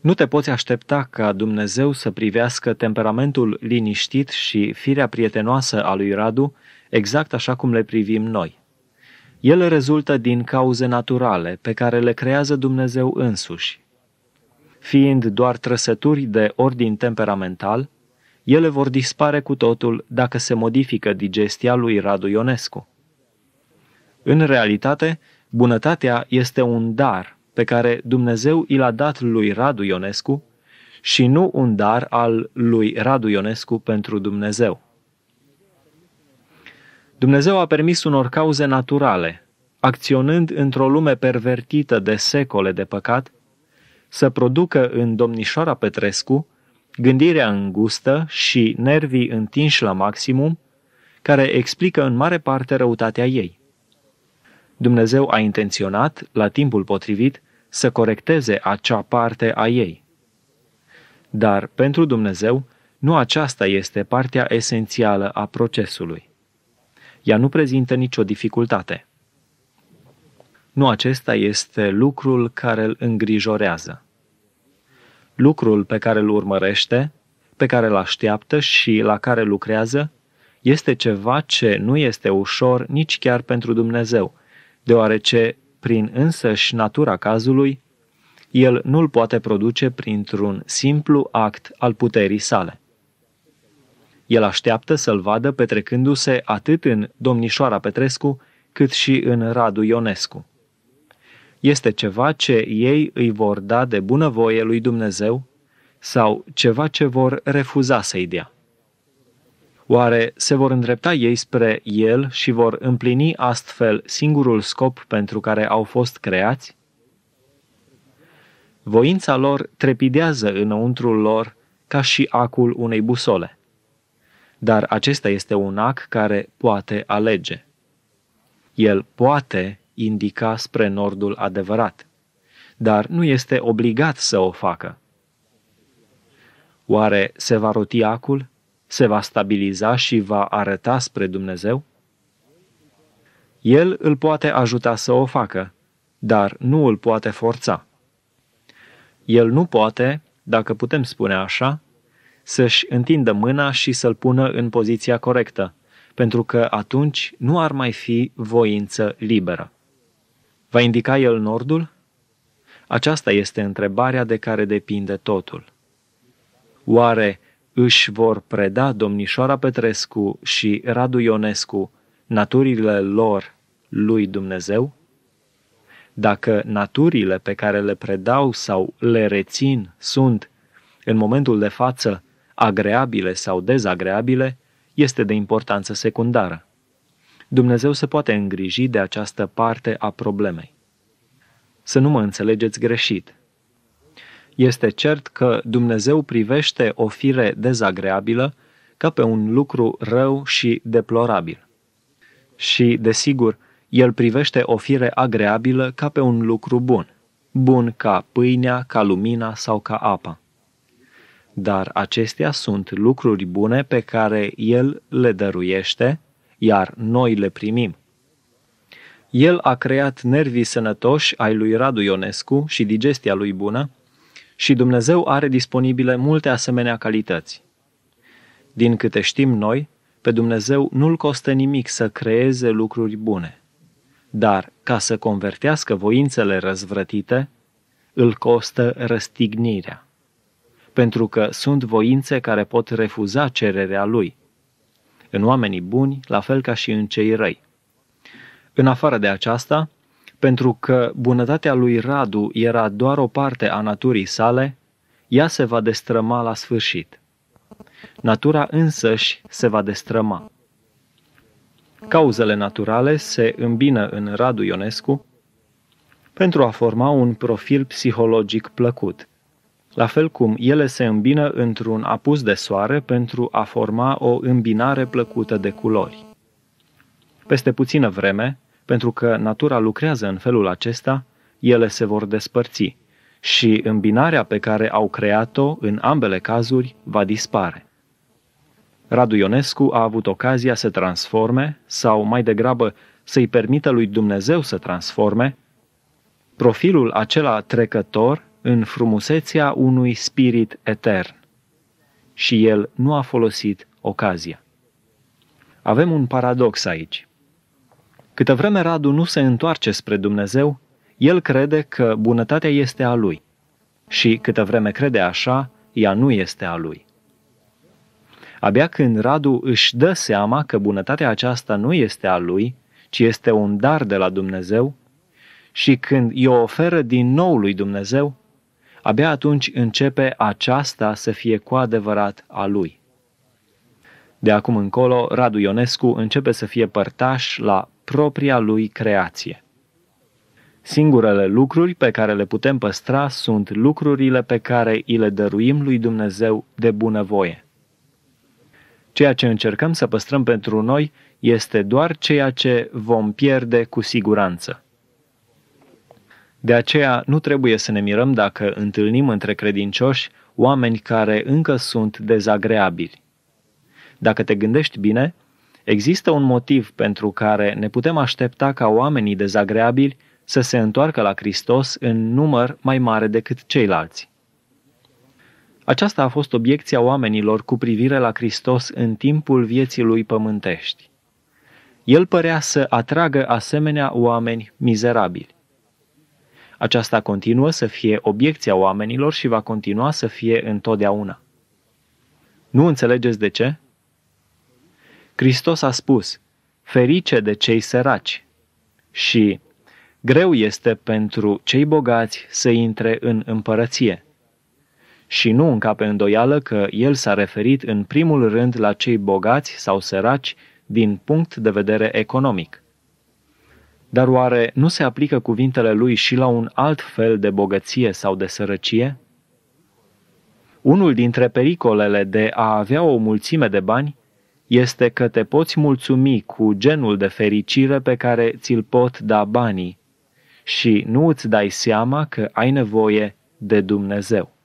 Nu te poți aștepta ca Dumnezeu să privească temperamentul liniștit și firea prietenoasă a lui Radu exact așa cum le privim noi. Ele rezultă din cauze naturale pe care le creează Dumnezeu însuși. Fiind doar trăsături de ordin temperamental, ele vor dispare cu totul dacă se modifică digestia lui Radu Ionescu. În realitate, bunătatea este un dar pe care Dumnezeu i l-a dat lui Radu Ionescu și nu un dar al lui Radu Ionescu pentru Dumnezeu. Dumnezeu a permis unor cauze naturale, acționând într-o lume pervertită de secole de păcat, să producă în domnișoara Petrescu gândirea îngustă și nervii întinși la maximum, care explică în mare parte răutatea ei. Dumnezeu a intenționat, la timpul potrivit, să corecteze acea parte a ei. Dar, pentru Dumnezeu, nu aceasta este partea esențială a procesului. Ea nu prezintă nicio dificultate. Nu acesta este lucrul care îl îngrijorează. Lucrul pe care îl urmărește, pe care îl așteaptă și la care lucrează, este ceva ce nu este ușor nici chiar pentru Dumnezeu, deoarece, prin însăși natura cazului, el nu-l poate produce printr-un simplu act al puterii sale. El așteaptă să-l vadă petrecându-se atât în domnișoara Petrescu, cât și în Radu Ionescu. Este ceva ce ei îi vor da de bunăvoie lui Dumnezeu sau ceva ce vor refuza să-i dea. Oare se vor îndrepta ei spre el și vor împlini astfel singurul scop pentru care au fost creați? Voința lor trepidează înăuntrul lor ca și acul unei busole dar acesta este un ac care poate alege. El poate indica spre nordul adevărat, dar nu este obligat să o facă. Oare se va roti acul? Se va stabiliza și va arăta spre Dumnezeu? El îl poate ajuta să o facă, dar nu îl poate forța. El nu poate, dacă putem spune așa, să-și întindă mâna și să-l pună în poziția corectă, pentru că atunci nu ar mai fi voință liberă. Va indica el nordul? Aceasta este întrebarea de care depinde totul. Oare își vor preda domnișoara Petrescu și Radu Ionescu naturile lor lui Dumnezeu? Dacă naturile pe care le predau sau le rețin sunt, în momentul de față, agreabile sau dezagreabile, este de importanță secundară. Dumnezeu se poate îngriji de această parte a problemei. Să nu mă înțelegeți greșit. Este cert că Dumnezeu privește o fire dezagreabilă ca pe un lucru rău și deplorabil. Și, desigur, El privește o fire agreabilă ca pe un lucru bun, bun ca pâinea, ca lumina sau ca apa dar acestea sunt lucruri bune pe care El le dăruiește, iar noi le primim. El a creat nervii sănătoși ai lui Radu Ionescu și digestia lui bună și Dumnezeu are disponibile multe asemenea calități. Din câte știm noi, pe Dumnezeu nu-l costă nimic să creeze lucruri bune, dar ca să convertească voințele răzvrătite, îl costă răstignirea pentru că sunt voințe care pot refuza cererea lui. În oamenii buni, la fel ca și în cei răi. În afară de aceasta, pentru că bunătatea lui Radu era doar o parte a naturii sale, ea se va destrăma la sfârșit. Natura însăși se va destrăma. Cauzele naturale se îmbină în Radu Ionescu pentru a forma un profil psihologic plăcut la fel cum ele se îmbină într-un apus de soare pentru a forma o îmbinare plăcută de culori. Peste puțină vreme, pentru că natura lucrează în felul acesta, ele se vor despărți și îmbinarea pe care au creat-o în ambele cazuri va dispare. Radu Ionescu a avut ocazia să transforme, sau mai degrabă să-i permită lui Dumnezeu să transforme, profilul acela trecător în frumusețea unui spirit etern. Și el nu a folosit ocazia. Avem un paradox aici. Câtă vreme Radu nu se întoarce spre Dumnezeu, el crede că bunătatea este a lui. Și câtă vreme crede așa, ea nu este a lui. Abia când Radu își dă seama că bunătatea aceasta nu este a lui, ci este un dar de la Dumnezeu, și când i-o oferă din nou lui Dumnezeu, abia atunci începe aceasta să fie cu adevărat a lui. De acum încolo, Radu Ionescu începe să fie părtaș la propria lui creație. Singurele lucruri pe care le putem păstra sunt lucrurile pe care îi le dăruim lui Dumnezeu de bunăvoie. Ceea ce încercăm să păstrăm pentru noi este doar ceea ce vom pierde cu siguranță. De aceea nu trebuie să ne mirăm dacă întâlnim între credincioși oameni care încă sunt dezagreabili. Dacă te gândești bine, există un motiv pentru care ne putem aștepta ca oamenii dezagreabili să se întoarcă la Hristos în număr mai mare decât ceilalți. Aceasta a fost obiecția oamenilor cu privire la Hristos în timpul vieții lui pământești. El părea să atragă asemenea oameni mizerabili. Aceasta continuă să fie obiecția oamenilor și va continua să fie întotdeauna. Nu înțelegeți de ce? Hristos a spus, ferice de cei săraci și greu este pentru cei bogați să intre în împărăție. Și nu încape îndoială că el s-a referit în primul rând la cei bogați sau săraci din punct de vedere economic. Dar oare nu se aplică cuvintele lui și la un alt fel de bogăție sau de sărăcie? Unul dintre pericolele de a avea o mulțime de bani este că te poți mulțumi cu genul de fericire pe care ți-l pot da banii și nu îți dai seama că ai nevoie de Dumnezeu.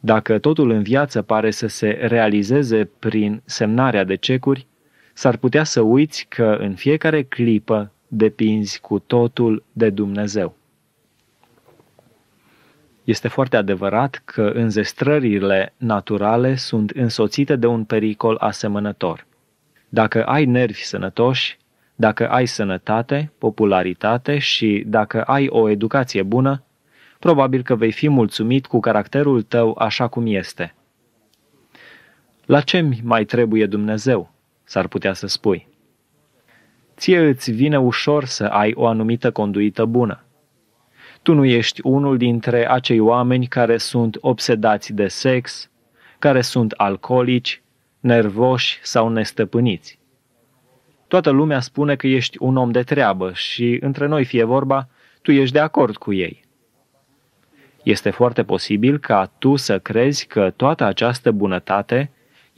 Dacă totul în viață pare să se realizeze prin semnarea de cecuri, s-ar putea să uiți că în fiecare clipă depinzi cu totul de Dumnezeu. Este foarte adevărat că înzestrările naturale sunt însoțite de un pericol asemănător. Dacă ai nervi sănătoși, dacă ai sănătate, popularitate și dacă ai o educație bună, probabil că vei fi mulțumit cu caracterul tău așa cum este. La ce mai trebuie Dumnezeu? s-ar putea să spui. Ție îți vine ușor să ai o anumită conduită bună. Tu nu ești unul dintre acei oameni care sunt obsedați de sex, care sunt alcoolici, nervoși sau nestăpâniți. Toată lumea spune că ești un om de treabă și, între noi fie vorba, tu ești de acord cu ei. Este foarte posibil ca tu să crezi că toată această bunătate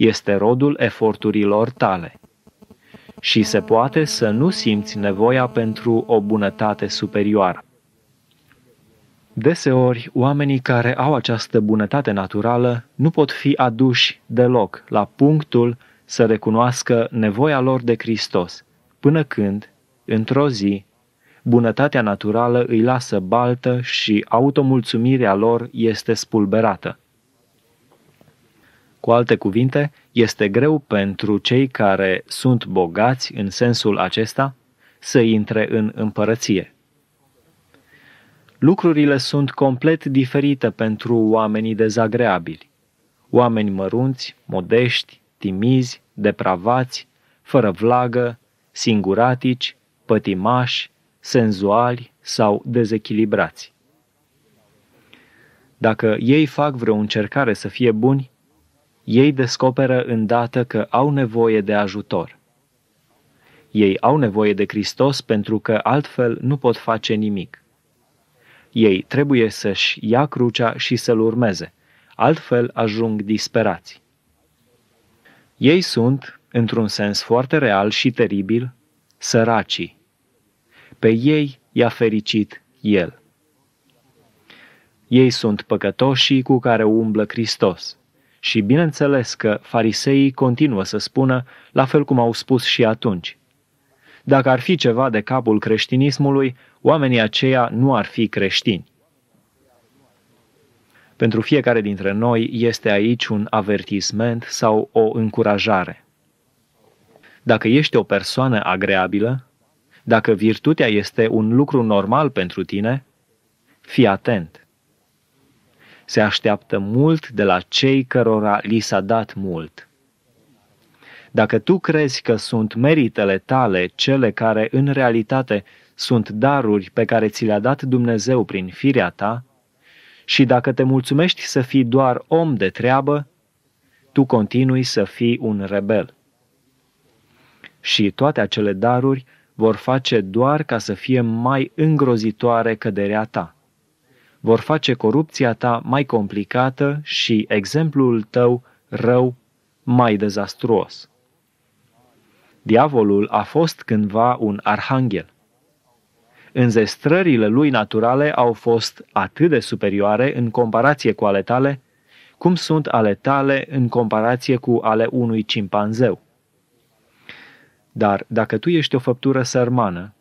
este rodul eforturilor tale. Și se poate să nu simți nevoia pentru o bunătate superioară. Deseori, oamenii care au această bunătate naturală nu pot fi aduși deloc la punctul să recunoască nevoia lor de Hristos, până când, într-o zi, bunătatea naturală îi lasă baltă și automulțumirea lor este spulberată. Cu alte cuvinte, este greu pentru cei care sunt bogați în sensul acesta să intre în împărăție. Lucrurile sunt complet diferite pentru oamenii dezagreabili. Oameni mărunți, modești, timizi, depravați, fără vlagă, singuratici, pătimași, senzuali sau dezechilibrați. Dacă ei fac vreo încercare să fie buni, ei descoperă îndată că au nevoie de ajutor. Ei au nevoie de Hristos pentru că altfel nu pot face nimic. Ei trebuie să-și ia crucea și să-L urmeze, altfel ajung disperați. Ei sunt, într-un sens foarte real și teribil, săracii. Pe ei i-a fericit El. Ei sunt păcătoșii cu care umblă Hristos – și bineînțeles că fariseii continuă să spună, la fel cum au spus și atunci. Dacă ar fi ceva de capul creștinismului, oamenii aceia nu ar fi creștini. Pentru fiecare dintre noi este aici un avertisment sau o încurajare. Dacă ești o persoană agreabilă, dacă virtutea este un lucru normal pentru tine, fii atent se așteaptă mult de la cei cărora li s-a dat mult. Dacă tu crezi că sunt meritele tale cele care în realitate sunt daruri pe care ți le-a dat Dumnezeu prin firea ta, și dacă te mulțumești să fii doar om de treabă, tu continui să fii un rebel. Și toate acele daruri vor face doar ca să fie mai îngrozitoare căderea ta vor face corupția ta mai complicată și exemplul tău rău mai dezastruos. Diavolul a fost cândva un arhanghel. Înzestrările lui naturale au fost atât de superioare în comparație cu ale tale, cum sunt ale tale în comparație cu ale unui cimpanzeu. Dar dacă tu ești o făptură sărmană,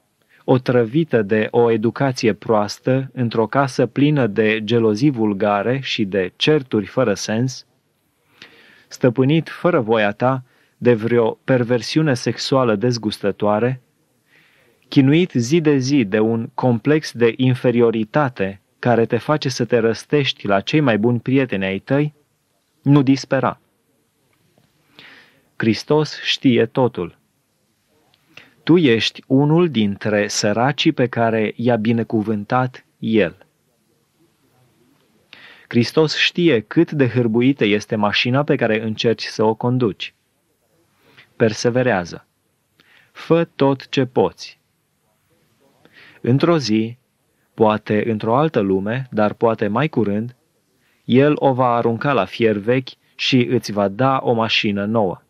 otrăvită de o educație proastă, într-o casă plină de gelozii vulgare și de certuri fără sens, stăpânit fără voia ta de vreo perversiune sexuală dezgustătoare, chinuit zi de zi de un complex de inferioritate care te face să te răstești la cei mai buni prieteni ai tăi, nu dispera. Hristos știe totul. Tu ești unul dintre săracii pe care i-a binecuvântat El. Hristos știe cât de hârbuită este mașina pe care încerci să o conduci. Perseverează. Fă tot ce poți. Într-o zi, poate într-o altă lume, dar poate mai curând, El o va arunca la fier vechi și îți va da o mașină nouă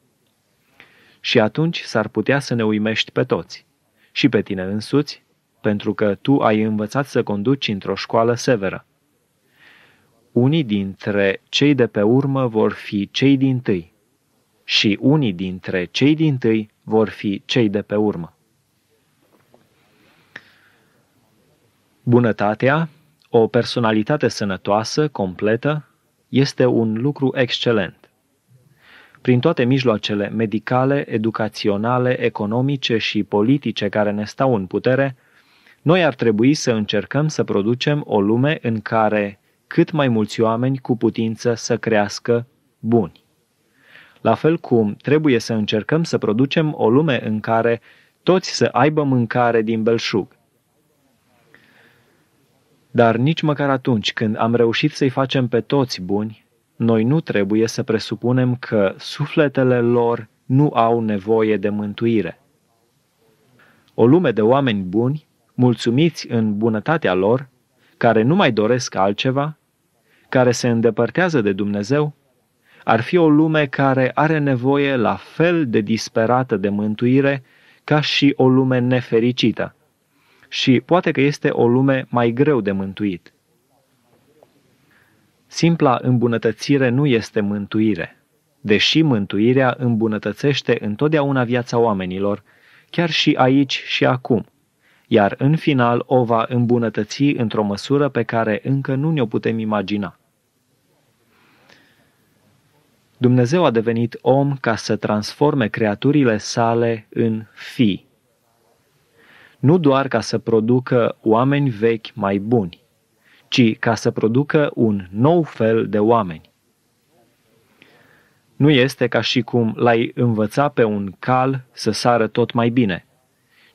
și atunci s-ar putea să ne uimești pe toți, și pe tine însuți, pentru că tu ai învățat să conduci într-o școală severă. Unii dintre cei de pe urmă vor fi cei din tâi și unii dintre cei din tâi vor fi cei de pe urmă. Bunătatea, o personalitate sănătoasă, completă, este un lucru excelent prin toate mijloacele medicale, educaționale, economice și politice care ne stau în putere, noi ar trebui să încercăm să producem o lume în care cât mai mulți oameni cu putință să crească buni. La fel cum trebuie să încercăm să producem o lume în care toți să aibă mâncare din belșug. Dar nici măcar atunci când am reușit să-i facem pe toți buni, noi nu trebuie să presupunem că sufletele lor nu au nevoie de mântuire. O lume de oameni buni, mulțumiți în bunătatea lor, care nu mai doresc altceva, care se îndepărtează de Dumnezeu, ar fi o lume care are nevoie la fel de disperată de mântuire ca și o lume nefericită. Și poate că este o lume mai greu de mântuit. Simpla îmbunătățire nu este mântuire, deși mântuirea îmbunătățește întotdeauna viața oamenilor, chiar și aici și acum, iar în final o va îmbunătăți într-o măsură pe care încă nu ne-o putem imagina. Dumnezeu a devenit om ca să transforme creaturile sale în fii. Nu doar ca să producă oameni vechi mai buni, ci ca să producă un nou fel de oameni. Nu este ca și cum l-ai învăța pe un cal să sară tot mai bine,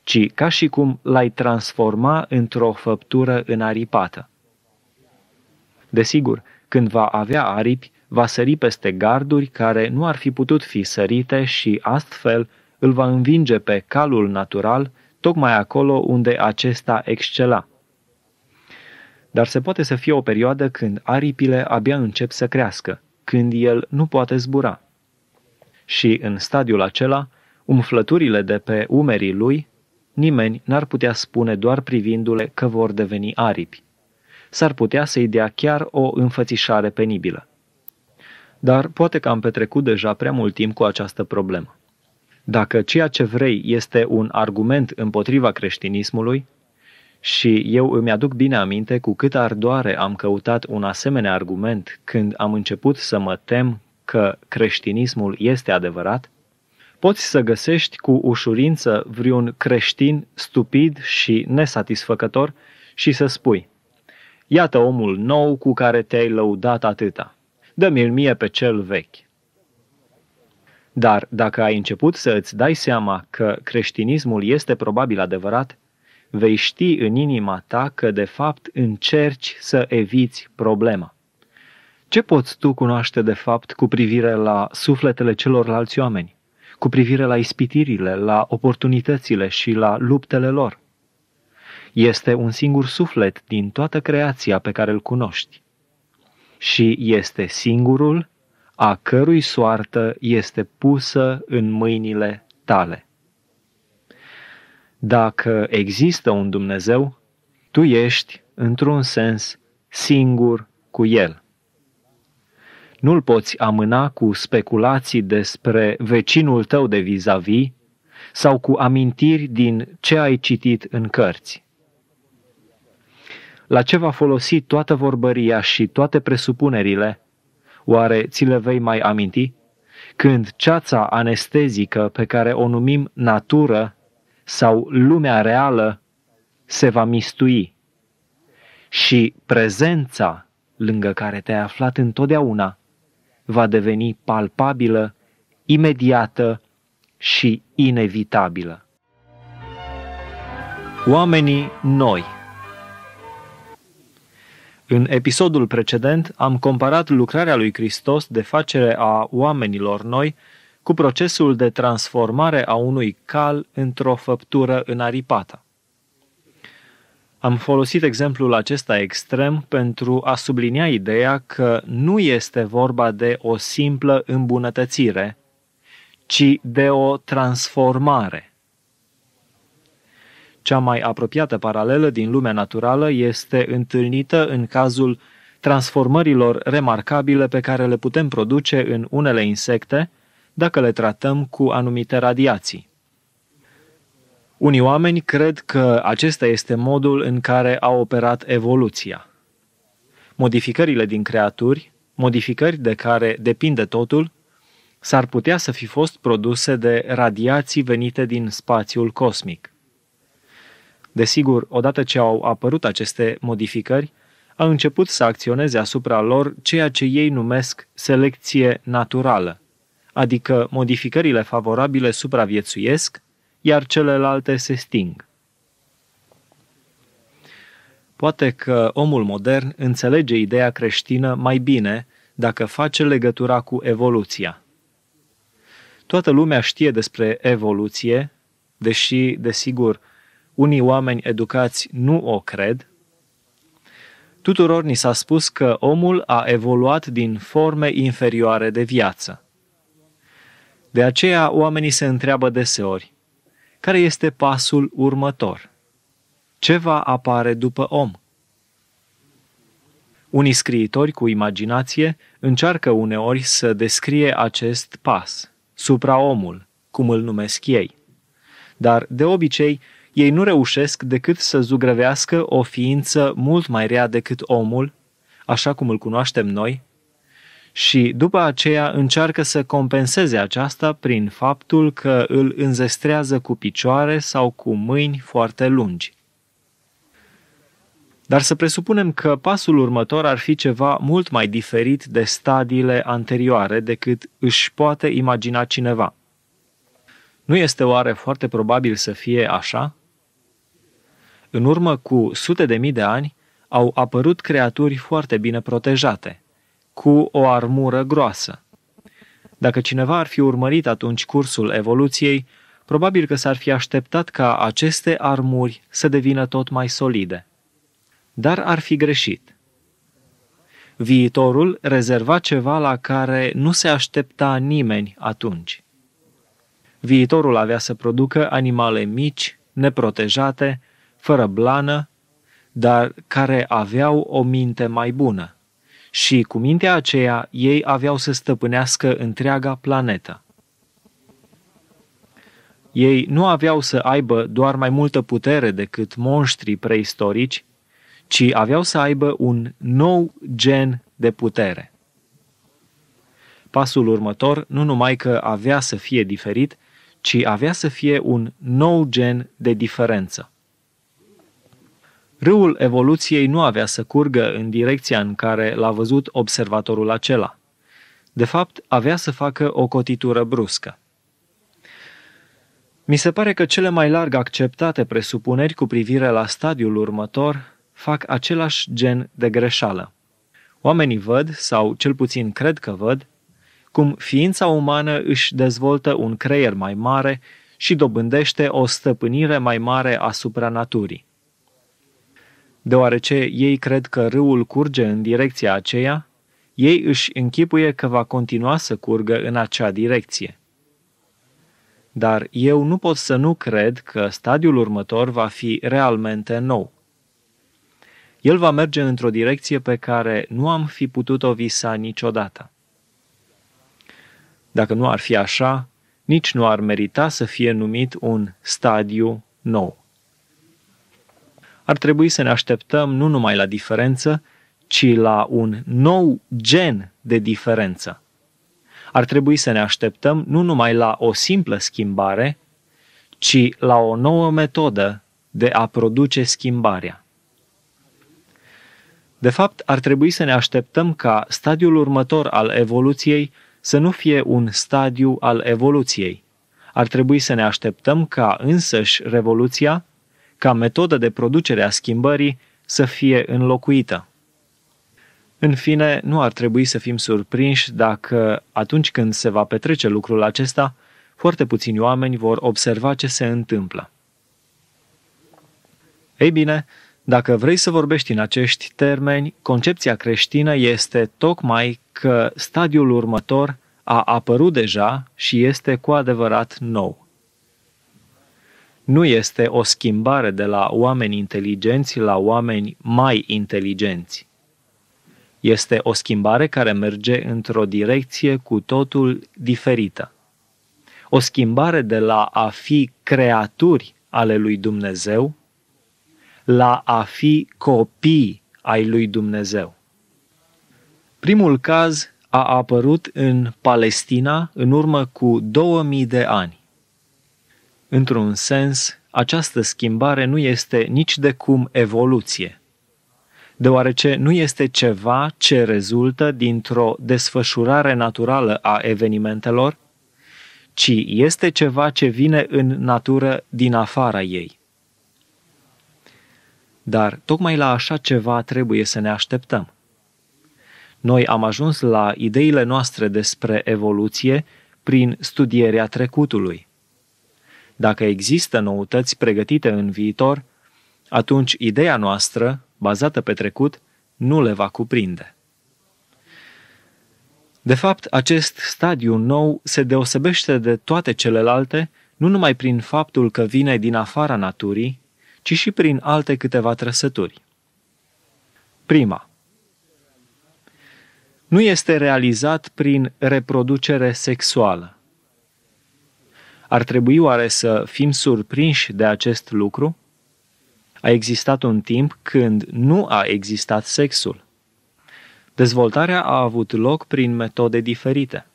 ci ca și cum l-ai transforma într-o făptură înaripată. Desigur, când va avea aripi, va sări peste garduri care nu ar fi putut fi sărite și astfel îl va învinge pe calul natural tocmai acolo unde acesta excela dar se poate să fie o perioadă când aripile abia încep să crească, când el nu poate zbura. Și în stadiul acela, umflăturile de pe umerii lui, nimeni n-ar putea spune doar privindu-le că vor deveni aripi. S-ar putea să-i dea chiar o înfățișare penibilă. Dar poate că am petrecut deja prea mult timp cu această problemă. Dacă ceea ce vrei este un argument împotriva creștinismului, și eu îmi aduc bine aminte cu cât ardoare am căutat un asemenea argument când am început să mă tem că creștinismul este adevărat, poți să găsești cu ușurință vreun creștin stupid și nesatisfăcător și să spui, iată omul nou cu care te-ai lăudat atâta, dă-mi-l mie pe cel vechi. Dar dacă ai început să îți dai seama că creștinismul este probabil adevărat, vei ști în inima ta că de fapt încerci să eviți problema. Ce poți tu cunoaște de fapt cu privire la sufletele celorlalți oameni, cu privire la ispitirile, la oportunitățile și la luptele lor? Este un singur suflet din toată creația pe care îl cunoști și este singurul a cărui soartă este pusă în mâinile tale. Dacă există un Dumnezeu, tu ești, într-un sens, singur cu El. Nu-l poți amâna cu speculații despre vecinul tău de vis-a-vis sau cu amintiri din ce ai citit în cărți. La ce va folosi toată vorbăria și toate presupunerile? Oare ți le vei mai aminti? Când ceața anestezică pe care o numim natură sau lumea reală se va mistui și prezența lângă care te-ai aflat întotdeauna va deveni palpabilă, imediată și inevitabilă. Oamenii noi în episodul precedent am comparat lucrarea lui Hristos de facere a oamenilor noi cu procesul de transformare a unui cal într-o făptură înaripată. Am folosit exemplul acesta extrem pentru a sublinia ideea că nu este vorba de o simplă îmbunătățire, ci de o transformare. Cea mai apropiată paralelă din lumea naturală este întâlnită în cazul transformărilor remarcabile pe care le putem produce în unele insecte, dacă le tratăm cu anumite radiații. Unii oameni cred că acesta este modul în care a operat evoluția. Modificările din creaturi, modificări de care depinde totul, s-ar putea să fi fost produse de radiații venite din spațiul cosmic. Desigur, odată ce au apărut aceste modificări, a început să acționeze asupra lor ceea ce ei numesc selecție naturală, adică modificările favorabile supraviețuiesc, iar celelalte se sting. Poate că omul modern înțelege ideea creștină mai bine dacă face legătura cu evoluția. Toată lumea știe despre evoluție, deși, desigur, unii oameni educați nu o cred. Tuturor ni s-a spus că omul a evoluat din forme inferioare de viață. De aceea oamenii se întreabă deseori, care este pasul următor? Ce va apare după om? Unii scriitori cu imaginație încearcă uneori să descrie acest pas, supraomul, cum îl numesc ei. Dar, de obicei, ei nu reușesc decât să zugrăvească o ființă mult mai rea decât omul, așa cum îl cunoaștem noi, și după aceea încearcă să compenseze aceasta prin faptul că îl înzestrează cu picioare sau cu mâini foarte lungi. Dar să presupunem că pasul următor ar fi ceva mult mai diferit de stadiile anterioare decât își poate imagina cineva. Nu este oare foarte probabil să fie așa? În urmă cu sute de mii de ani au apărut creaturi foarte bine protejate – cu o armură groasă. Dacă cineva ar fi urmărit atunci cursul evoluției, probabil că s-ar fi așteptat ca aceste armuri să devină tot mai solide. Dar ar fi greșit. Viitorul rezerva ceva la care nu se aștepta nimeni atunci. Viitorul avea să producă animale mici, neprotejate, fără blană, dar care aveau o minte mai bună și cu mintea aceea ei aveau să stăpânească întreaga planetă. Ei nu aveau să aibă doar mai multă putere decât monștrii preistorici, ci aveau să aibă un nou gen de putere. Pasul următor nu numai că avea să fie diferit, ci avea să fie un nou gen de diferență. Râul evoluției nu avea să curgă în direcția în care l-a văzut observatorul acela. De fapt, avea să facă o cotitură bruscă. Mi se pare că cele mai larg acceptate presupuneri cu privire la stadiul următor fac același gen de greșeală. Oamenii văd, sau cel puțin cred că văd, cum ființa umană își dezvoltă un creier mai mare și dobândește o stăpânire mai mare asupra naturii deoarece ei cred că râul curge în direcția aceea, ei își închipuie că va continua să curgă în acea direcție. Dar eu nu pot să nu cred că stadiul următor va fi realmente nou. El va merge într-o direcție pe care nu am fi putut-o visa niciodată. Dacă nu ar fi așa, nici nu ar merita să fie numit un stadiu nou ar trebui să ne așteptăm nu numai la diferență, ci la un nou gen de diferență. Ar trebui să ne așteptăm nu numai la o simplă schimbare, ci la o nouă metodă de a produce schimbarea. De fapt, ar trebui să ne așteptăm ca stadiul următor al evoluției să nu fie un stadiu al evoluției. Ar trebui să ne așteptăm ca însăși revoluția ca metodă de producere a schimbării să fie înlocuită. În fine, nu ar trebui să fim surprinși dacă, atunci când se va petrece lucrul acesta, foarte puțini oameni vor observa ce se întâmplă. Ei bine, dacă vrei să vorbești în acești termeni, concepția creștină este tocmai că stadiul următor a apărut deja și este cu adevărat nou nu este o schimbare de la oameni inteligenți la oameni mai inteligenți. Este o schimbare care merge într-o direcție cu totul diferită. O schimbare de la a fi creaturi ale lui Dumnezeu la a fi copii ai lui Dumnezeu. Primul caz a apărut în Palestina în urmă cu 2000 de ani Într-un sens, această schimbare nu este nici de cum evoluție, deoarece nu este ceva ce rezultă dintr-o desfășurare naturală a evenimentelor, ci este ceva ce vine în natură din afara ei. Dar tocmai la așa ceva trebuie să ne așteptăm. Noi am ajuns la ideile noastre despre evoluție prin studierea trecutului – dacă există noutăți pregătite în viitor, atunci ideea noastră, bazată pe trecut, nu le va cuprinde. De fapt, acest stadiu nou se deosebește de toate celelalte nu numai prin faptul că vine din afara naturii, ci și prin alte câteva trăsături. Prima. Nu este realizat prin reproducere sexuală. Ar trebui oare să fim surprinși de acest lucru? A existat un timp când nu a existat sexul. Dezvoltarea a avut loc prin metode diferite.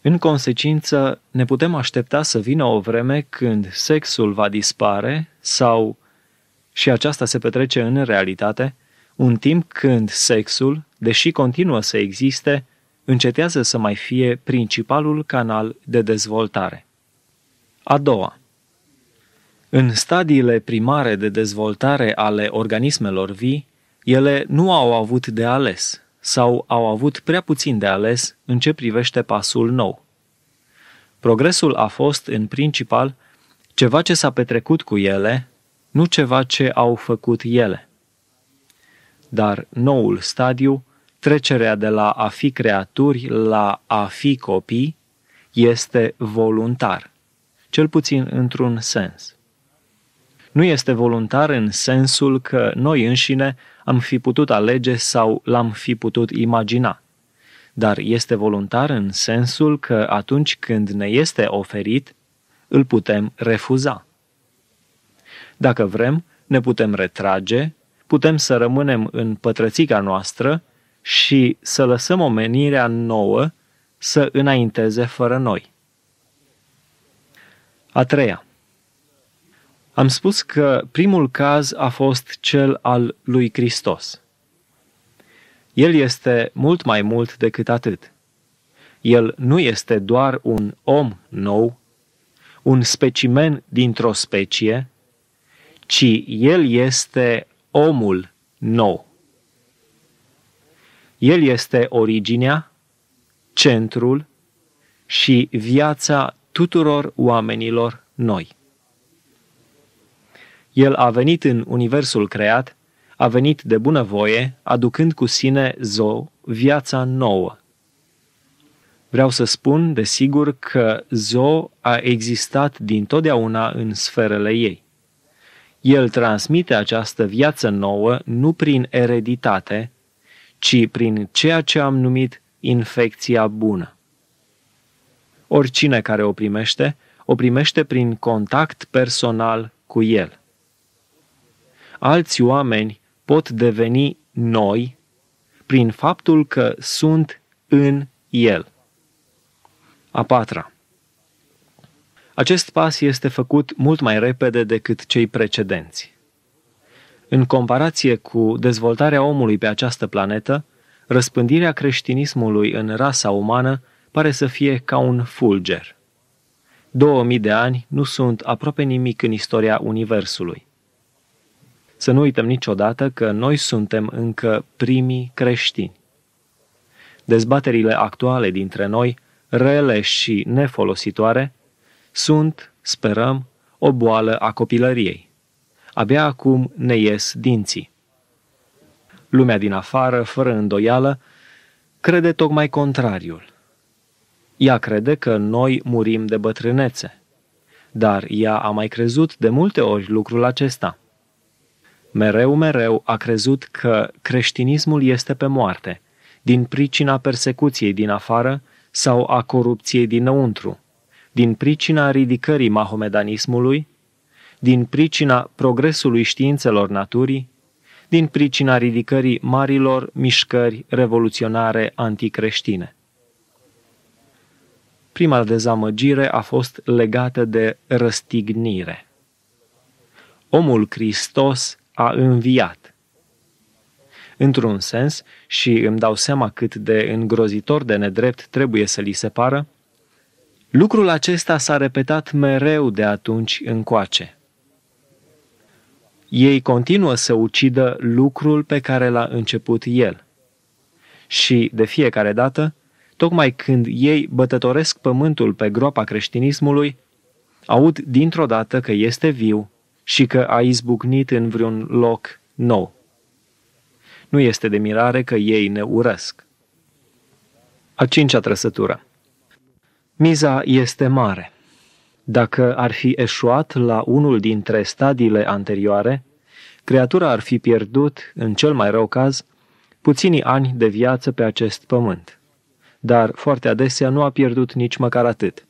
În consecință, ne putem aștepta să vină o vreme când sexul va dispare sau, și aceasta se petrece în realitate, un timp când sexul, deși continuă să existe, încetează să mai fie principalul canal de dezvoltare. A doua. În stadiile primare de dezvoltare ale organismelor vii, ele nu au avut de ales sau au avut prea puțin de ales în ce privește pasul nou. Progresul a fost, în principal, ceva ce s-a petrecut cu ele, nu ceva ce au făcut ele. Dar noul stadiu Trecerea de la a fi creaturi la a fi copii este voluntar, cel puțin într-un sens. Nu este voluntar în sensul că noi înșine am fi putut alege sau l-am fi putut imagina, dar este voluntar în sensul că atunci când ne este oferit, îl putem refuza. Dacă vrem, ne putem retrage, putem să rămânem în pătrățica noastră și să lăsăm omenirea nouă să înainteze fără noi. A treia. Am spus că primul caz a fost cel al lui Hristos. El este mult mai mult decât atât. El nu este doar un om nou, un specimen dintr-o specie, ci el este omul nou. El este originea, centrul și viața tuturor oamenilor noi. El a venit în universul creat, a venit de bunăvoie, aducând cu sine Zou, viața nouă. Vreau să spun, desigur, că Zo a existat dintotdeauna în sferele ei. El transmite această viață nouă nu prin ereditate, ci prin ceea ce am numit infecția bună. Oricine care o primește, o primește prin contact personal cu el. Alți oameni pot deveni noi prin faptul că sunt în el. A patra. Acest pas este făcut mult mai repede decât cei precedenți. În comparație cu dezvoltarea omului pe această planetă, răspândirea creștinismului în rasa umană pare să fie ca un fulger. 2000 de ani nu sunt aproape nimic în istoria Universului. Să nu uităm niciodată că noi suntem încă primii creștini. Dezbaterile actuale dintre noi, rele și nefolositoare, sunt, sperăm, o boală a copilăriei abia acum ne ies dinții. Lumea din afară, fără îndoială, crede tocmai contrariul. Ea crede că noi murim de bătrânețe, dar ea a mai crezut de multe ori lucrul acesta. Mereu, mereu a crezut că creștinismul este pe moarte, din pricina persecuției din afară sau a corupției dinăuntru, din pricina ridicării mahomedanismului din pricina progresului științelor naturii, din pricina ridicării marilor mișcări revoluționare anticreștine. Prima dezamăgire a fost legată de răstignire. Omul Hristos a înviat. Într-un sens, și îmi dau seama cât de îngrozitor de nedrept trebuie să li se pară, lucrul acesta s-a repetat mereu de atunci încoace ei continuă să ucidă lucrul pe care l-a început el. Și, de fiecare dată, tocmai când ei bătătoresc pământul pe groapa creștinismului, aud dintr-o dată că este viu și că a izbucnit în vreun loc nou. Nu este de mirare că ei ne urăsc. A cincea trăsătură. Miza este mare. Dacă ar fi eșuat la unul dintre stadiile anterioare, creatura ar fi pierdut, în cel mai rău caz, puținii ani de viață pe acest pământ. Dar foarte adesea nu a pierdut nici măcar atât.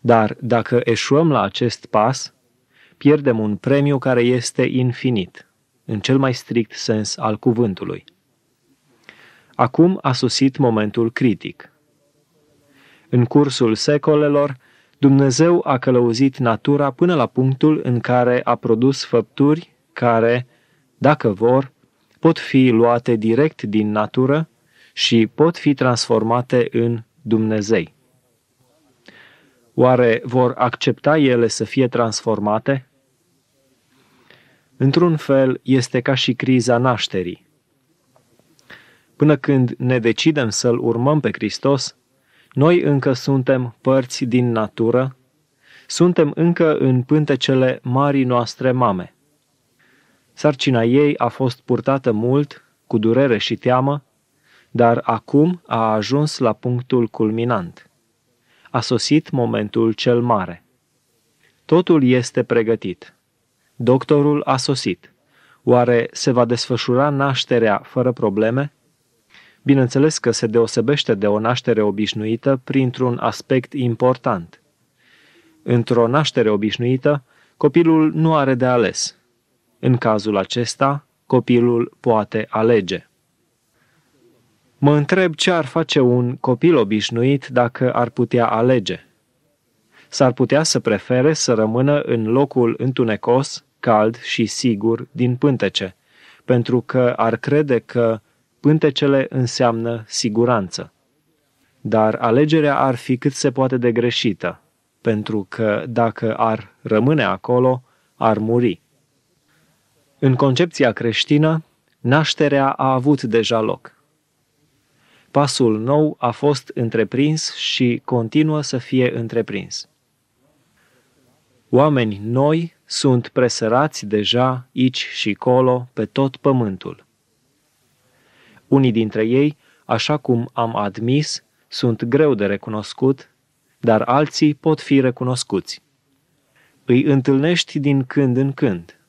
Dar dacă eșuăm la acest pas, pierdem un premiu care este infinit, în cel mai strict sens al cuvântului. Acum a sosit momentul critic. În cursul secolelor, Dumnezeu a călăuzit natura până la punctul în care a produs făpturi care, dacă vor, pot fi luate direct din natură și pot fi transformate în Dumnezei. Oare vor accepta ele să fie transformate? Într-un fel, este ca și criza nașterii. Până când ne decidem să-L urmăm pe Hristos, noi încă suntem părți din natură, suntem încă în pântecele marii noastre mame. Sarcina ei a fost purtată mult, cu durere și teamă, dar acum a ajuns la punctul culminant. A sosit momentul cel mare. Totul este pregătit. Doctorul a sosit. Oare se va desfășura nașterea fără probleme? Bineînțeles că se deosebește de o naștere obișnuită printr-un aspect important. Într-o naștere obișnuită, copilul nu are de ales. În cazul acesta, copilul poate alege. Mă întreb ce ar face un copil obișnuit dacă ar putea alege. S-ar putea să prefere să rămână în locul întunecos, cald și sigur din pântece, pentru că ar crede că Pântecele înseamnă siguranță. Dar alegerea ar fi cât se poate de greșită, pentru că dacă ar rămâne acolo, ar muri. În concepția creștină, nașterea a avut deja loc. Pasul nou a fost întreprins și continuă să fie întreprins. Oameni noi sunt presărați deja aici și colo pe tot pământul. Unii dintre ei, așa cum am admis, sunt greu de recunoscut, dar alții pot fi recunoscuți. Îi întâlnești din când în când.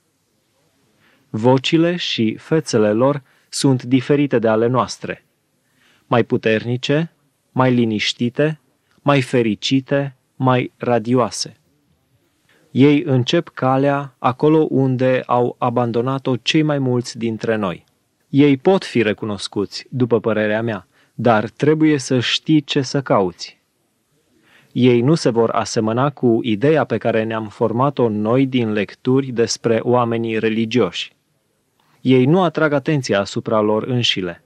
Vocile și fețele lor sunt diferite de ale noastre. Mai puternice, mai liniștite, mai fericite, mai radioase. Ei încep calea acolo unde au abandonat-o cei mai mulți dintre noi. Ei pot fi recunoscuți, după părerea mea, dar trebuie să știi ce să cauți. Ei nu se vor asemăna cu ideea pe care ne-am format-o noi din lecturi despre oamenii religioși. Ei nu atrag atenția asupra lor înșile.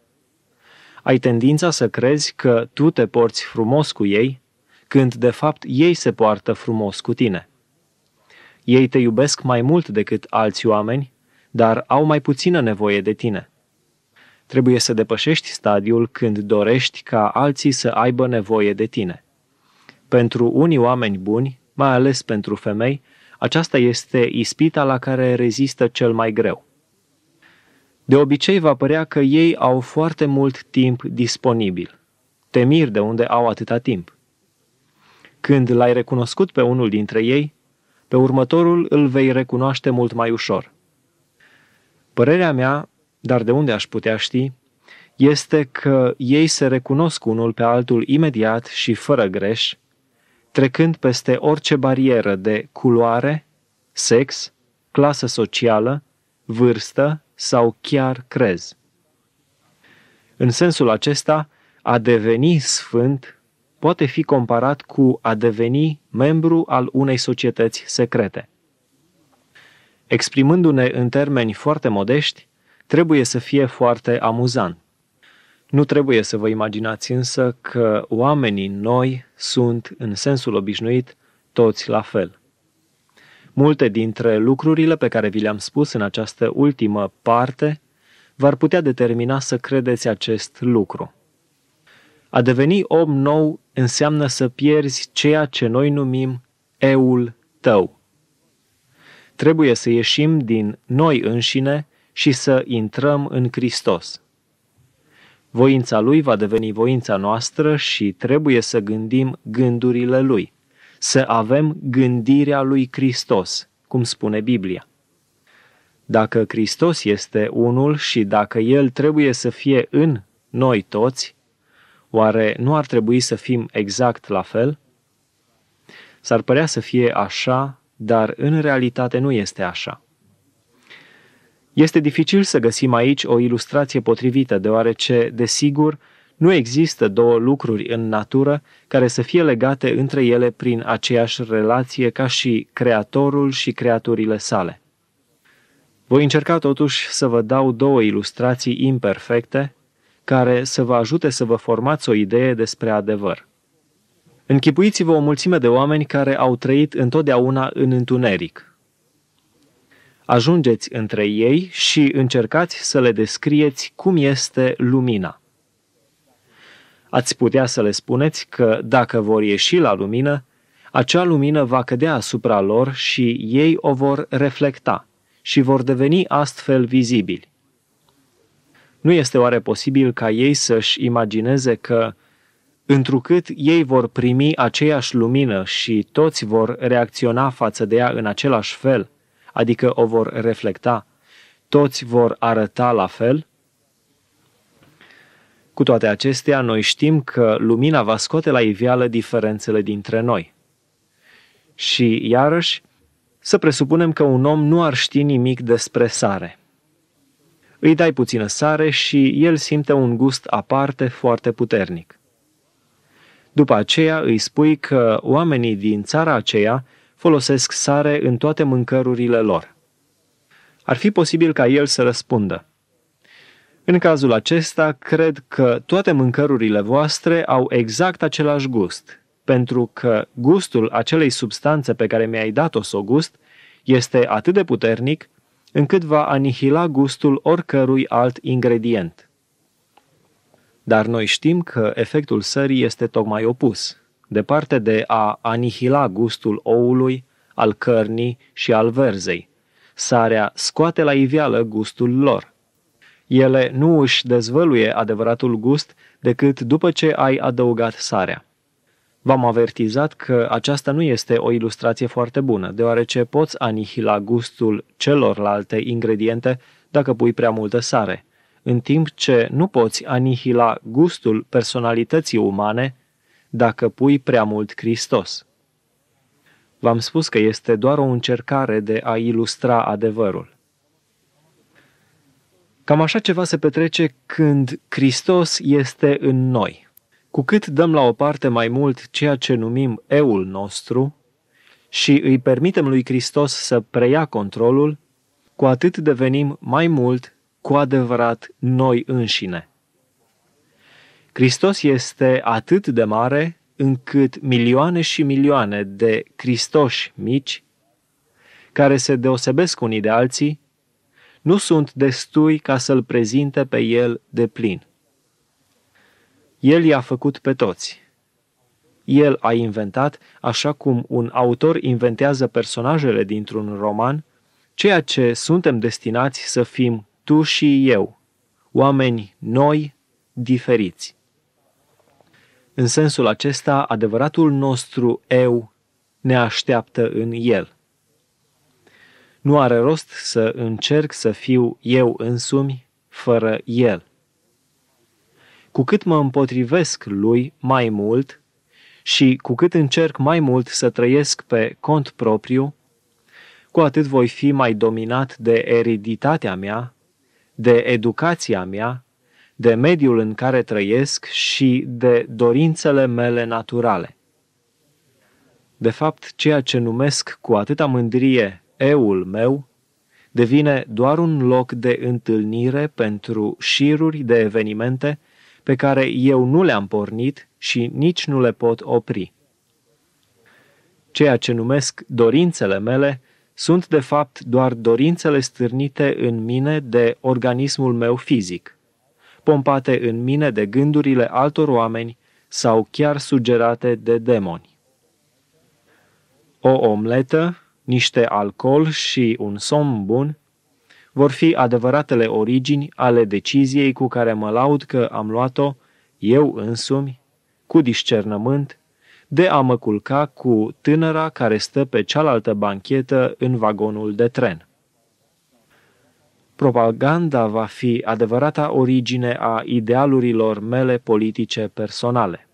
Ai tendința să crezi că tu te porți frumos cu ei, când de fapt ei se poartă frumos cu tine. Ei te iubesc mai mult decât alți oameni, dar au mai puțină nevoie de tine. Trebuie să depășești stadiul când dorești ca alții să aibă nevoie de tine. Pentru unii oameni buni, mai ales pentru femei, aceasta este ispita la care rezistă cel mai greu. De obicei va părea că ei au foarte mult timp disponibil. Te miri de unde au atâta timp. Când l-ai recunoscut pe unul dintre ei, pe următorul îl vei recunoaște mult mai ușor. Părerea mea dar de unde aș putea ști, este că ei se recunosc unul pe altul imediat și fără greș, trecând peste orice barieră de culoare, sex, clasă socială, vârstă sau chiar crez. În sensul acesta, a deveni sfânt poate fi comparat cu a deveni membru al unei societăți secrete. Exprimându-ne în termeni foarte modești, trebuie să fie foarte amuzant. Nu trebuie să vă imaginați însă că oamenii noi sunt, în sensul obișnuit, toți la fel. Multe dintre lucrurile pe care vi le-am spus în această ultimă parte v-ar putea determina să credeți acest lucru. A deveni om nou înseamnă să pierzi ceea ce noi numim eul tău. Trebuie să ieșim din noi înșine și să intrăm în Hristos. Voința Lui va deveni voința noastră și trebuie să gândim gândurile Lui, să avem gândirea Lui Hristos, cum spune Biblia. Dacă Hristos este unul și dacă El trebuie să fie în noi toți, oare nu ar trebui să fim exact la fel? S-ar părea să fie așa, dar în realitate nu este așa. Este dificil să găsim aici o ilustrație potrivită, deoarece, desigur, nu există două lucruri în natură care să fie legate între ele prin aceeași relație ca și creatorul și creaturile sale. Voi încerca totuși să vă dau două ilustrații imperfecte care să vă ajute să vă formați o idee despre adevăr. Închipuiți-vă o mulțime de oameni care au trăit întotdeauna în întuneric, Ajungeți între ei și încercați să le descrieți cum este lumina. Ați putea să le spuneți că dacă vor ieși la lumină, acea lumină va cădea asupra lor și ei o vor reflecta și vor deveni astfel vizibili. Nu este oare posibil ca ei să-și imagineze că, întrucât ei vor primi aceeași lumină și toți vor reacționa față de ea în același fel – adică o vor reflecta, toți vor arăta la fel? Cu toate acestea, noi știm că lumina va scoate la iveală diferențele dintre noi. Și, iarăși, să presupunem că un om nu ar ști nimic despre sare. Îi dai puțină sare și el simte un gust aparte foarte puternic. După aceea îi spui că oamenii din țara aceea folosesc sare în toate mâncărurile lor. Ar fi posibil ca el să răspundă. În cazul acesta, cred că toate mâncărurile voastre au exact același gust, pentru că gustul acelei substanțe pe care mi-ai dat-o să o gust este atât de puternic încât va anihila gustul oricărui alt ingredient. Dar noi știm că efectul sării este tocmai opus departe de a anihila gustul oului, al cărnii și al verzei. Sarea scoate la iveală gustul lor. Ele nu își dezvăluie adevăratul gust decât după ce ai adăugat sarea. V-am avertizat că aceasta nu este o ilustrație foarte bună, deoarece poți anihila gustul celorlalte ingrediente dacă pui prea multă sare, în timp ce nu poți anihila gustul personalității umane dacă pui prea mult Hristos. V-am spus că este doar o încercare de a ilustra adevărul. Cam așa ceva se petrece când Hristos este în noi. Cu cât dăm la o parte mai mult ceea ce numim eul nostru și îi permitem lui Hristos să preia controlul, cu atât devenim mai mult cu adevărat noi înșine. Hristos este atât de mare încât milioane și milioane de Hristoși mici, care se deosebesc unii de alții, nu sunt destui ca să-L prezinte pe El de plin. El i-a făcut pe toți. El a inventat, așa cum un autor inventează personajele dintr-un roman, ceea ce suntem destinați să fim tu și eu, oameni noi, diferiți. În sensul acesta, adevăratul nostru eu ne așteaptă în el. Nu are rost să încerc să fiu eu însumi fără el. Cu cât mă împotrivesc lui mai mult și cu cât încerc mai mult să trăiesc pe cont propriu, cu atât voi fi mai dominat de ereditatea mea, de educația mea de mediul în care trăiesc și de dorințele mele naturale. De fapt, ceea ce numesc cu atâta mândrie eul meu devine doar un loc de întâlnire pentru șiruri de evenimente pe care eu nu le-am pornit și nici nu le pot opri. Ceea ce numesc dorințele mele sunt de fapt doar dorințele stârnite în mine de organismul meu fizic pompate în mine de gândurile altor oameni sau chiar sugerate de demoni. O omletă, niște alcool și un somn bun vor fi adevăratele origini ale deciziei cu care mă laud că am luat-o eu însumi, cu discernământ, de a mă culca cu tânăra care stă pe cealaltă banchetă în vagonul de tren propaganda va fi adevărata origine a idealurilor mele politice personale.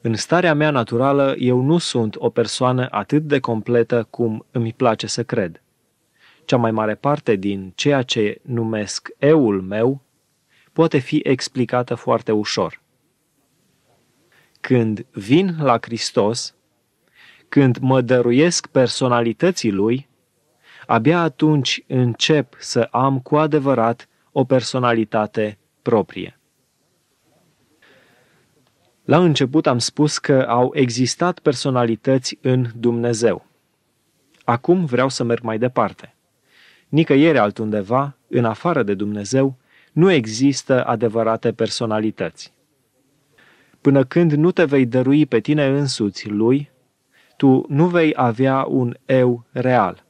În starea mea naturală, eu nu sunt o persoană atât de completă cum îmi place să cred. Cea mai mare parte din ceea ce numesc eul meu poate fi explicată foarte ușor. Când vin la Hristos, când mă dăruiesc personalității lui, abia atunci încep să am cu adevărat o personalitate proprie. La început am spus că au existat personalități în Dumnezeu. Acum vreau să merg mai departe. Nicăieri altundeva, în afară de Dumnezeu, nu există adevărate personalități. Până când nu te vei dărui pe tine însuți lui, tu nu vei avea un eu real.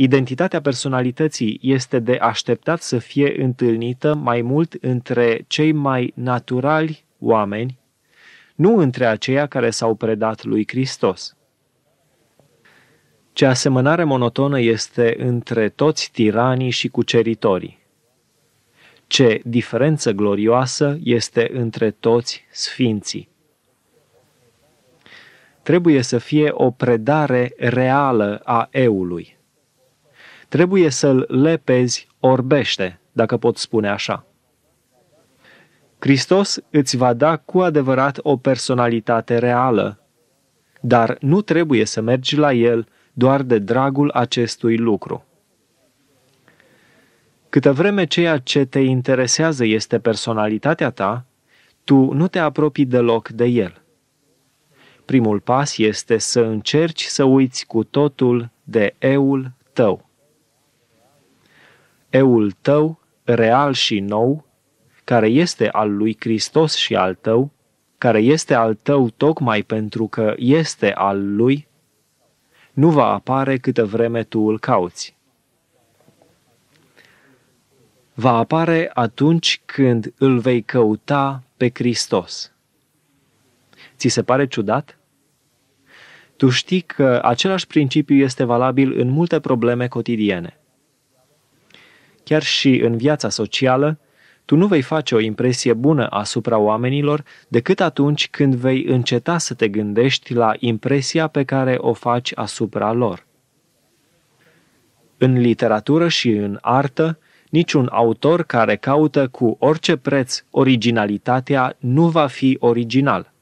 Identitatea personalității este de așteptat să fie întâlnită mai mult între cei mai naturali oameni, nu între aceia care s-au predat lui Hristos. Ce asemănare monotonă este între toți tiranii și cuceritorii. Ce diferență glorioasă este între toți sfinții trebuie să fie o predare reală a eului. Trebuie să-l lepezi orbește, dacă pot spune așa. Hristos îți va da cu adevărat o personalitate reală, dar nu trebuie să mergi la el doar de dragul acestui lucru. Câtă vreme ceea ce te interesează este personalitatea ta, tu nu te apropii deloc de el. Primul pas este să încerci să uiți cu totul de eul tău eul tău, real și nou, care este al lui Hristos și al tău, care este al tău tocmai pentru că este al lui, nu va apare câtă vreme tu îl cauți. Va apare atunci când îl vei căuta pe Hristos. Ți se pare ciudat? Tu știi că același principiu este valabil în multe probleme cotidiene chiar și în viața socială, tu nu vei face o impresie bună asupra oamenilor decât atunci când vei înceta să te gândești la impresia pe care o faci asupra lor. În literatură și în artă, niciun autor care caută cu orice preț originalitatea nu va fi original.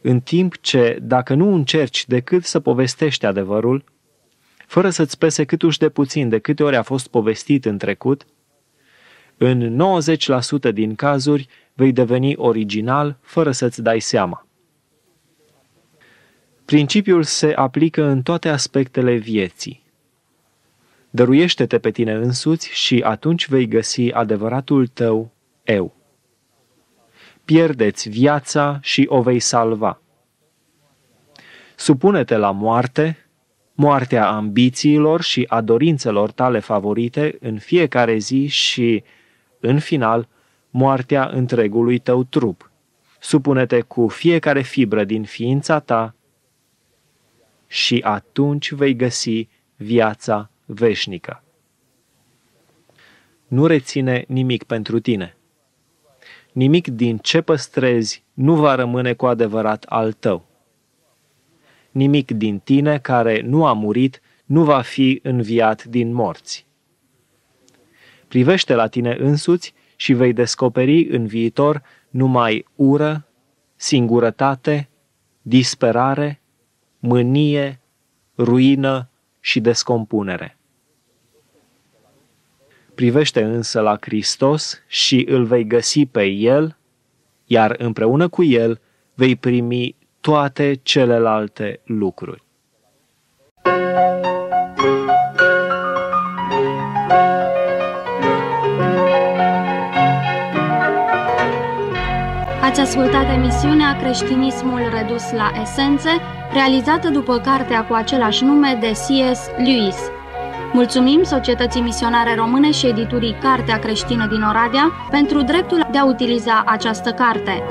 În timp ce, dacă nu încerci decât să povestești adevărul, fără să-ți pese cât uși de puțin de câte ori a fost povestit în trecut, în 90% din cazuri vei deveni original fără să-ți dai seama. Principiul se aplică în toate aspectele vieții. Dăruiește-te pe tine însuți și atunci vei găsi adevăratul tău eu. Pierdeți viața și o vei salva. Supune-te la moarte moartea ambițiilor și a dorințelor tale favorite în fiecare zi și, în final, moartea întregului tău trup. Supune-te cu fiecare fibră din ființa ta și atunci vei găsi viața veșnică. Nu reține nimic pentru tine. Nimic din ce păstrezi nu va rămâne cu adevărat al tău nimic din tine care nu a murit nu va fi înviat din morți. Privește la tine însuți și vei descoperi în viitor numai ură, singurătate, disperare, mânie, ruină și descompunere. Privește însă la Hristos și îl vei găsi pe El, iar împreună cu El vei primi toate celelalte lucruri. Ați ascultat emisiunea Creștinismul redus la esențe, realizată după cartea cu același nume de C.S. Lewis. Mulțumim Societății Misionare Române și editurii Cartea Creștină din Oradea pentru dreptul de a utiliza această carte.